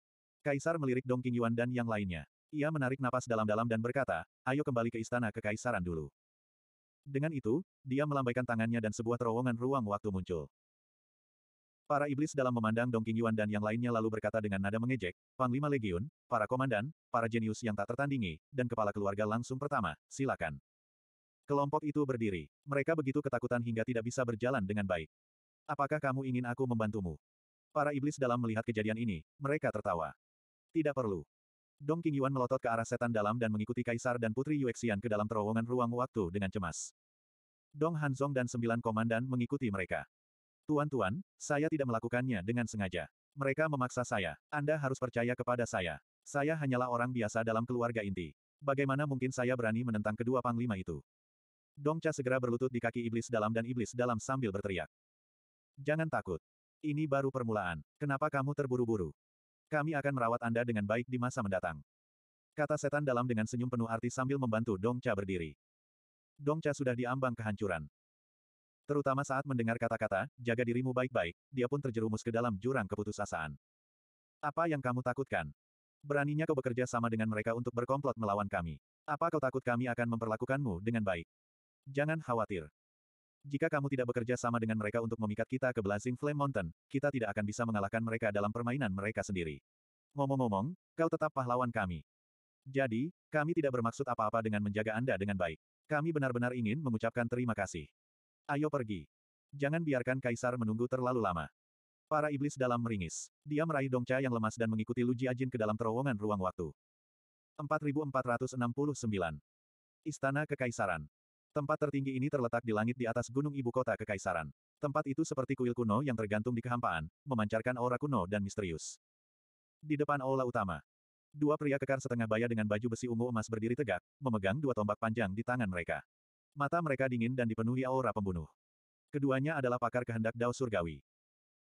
Kaisar melirik Dong Qingyuan dan yang lainnya. Ia menarik napas dalam-dalam dan berkata, ayo kembali ke istana kekaisaran dulu. Dengan itu, dia melambaikan tangannya dan sebuah terowongan ruang waktu muncul. Para iblis dalam memandang Dong Yuan dan yang lainnya lalu berkata dengan nada mengejek, Panglima Legiun, para komandan, para jenius yang tak tertandingi, dan kepala keluarga langsung pertama, silakan. Kelompok itu berdiri. Mereka begitu ketakutan hingga tidak bisa berjalan dengan baik. Apakah kamu ingin aku membantumu? Para iblis dalam melihat kejadian ini, mereka tertawa. Tidak perlu. Dong Qingyuan melotot ke arah setan dalam dan mengikuti Kaisar dan Putri Yuexian ke dalam terowongan ruang waktu dengan cemas. Dong Hanzong dan sembilan komandan mengikuti mereka. Tuan-tuan, saya tidak melakukannya dengan sengaja. Mereka memaksa saya. Anda harus percaya kepada saya. Saya hanyalah orang biasa dalam keluarga inti. Bagaimana mungkin saya berani menentang kedua panglima itu? Dong Cha segera berlutut di kaki iblis dalam dan iblis dalam sambil berteriak. Jangan takut. Ini baru permulaan. Kenapa kamu terburu-buru? Kami akan merawat Anda dengan baik di masa mendatang. Kata setan dalam dengan senyum penuh arti sambil membantu Dong Cha berdiri. Dong Cha sudah diambang kehancuran. Terutama saat mendengar kata-kata, jaga dirimu baik-baik, dia pun terjerumus ke dalam jurang keputusasaan. Apa yang kamu takutkan? Beraninya kau bekerja sama dengan mereka untuk berkomplot melawan kami. Apa kau takut kami akan memperlakukanmu dengan baik? Jangan khawatir. Jika kamu tidak bekerja sama dengan mereka untuk memikat kita ke Blazing Flame Mountain, kita tidak akan bisa mengalahkan mereka dalam permainan mereka sendiri. Ngomong-ngomong, kau tetap pahlawan kami. Jadi, kami tidak bermaksud apa-apa dengan menjaga Anda dengan baik. Kami benar-benar ingin mengucapkan terima kasih. Ayo pergi. Jangan biarkan Kaisar menunggu terlalu lama. Para iblis dalam meringis. Dia meraih Dongca yang lemas dan mengikuti Luji Ajin ke dalam terowongan ruang waktu. 4469. Istana Kekaisaran. Tempat tertinggi ini terletak di langit di atas gunung ibu kota kekaisaran. Tempat itu seperti kuil kuno yang tergantung di kehampaan, memancarkan aura kuno dan misterius. Di depan aula utama, dua pria kekar setengah baya dengan baju besi ungu emas berdiri tegak, memegang dua tombak panjang di tangan mereka. Mata mereka dingin dan dipenuhi aura pembunuh. Keduanya adalah pakar kehendak Dao Surgawi.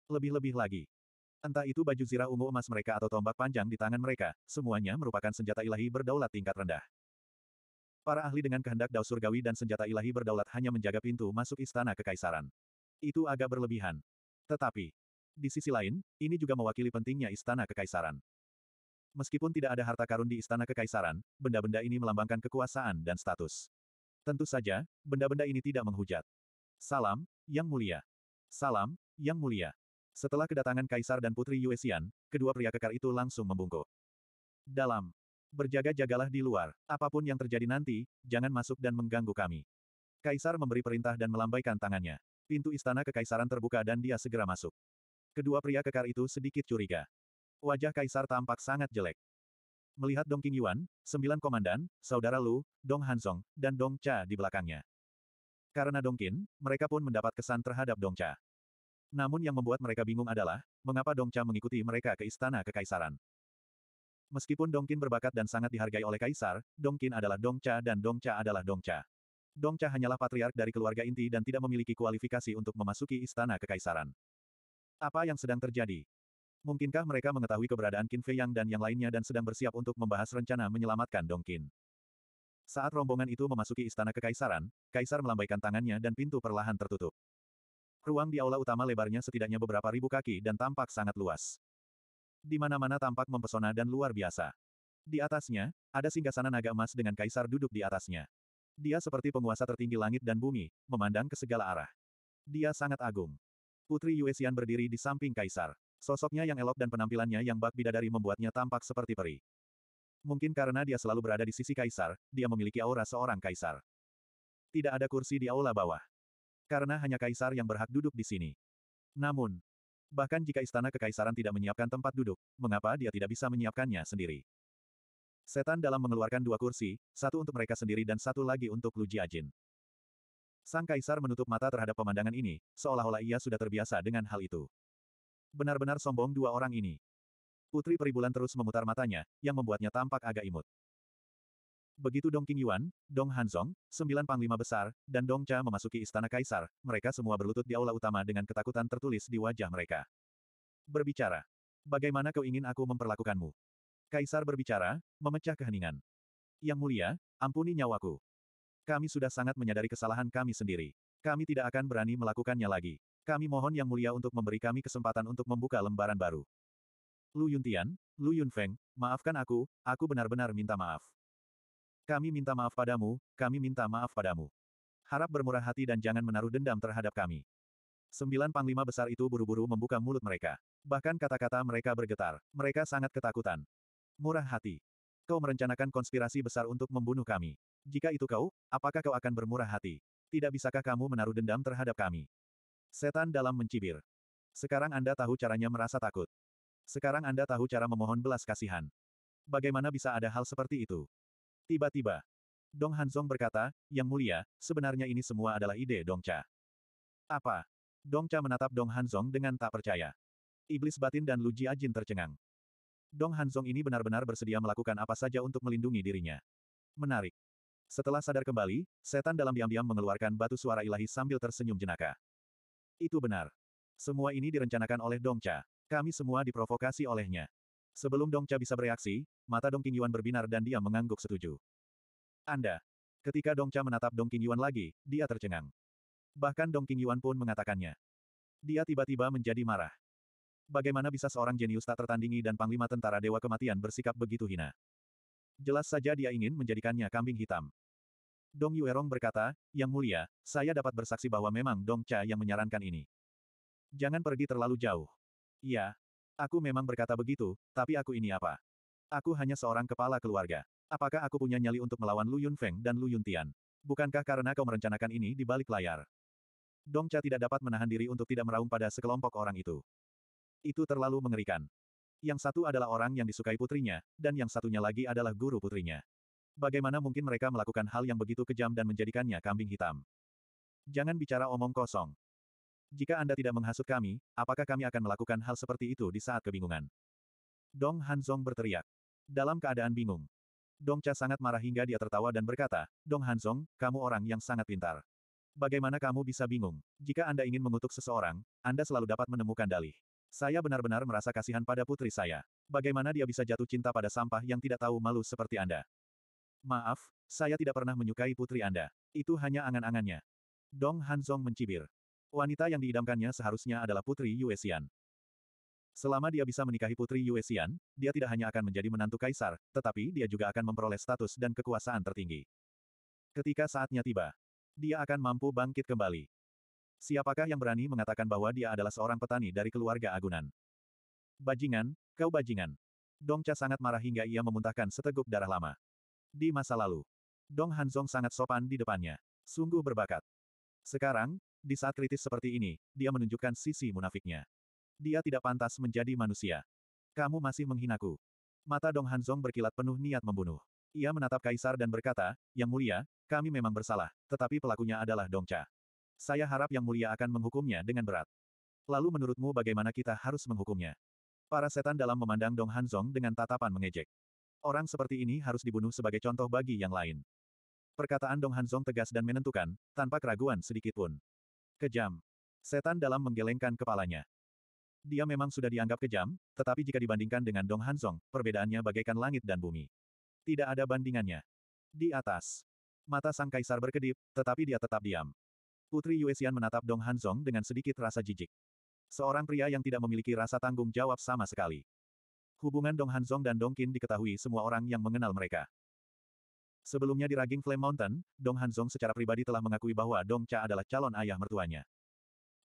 Lebih-lebih lagi. Entah itu baju zirah ungu emas mereka atau tombak panjang di tangan mereka, semuanya merupakan senjata ilahi berdaulat tingkat rendah. Para ahli dengan kehendak dao surgawi dan senjata ilahi berdaulat hanya menjaga pintu masuk istana kekaisaran. Itu agak berlebihan. Tetapi, di sisi lain, ini juga mewakili pentingnya istana kekaisaran. Meskipun tidak ada harta karun di istana kekaisaran, benda-benda ini melambangkan kekuasaan dan status. Tentu saja, benda-benda ini tidak menghujat. Salam, Yang Mulia. Salam, Yang Mulia. Setelah kedatangan Kaisar dan Putri Yuesian, kedua pria kekar itu langsung membungkuk. Dalam Berjaga-jagalah di luar, apapun yang terjadi nanti, jangan masuk dan mengganggu kami. Kaisar memberi perintah dan melambaikan tangannya. Pintu istana kekaisaran terbuka dan dia segera masuk. Kedua pria kekar itu sedikit curiga. Wajah kaisar tampak sangat jelek. Melihat Dong Yuan, sembilan komandan, saudara Lu, Dong Hansong, dan Dong Cha di belakangnya. Karena Dong Qin, mereka pun mendapat kesan terhadap Dong Cha. Namun yang membuat mereka bingung adalah, mengapa Dong Cha mengikuti mereka ke istana kekaisaran. Meskipun Dongkin berbakat dan sangat dihargai oleh kaisar, Dongkin adalah Dongcha dan Dongcha adalah Dongcha. Dongcha hanyalah patriark dari keluarga inti dan tidak memiliki kualifikasi untuk memasuki istana kekaisaran. Apa yang sedang terjadi? Mungkinkah mereka mengetahui keberadaan Qin Fei Yang dan yang lainnya dan sedang bersiap untuk membahas rencana menyelamatkan Dongkin? Saat rombongan itu memasuki istana kekaisaran, kaisar melambaikan tangannya dan pintu perlahan tertutup. Ruang di aula utama lebarnya setidaknya beberapa ribu kaki dan tampak sangat luas. Di mana-mana tampak mempesona dan luar biasa. Di atasnya, ada singgasana naga emas dengan kaisar duduk di atasnya. Dia seperti penguasa tertinggi langit dan bumi, memandang ke segala arah. Dia sangat agung. Putri Yuesian berdiri di samping kaisar. Sosoknya yang elok dan penampilannya yang bak bidadari membuatnya tampak seperti peri. Mungkin karena dia selalu berada di sisi kaisar, dia memiliki aura seorang kaisar. Tidak ada kursi di aula bawah. Karena hanya kaisar yang berhak duduk di sini. Namun, Bahkan jika istana kekaisaran tidak menyiapkan tempat duduk, mengapa dia tidak bisa menyiapkannya sendiri? Setan dalam mengeluarkan dua kursi, satu untuk mereka sendiri dan satu lagi untuk Lu Jiajin. Sang kaisar menutup mata terhadap pemandangan ini, seolah-olah ia sudah terbiasa dengan hal itu. Benar-benar sombong dua orang ini. Putri Peribulan terus memutar matanya, yang membuatnya tampak agak imut. Begitu Dong Yuan, Dong Hanzong, sembilan panglima besar, dan Dong Cha memasuki istana kaisar, mereka semua berlutut di aula utama dengan ketakutan tertulis di wajah mereka. Berbicara. Bagaimana kau ingin aku memperlakukanmu? Kaisar berbicara, memecah keheningan. Yang mulia, ampuni nyawaku. Kami sudah sangat menyadari kesalahan kami sendiri. Kami tidak akan berani melakukannya lagi. Kami mohon Yang Mulia untuk memberi kami kesempatan untuk membuka lembaran baru. Lu Yuntian, Lu Yunfeng, maafkan aku, aku benar-benar minta maaf. Kami minta maaf padamu, kami minta maaf padamu. Harap bermurah hati dan jangan menaruh dendam terhadap kami. Sembilan panglima besar itu buru-buru membuka mulut mereka. Bahkan kata-kata mereka bergetar. Mereka sangat ketakutan. Murah hati. Kau merencanakan konspirasi besar untuk membunuh kami. Jika itu kau, apakah kau akan bermurah hati? Tidak bisakah kamu menaruh dendam terhadap kami? Setan dalam mencibir. Sekarang Anda tahu caranya merasa takut. Sekarang Anda tahu cara memohon belas kasihan. Bagaimana bisa ada hal seperti itu? Tiba-tiba, Dong Hanzong berkata, Yang mulia, sebenarnya ini semua adalah ide Dong Cha. Apa? Dong Cha menatap Dong Hanzong dengan tak percaya. Iblis batin dan Lu Ajin tercengang. Dong Hanzong ini benar-benar bersedia melakukan apa saja untuk melindungi dirinya. Menarik. Setelah sadar kembali, setan dalam diam-diam mengeluarkan batu suara ilahi sambil tersenyum jenaka. Itu benar. Semua ini direncanakan oleh Dong Cha. Kami semua diprovokasi olehnya. Sebelum Dong Cha bisa bereaksi, mata Dong Qing Yuan berbinar dan dia mengangguk setuju. Anda. Ketika Dong Cha menatap Dong Qing Yuan lagi, dia tercengang. Bahkan Dong Qing Yuan pun mengatakannya. Dia tiba-tiba menjadi marah. Bagaimana bisa seorang jenius tak tertandingi dan panglima tentara Dewa Kematian bersikap begitu hina? Jelas saja dia ingin menjadikannya kambing hitam. Dong Yuerong berkata, Yang mulia, saya dapat bersaksi bahwa memang Dong Cha yang menyarankan ini. Jangan pergi terlalu jauh. Iya, Aku memang berkata begitu, tapi aku ini apa? Aku hanya seorang kepala keluarga. Apakah aku punya nyali untuk melawan Lu Yunfeng dan Lu Yuntian? Bukankah karena kau merencanakan ini di balik layar? Dongca tidak dapat menahan diri untuk tidak meraung pada sekelompok orang itu. Itu terlalu mengerikan. Yang satu adalah orang yang disukai putrinya, dan yang satunya lagi adalah guru putrinya. Bagaimana mungkin mereka melakukan hal yang begitu kejam dan menjadikannya kambing hitam? Jangan bicara omong kosong jika Anda tidak menghasut kami, apakah kami akan melakukan hal seperti itu di saat kebingungan? Dong Hanzong berteriak. Dalam keadaan bingung. Dong Cha sangat marah hingga dia tertawa dan berkata, Dong Hanzong, kamu orang yang sangat pintar. Bagaimana kamu bisa bingung? Jika Anda ingin mengutuk seseorang, Anda selalu dapat menemukan dalih. Saya benar-benar merasa kasihan pada putri saya. Bagaimana dia bisa jatuh cinta pada sampah yang tidak tahu malu seperti Anda? Maaf, saya tidak pernah menyukai putri Anda. Itu hanya angan-angannya. Dong Hanzong mencibir. Wanita yang diidamkannya seharusnya adalah Putri Yuexian. Selama dia bisa menikahi Putri Yuexian, dia tidak hanya akan menjadi menantu kaisar, tetapi dia juga akan memperoleh status dan kekuasaan tertinggi. Ketika saatnya tiba, dia akan mampu bangkit kembali. Siapakah yang berani mengatakan bahwa dia adalah seorang petani dari keluarga Agunan? Bajingan, kau bajingan. Dongca sangat marah hingga ia memuntahkan seteguk darah lama. Di masa lalu, Dong Hanzong sangat sopan di depannya. Sungguh berbakat. Sekarang, di saat kritis seperti ini, dia menunjukkan sisi munafiknya. Dia tidak pantas menjadi manusia. Kamu masih menghinaku. Mata Dong Hanzong berkilat penuh niat membunuh. Ia menatap Kaisar dan berkata, Yang mulia, kami memang bersalah, tetapi pelakunya adalah Dong Cha. Saya harap Yang mulia akan menghukumnya dengan berat. Lalu menurutmu bagaimana kita harus menghukumnya? Para setan dalam memandang Dong Hanzong dengan tatapan mengejek. Orang seperti ini harus dibunuh sebagai contoh bagi yang lain. Perkataan Dong Hanzong tegas dan menentukan, tanpa keraguan sedikit pun. Kejam. Setan dalam menggelengkan kepalanya. Dia memang sudah dianggap kejam, tetapi jika dibandingkan dengan Dong Hanzong, perbedaannya bagaikan langit dan bumi. Tidak ada bandingannya. Di atas. Mata sang kaisar berkedip, tetapi dia tetap diam. Putri Yuexian menatap Dong Hanzong dengan sedikit rasa jijik. Seorang pria yang tidak memiliki rasa tanggung jawab sama sekali. Hubungan Dong Hanzong dan Dong Qin diketahui semua orang yang mengenal mereka. Sebelumnya di Raging Flame Mountain, Dong Hanzong secara pribadi telah mengakui bahwa Dong Cha adalah calon ayah mertuanya.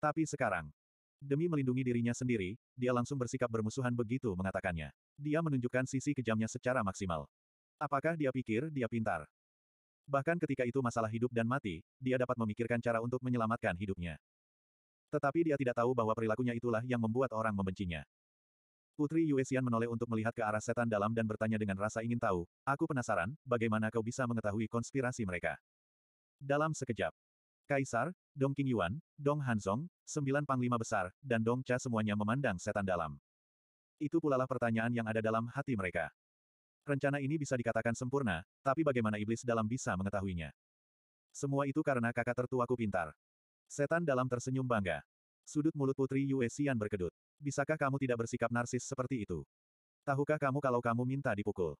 Tapi sekarang, demi melindungi dirinya sendiri, dia langsung bersikap bermusuhan begitu mengatakannya. Dia menunjukkan sisi kejamnya secara maksimal. Apakah dia pikir dia pintar? Bahkan ketika itu masalah hidup dan mati, dia dapat memikirkan cara untuk menyelamatkan hidupnya. Tetapi dia tidak tahu bahwa perilakunya itulah yang membuat orang membencinya. Putri Yuexian menoleh untuk melihat ke arah setan dalam dan bertanya dengan rasa ingin tahu, aku penasaran, bagaimana kau bisa mengetahui konspirasi mereka. Dalam sekejap, Kaisar, Dong King Yuan, Dong Hanzong, sembilan panglima besar, dan Dong Cha semuanya memandang setan dalam. Itu pulalah pertanyaan yang ada dalam hati mereka. Rencana ini bisa dikatakan sempurna, tapi bagaimana iblis dalam bisa mengetahuinya? Semua itu karena kakak tertuaku pintar. Setan dalam tersenyum bangga. Sudut mulut putri Yue Xian berkedut. Bisakah kamu tidak bersikap narsis seperti itu? Tahukah kamu kalau kamu minta dipukul?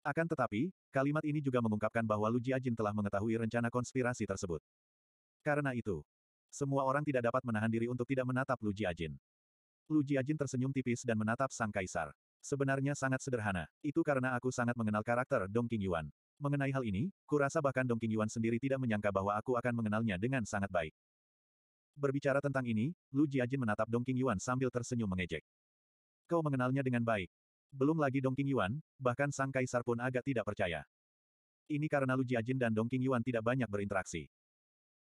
Akan tetapi, kalimat ini juga mengungkapkan bahwa Lu Jiajin telah mengetahui rencana konspirasi tersebut. Karena itu, semua orang tidak dapat menahan diri untuk tidak menatap Lu Jiajin. Lu Jiajin tersenyum tipis dan menatap sang kaisar. Sebenarnya sangat sederhana. Itu karena aku sangat mengenal karakter Dong Yuan. Mengenai hal ini, kurasa bahkan Dong Yuan sendiri tidak menyangka bahwa aku akan mengenalnya dengan sangat baik. Berbicara tentang ini, Lu Jiajin menatap Dong Yuan sambil tersenyum mengejek. Kau mengenalnya dengan baik. Belum lagi Dong Yuan, bahkan sang kaisar pun agak tidak percaya. Ini karena Lu Jiajin dan Dong Yuan tidak banyak berinteraksi.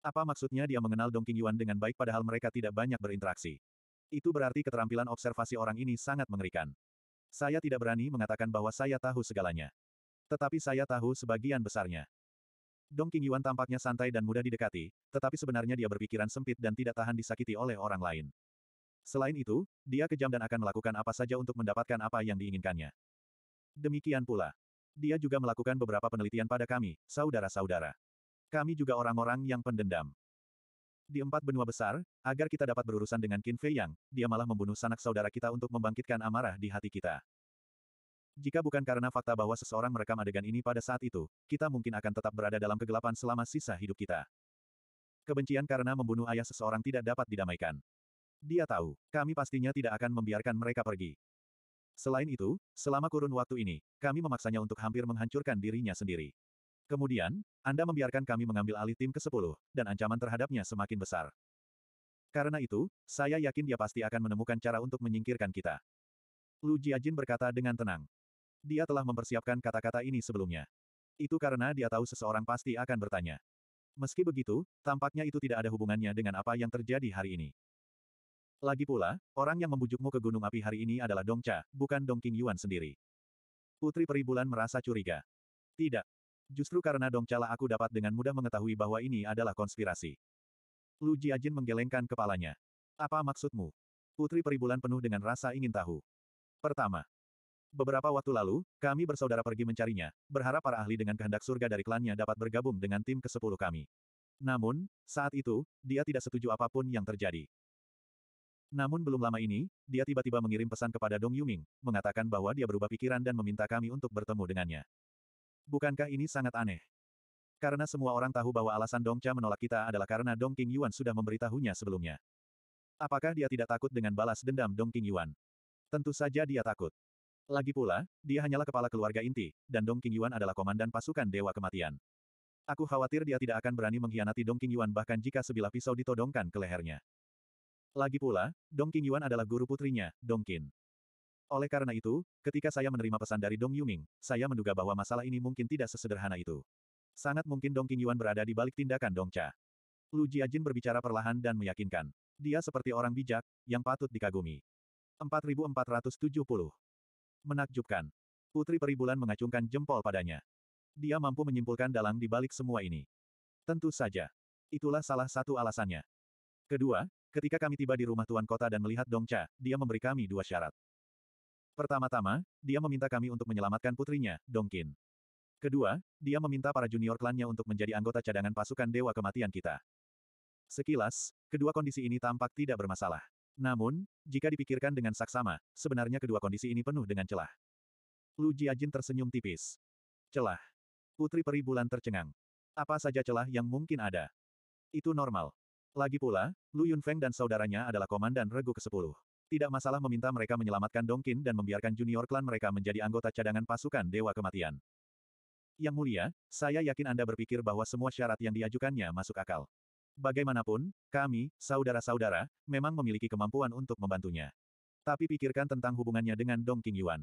Apa maksudnya dia mengenal Dong Yuan dengan baik padahal mereka tidak banyak berinteraksi? Itu berarti keterampilan observasi orang ini sangat mengerikan. Saya tidak berani mengatakan bahwa saya tahu segalanya. Tetapi saya tahu sebagian besarnya. Dong Qingyuan tampaknya santai dan mudah didekati, tetapi sebenarnya dia berpikiran sempit dan tidak tahan disakiti oleh orang lain. Selain itu, dia kejam dan akan melakukan apa saja untuk mendapatkan apa yang diinginkannya. Demikian pula. Dia juga melakukan beberapa penelitian pada kami, saudara-saudara. Kami juga orang-orang yang pendendam. Di empat benua besar, agar kita dapat berurusan dengan Qin Fei Yang, dia malah membunuh sanak saudara kita untuk membangkitkan amarah di hati kita. Jika bukan karena fakta bahwa seseorang merekam adegan ini pada saat itu, kita mungkin akan tetap berada dalam kegelapan selama sisa hidup kita. Kebencian karena membunuh ayah seseorang tidak dapat didamaikan. Dia tahu, kami pastinya tidak akan membiarkan mereka pergi. Selain itu, selama kurun waktu ini, kami memaksanya untuk hampir menghancurkan dirinya sendiri. Kemudian, Anda membiarkan kami mengambil alih tim ke-10, dan ancaman terhadapnya semakin besar. Karena itu, saya yakin dia pasti akan menemukan cara untuk menyingkirkan kita. Lu Jiajin berkata dengan tenang. Dia telah mempersiapkan kata-kata ini sebelumnya. Itu karena dia tahu seseorang pasti akan bertanya. Meski begitu, tampaknya itu tidak ada hubungannya dengan apa yang terjadi hari ini. Lagi pula, orang yang membujukmu ke gunung api hari ini adalah Dong Cha, bukan Dong King Yuan sendiri. Putri Peribulan merasa curiga. Tidak. Justru karena Cha lah aku dapat dengan mudah mengetahui bahwa ini adalah konspirasi. Lu Jiajin menggelengkan kepalanya. Apa maksudmu? Putri Peribulan penuh dengan rasa ingin tahu. Pertama, Beberapa waktu lalu, kami bersaudara pergi mencarinya, berharap para ahli dengan kehendak surga dari klannya dapat bergabung dengan tim ke-10 kami. Namun, saat itu, dia tidak setuju apapun yang terjadi. Namun belum lama ini, dia tiba-tiba mengirim pesan kepada Dong Yuming, mengatakan bahwa dia berubah pikiran dan meminta kami untuk bertemu dengannya. Bukankah ini sangat aneh? Karena semua orang tahu bahwa alasan Dong Cha menolak kita adalah karena Dong King Yuan sudah memberitahunya sebelumnya. Apakah dia tidak takut dengan balas dendam Dong King Yuan? Tentu saja dia takut. Lagi pula, dia hanyalah kepala keluarga inti, dan Dong Qingyuan adalah komandan pasukan Dewa Kematian. Aku khawatir dia tidak akan berani mengkhianati Dong Qingyuan bahkan jika sebilah pisau ditodongkan ke lehernya. Lagi pula, Dong Qingyuan adalah guru putrinya, Dong Qin. Oleh karena itu, ketika saya menerima pesan dari Dong Yuming, saya menduga bahwa masalah ini mungkin tidak sesederhana itu. Sangat mungkin Dong Qingyuan berada di balik tindakan Dong Cha. Lu Jiajin berbicara perlahan dan meyakinkan. Dia seperti orang bijak, yang patut dikagumi. 4470 Menakjubkan. Putri Peribulan mengacungkan jempol padanya. Dia mampu menyimpulkan dalang di balik semua ini. Tentu saja. Itulah salah satu alasannya. Kedua, ketika kami tiba di rumah Tuan Kota dan melihat Dongca, dia memberi kami dua syarat. Pertama-tama, dia meminta kami untuk menyelamatkan putrinya, Dongkin. Kedua, dia meminta para junior klannya untuk menjadi anggota cadangan pasukan Dewa Kematian kita. Sekilas, kedua kondisi ini tampak tidak bermasalah. Namun, jika dipikirkan dengan saksama, sebenarnya kedua kondisi ini penuh dengan celah. Lu Jiajin tersenyum tipis. Celah. Putri Peri Bulan tercengang. Apa saja celah yang mungkin ada. Itu normal. Lagi pula, Lu Yunfeng dan saudaranya adalah komandan regu ke-10. Tidak masalah meminta mereka menyelamatkan Dongkin dan membiarkan junior klan mereka menjadi anggota cadangan pasukan Dewa Kematian. Yang mulia, saya yakin Anda berpikir bahwa semua syarat yang diajukannya masuk akal. Bagaimanapun, kami, saudara-saudara, memang memiliki kemampuan untuk membantunya. Tapi pikirkan tentang hubungannya dengan Dong King Yuan.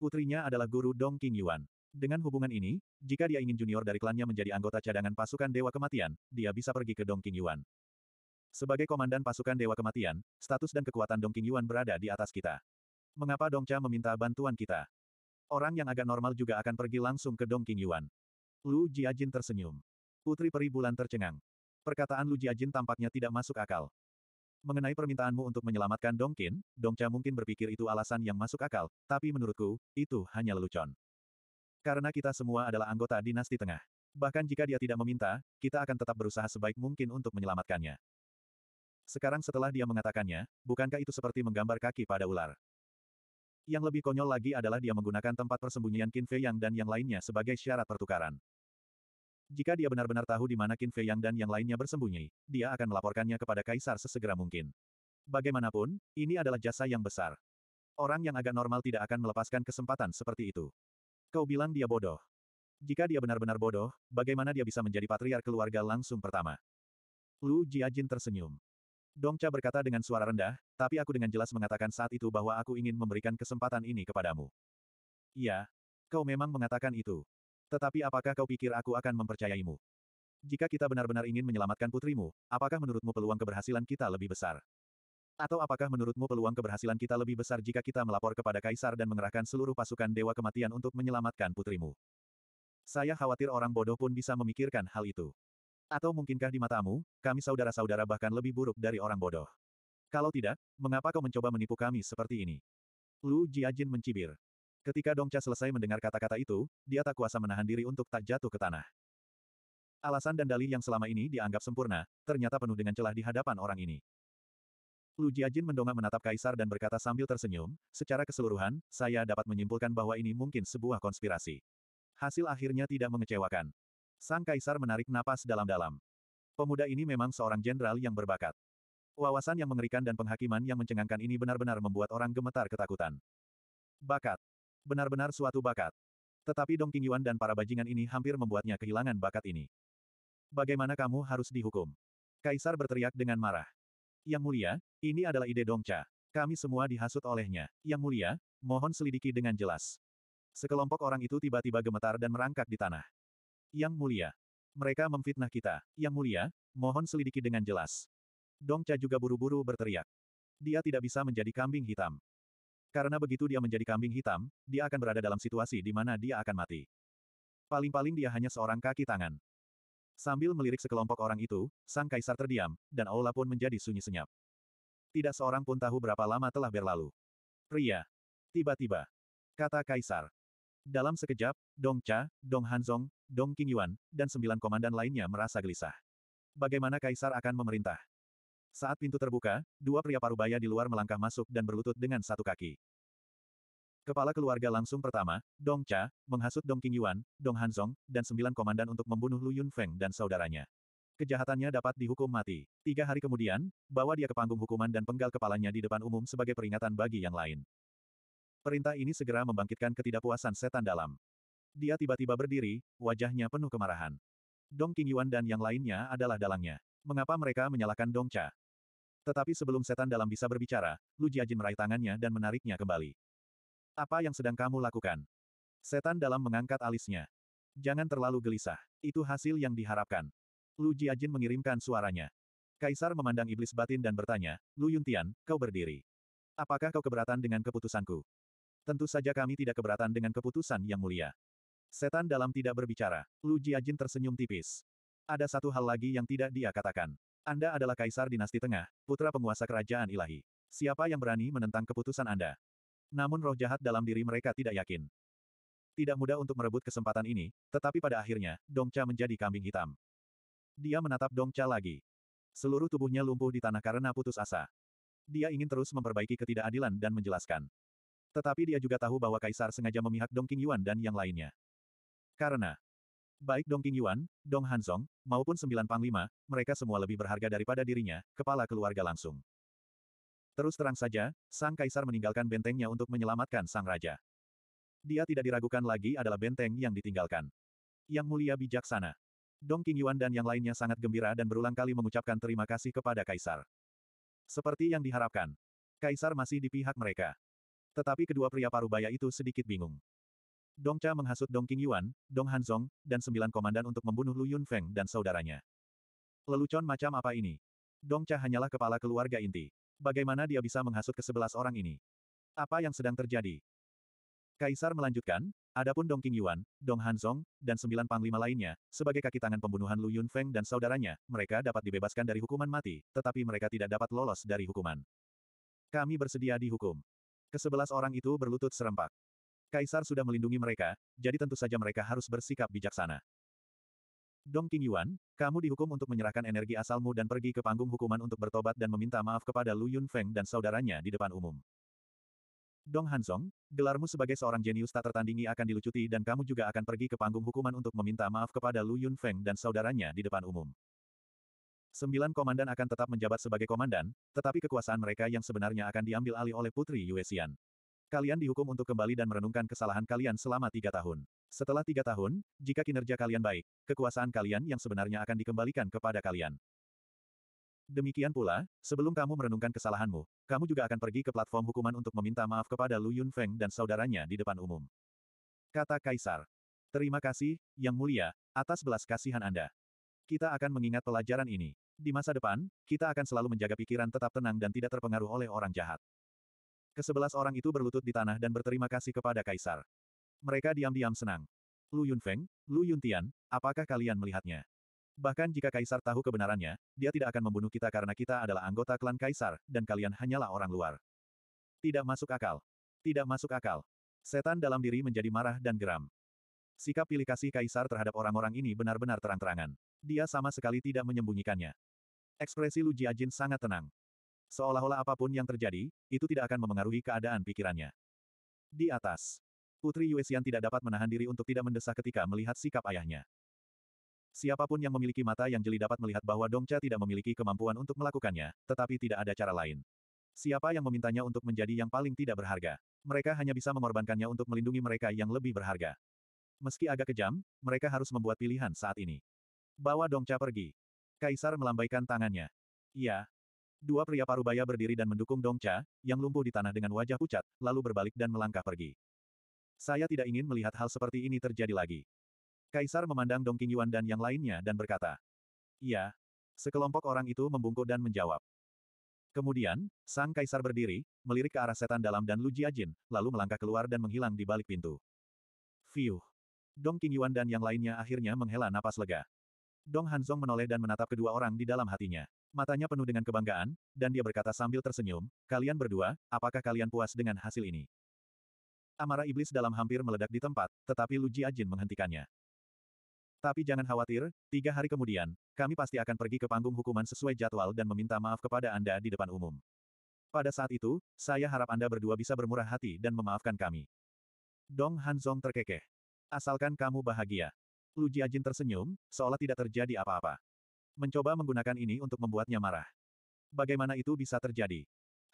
Putrinya adalah guru Dong King Yuan. Dengan hubungan ini, jika dia ingin junior dari klannya menjadi anggota cadangan pasukan Dewa Kematian, dia bisa pergi ke Dong King Yuan. Sebagai komandan pasukan Dewa Kematian, status dan kekuatan Dong King Yuan berada di atas kita. Mengapa Dong Cha meminta bantuan kita? Orang yang agak normal juga akan pergi langsung ke Dong King Yuan. Lu Jiajin tersenyum. Putri Peri Bulan tercengang. Perkataan Lu Jiajin tampaknya tidak masuk akal. Mengenai permintaanmu untuk menyelamatkan Dong Qin, Dong Cha mungkin berpikir itu alasan yang masuk akal, tapi menurutku, itu hanya lelucon. Karena kita semua adalah anggota dinasti tengah. Bahkan jika dia tidak meminta, kita akan tetap berusaha sebaik mungkin untuk menyelamatkannya. Sekarang setelah dia mengatakannya, bukankah itu seperti menggambar kaki pada ular? Yang lebih konyol lagi adalah dia menggunakan tempat persembunyian Qin Fei Yang dan yang lainnya sebagai syarat pertukaran. Jika dia benar-benar tahu di mana Qin Fei Yang dan yang lainnya bersembunyi, dia akan melaporkannya kepada Kaisar sesegera mungkin. Bagaimanapun, ini adalah jasa yang besar. Orang yang agak normal tidak akan melepaskan kesempatan seperti itu. Kau bilang dia bodoh. Jika dia benar-benar bodoh, bagaimana dia bisa menjadi patriark keluarga langsung pertama? Lu Jiajin tersenyum. Dongca berkata dengan suara rendah, tapi aku dengan jelas mengatakan saat itu bahwa aku ingin memberikan kesempatan ini kepadamu. Ya, kau memang mengatakan itu. Tetapi apakah kau pikir aku akan mempercayaimu? Jika kita benar-benar ingin menyelamatkan putrimu, apakah menurutmu peluang keberhasilan kita lebih besar? Atau apakah menurutmu peluang keberhasilan kita lebih besar jika kita melapor kepada kaisar dan mengerahkan seluruh pasukan dewa kematian untuk menyelamatkan putrimu? Saya khawatir orang bodoh pun bisa memikirkan hal itu. Atau mungkinkah di matamu, kami saudara-saudara bahkan lebih buruk dari orang bodoh? Kalau tidak, mengapa kau mencoba menipu kami seperti ini? Lu Jiajin mencibir. Ketika Dongca selesai mendengar kata-kata itu, dia tak kuasa menahan diri untuk tak jatuh ke tanah. Alasan dan dalih yang selama ini dianggap sempurna, ternyata penuh dengan celah di hadapan orang ini. Lu Jiajin mendongak menatap Kaisar dan berkata sambil tersenyum, secara keseluruhan, saya dapat menyimpulkan bahwa ini mungkin sebuah konspirasi. Hasil akhirnya tidak mengecewakan. Sang Kaisar menarik napas dalam-dalam. Pemuda ini memang seorang jenderal yang berbakat. Wawasan yang mengerikan dan penghakiman yang mencengangkan ini benar-benar membuat orang gemetar ketakutan. Bakat. Benar-benar suatu bakat. Tetapi Dong Qingyuan dan para bajingan ini hampir membuatnya kehilangan bakat ini. Bagaimana kamu harus dihukum? Kaisar berteriak dengan marah. Yang mulia, ini adalah ide Dong Cha. Kami semua dihasut olehnya. Yang mulia, mohon selidiki dengan jelas. Sekelompok orang itu tiba-tiba gemetar dan merangkak di tanah. Yang mulia, mereka memfitnah kita. Yang mulia, mohon selidiki dengan jelas. Dong Cha juga buru-buru berteriak. Dia tidak bisa menjadi kambing hitam. Karena begitu dia menjadi kambing hitam, dia akan berada dalam situasi di mana dia akan mati. Paling-paling dia hanya seorang kaki tangan. Sambil melirik sekelompok orang itu, sang kaisar terdiam, dan aula pun menjadi sunyi senyap. Tidak seorang pun tahu berapa lama telah berlalu. Pria. Tiba-tiba. Kata kaisar. Dalam sekejap, Dong Cha, Dong Hanzong, Dong Qingyuan, dan sembilan komandan lainnya merasa gelisah. Bagaimana kaisar akan memerintah? Saat pintu terbuka, dua pria parubaya di luar melangkah masuk dan berlutut dengan satu kaki. Kepala keluarga langsung pertama, Dong Cha, menghasut Dong Qingyuan, Dong Hanzong, dan sembilan komandan untuk membunuh Lu Feng dan saudaranya. Kejahatannya dapat dihukum mati. Tiga hari kemudian, bawa dia ke panggung hukuman dan penggal kepalanya di depan umum sebagai peringatan bagi yang lain. Perintah ini segera membangkitkan ketidakpuasan setan dalam. Dia tiba-tiba berdiri, wajahnya penuh kemarahan. Dong Qingyuan dan yang lainnya adalah dalangnya. Mengapa mereka menyalahkan Dong Cha? Tetapi sebelum setan dalam bisa berbicara, Lu Jiajin meraih tangannya dan menariknya kembali. Apa yang sedang kamu lakukan? Setan dalam mengangkat alisnya. Jangan terlalu gelisah. Itu hasil yang diharapkan. Lu Jiajin mengirimkan suaranya. Kaisar memandang iblis batin dan bertanya, Lu Yuntian, kau berdiri. Apakah kau keberatan dengan keputusanku? Tentu saja kami tidak keberatan dengan keputusan yang mulia. Setan dalam tidak berbicara. Lu Jiajin tersenyum tipis. Ada satu hal lagi yang tidak dia katakan. Anda adalah kaisar dinasti tengah, putra penguasa kerajaan ilahi. Siapa yang berani menentang keputusan Anda? Namun roh jahat dalam diri mereka tidak yakin. Tidak mudah untuk merebut kesempatan ini, tetapi pada akhirnya, Dongca menjadi kambing hitam. Dia menatap Dongca lagi. Seluruh tubuhnya lumpuh di tanah karena putus asa. Dia ingin terus memperbaiki ketidakadilan dan menjelaskan. Tetapi dia juga tahu bahwa Kaisar sengaja memihak Dong Qing Yuan dan yang lainnya. Karena, Baik Dong Yuan, Dong Hanzong, maupun sembilan panglima, mereka semua lebih berharga daripada dirinya, kepala keluarga langsung. Terus terang saja, Sang Kaisar meninggalkan bentengnya untuk menyelamatkan Sang Raja. Dia tidak diragukan lagi adalah benteng yang ditinggalkan. Yang mulia bijaksana. Dong Yuan dan yang lainnya sangat gembira dan berulang kali mengucapkan terima kasih kepada Kaisar. Seperti yang diharapkan, Kaisar masih di pihak mereka. Tetapi kedua pria parubaya itu sedikit bingung. Dong Cha menghasut Dong King Yuan, Dong Han Hanzong, dan sembilan komandan untuk membunuh Lu Yun Feng dan saudaranya. Lelucon macam apa ini? Dong Cha hanyalah kepala keluarga inti. Bagaimana dia bisa menghasut ke sebelas orang ini? Apa yang sedang terjadi? Kaisar melanjutkan, adapun Dong King Yuan, Dong Han Hanzong, dan sembilan panglima lainnya, sebagai kaki tangan pembunuhan Lu Yun Feng dan saudaranya, mereka dapat dibebaskan dari hukuman mati, tetapi mereka tidak dapat lolos dari hukuman. Kami bersedia dihukum. Kesebelas orang itu berlutut serempak. Kaisar sudah melindungi mereka, jadi tentu saja mereka harus bersikap bijaksana. Dong King Yuan, kamu dihukum untuk menyerahkan energi asalmu dan pergi ke panggung hukuman untuk bertobat dan meminta maaf kepada Lu Feng dan saudaranya di depan umum. Dong Hansong, gelarmu sebagai seorang jenius tak tertandingi akan dilucuti dan kamu juga akan pergi ke panggung hukuman untuk meminta maaf kepada Lu Feng dan saudaranya di depan umum. Sembilan komandan akan tetap menjabat sebagai komandan, tetapi kekuasaan mereka yang sebenarnya akan diambil alih oleh Putri Yuexian. Kalian dihukum untuk kembali dan merenungkan kesalahan kalian selama tiga tahun. Setelah tiga tahun, jika kinerja kalian baik, kekuasaan kalian yang sebenarnya akan dikembalikan kepada kalian. Demikian pula, sebelum kamu merenungkan kesalahanmu, kamu juga akan pergi ke platform hukuman untuk meminta maaf kepada Lu Yunfeng dan saudaranya di depan umum. Kata Kaisar. Terima kasih, Yang Mulia, atas belas kasihan Anda. Kita akan mengingat pelajaran ini. Di masa depan, kita akan selalu menjaga pikiran tetap tenang dan tidak terpengaruh oleh orang jahat. Kesebelas orang itu berlutut di tanah dan berterima kasih kepada Kaisar. Mereka diam-diam senang. Lu Yunfeng, Lu Yuntian, apakah kalian melihatnya? Bahkan jika Kaisar tahu kebenarannya, dia tidak akan membunuh kita karena kita adalah anggota klan Kaisar, dan kalian hanyalah orang luar. Tidak masuk akal. Tidak masuk akal. Setan dalam diri menjadi marah dan geram. Sikap pilih kasih Kaisar terhadap orang-orang ini benar-benar terang-terangan. Dia sama sekali tidak menyembunyikannya. Ekspresi Lu Jiajin sangat tenang. Seolah-olah apapun yang terjadi, itu tidak akan memengaruhi keadaan pikirannya. Di atas. Putri Yuexian tidak dapat menahan diri untuk tidak mendesah ketika melihat sikap ayahnya. Siapapun yang memiliki mata yang jeli dapat melihat bahwa Dongcha tidak memiliki kemampuan untuk melakukannya, tetapi tidak ada cara lain. Siapa yang memintanya untuk menjadi yang paling tidak berharga? Mereka hanya bisa mengorbankannya untuk melindungi mereka yang lebih berharga. Meski agak kejam, mereka harus membuat pilihan saat ini. Bawa Dongcha pergi. Kaisar melambaikan tangannya. Iya, Dua pria parubaya berdiri dan mendukung Dong Cha, yang lumpuh di tanah dengan wajah pucat, lalu berbalik dan melangkah pergi. Saya tidak ingin melihat hal seperti ini terjadi lagi. Kaisar memandang Dong Qingyuan dan yang lainnya dan berkata, Iya. Sekelompok orang itu membungkuk dan menjawab. Kemudian, sang kaisar berdiri, melirik ke arah setan dalam dan Lu Jiajin, lalu melangkah keluar dan menghilang di balik pintu. Fiuh. Dong Qingyuan dan yang lainnya akhirnya menghela napas lega. Dong Hanzong menoleh dan menatap kedua orang di dalam hatinya. Matanya penuh dengan kebanggaan, dan dia berkata sambil tersenyum, kalian berdua, apakah kalian puas dengan hasil ini? Amarah iblis dalam hampir meledak di tempat, tetapi Lu Jiajin menghentikannya. Tapi jangan khawatir, tiga hari kemudian, kami pasti akan pergi ke panggung hukuman sesuai jadwal dan meminta maaf kepada Anda di depan umum. Pada saat itu, saya harap Anda berdua bisa bermurah hati dan memaafkan kami. Dong Hanzong terkekeh. Asalkan kamu bahagia. Lu Jiajin tersenyum, seolah tidak terjadi apa-apa. Mencoba menggunakan ini untuk membuatnya marah. Bagaimana itu bisa terjadi?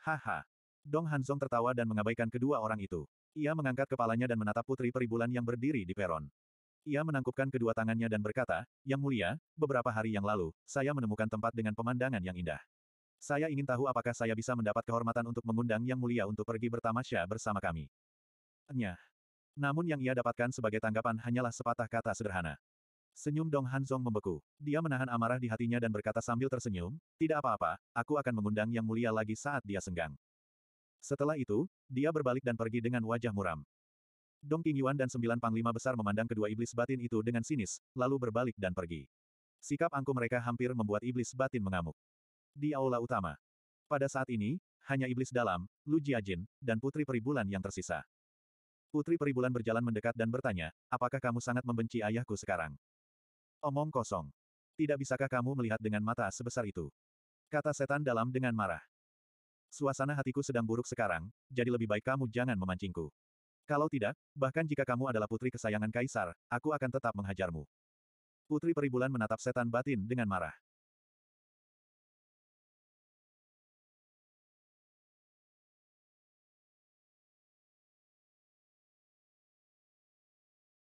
Haha. Dong Hansong tertawa dan mengabaikan kedua orang itu. Ia mengangkat kepalanya dan menatap putri peribulan yang berdiri di peron. Ia menangkupkan kedua tangannya dan berkata, Yang mulia, beberapa hari yang lalu, saya menemukan tempat dengan pemandangan yang indah. Saya ingin tahu apakah saya bisa mendapat kehormatan untuk mengundang Yang Mulia untuk pergi bertamasya bersama kami. Nyah. Namun yang ia dapatkan sebagai tanggapan hanyalah sepatah kata sederhana. Senyum Dong Hanzong membeku. Dia menahan amarah di hatinya dan berkata sambil tersenyum, tidak apa-apa, aku akan mengundang Yang Mulia lagi saat dia senggang. Setelah itu, dia berbalik dan pergi dengan wajah muram. Dong King Yuan dan sembilan panglima besar memandang kedua iblis batin itu dengan sinis, lalu berbalik dan pergi. Sikap angku mereka hampir membuat iblis batin mengamuk. Di aula utama. Pada saat ini, hanya iblis dalam, Lu Jiajin, dan putri peribulan yang tersisa. Putri peribulan berjalan mendekat dan bertanya, apakah kamu sangat membenci ayahku sekarang? Omong kosong. Tidak bisakah kamu melihat dengan mata sebesar itu? Kata setan dalam dengan marah. Suasana hatiku sedang buruk sekarang, jadi lebih baik kamu jangan memancingku. Kalau tidak, bahkan jika kamu adalah putri kesayangan kaisar, aku akan tetap menghajarmu. Putri Peribulan menatap setan batin dengan marah.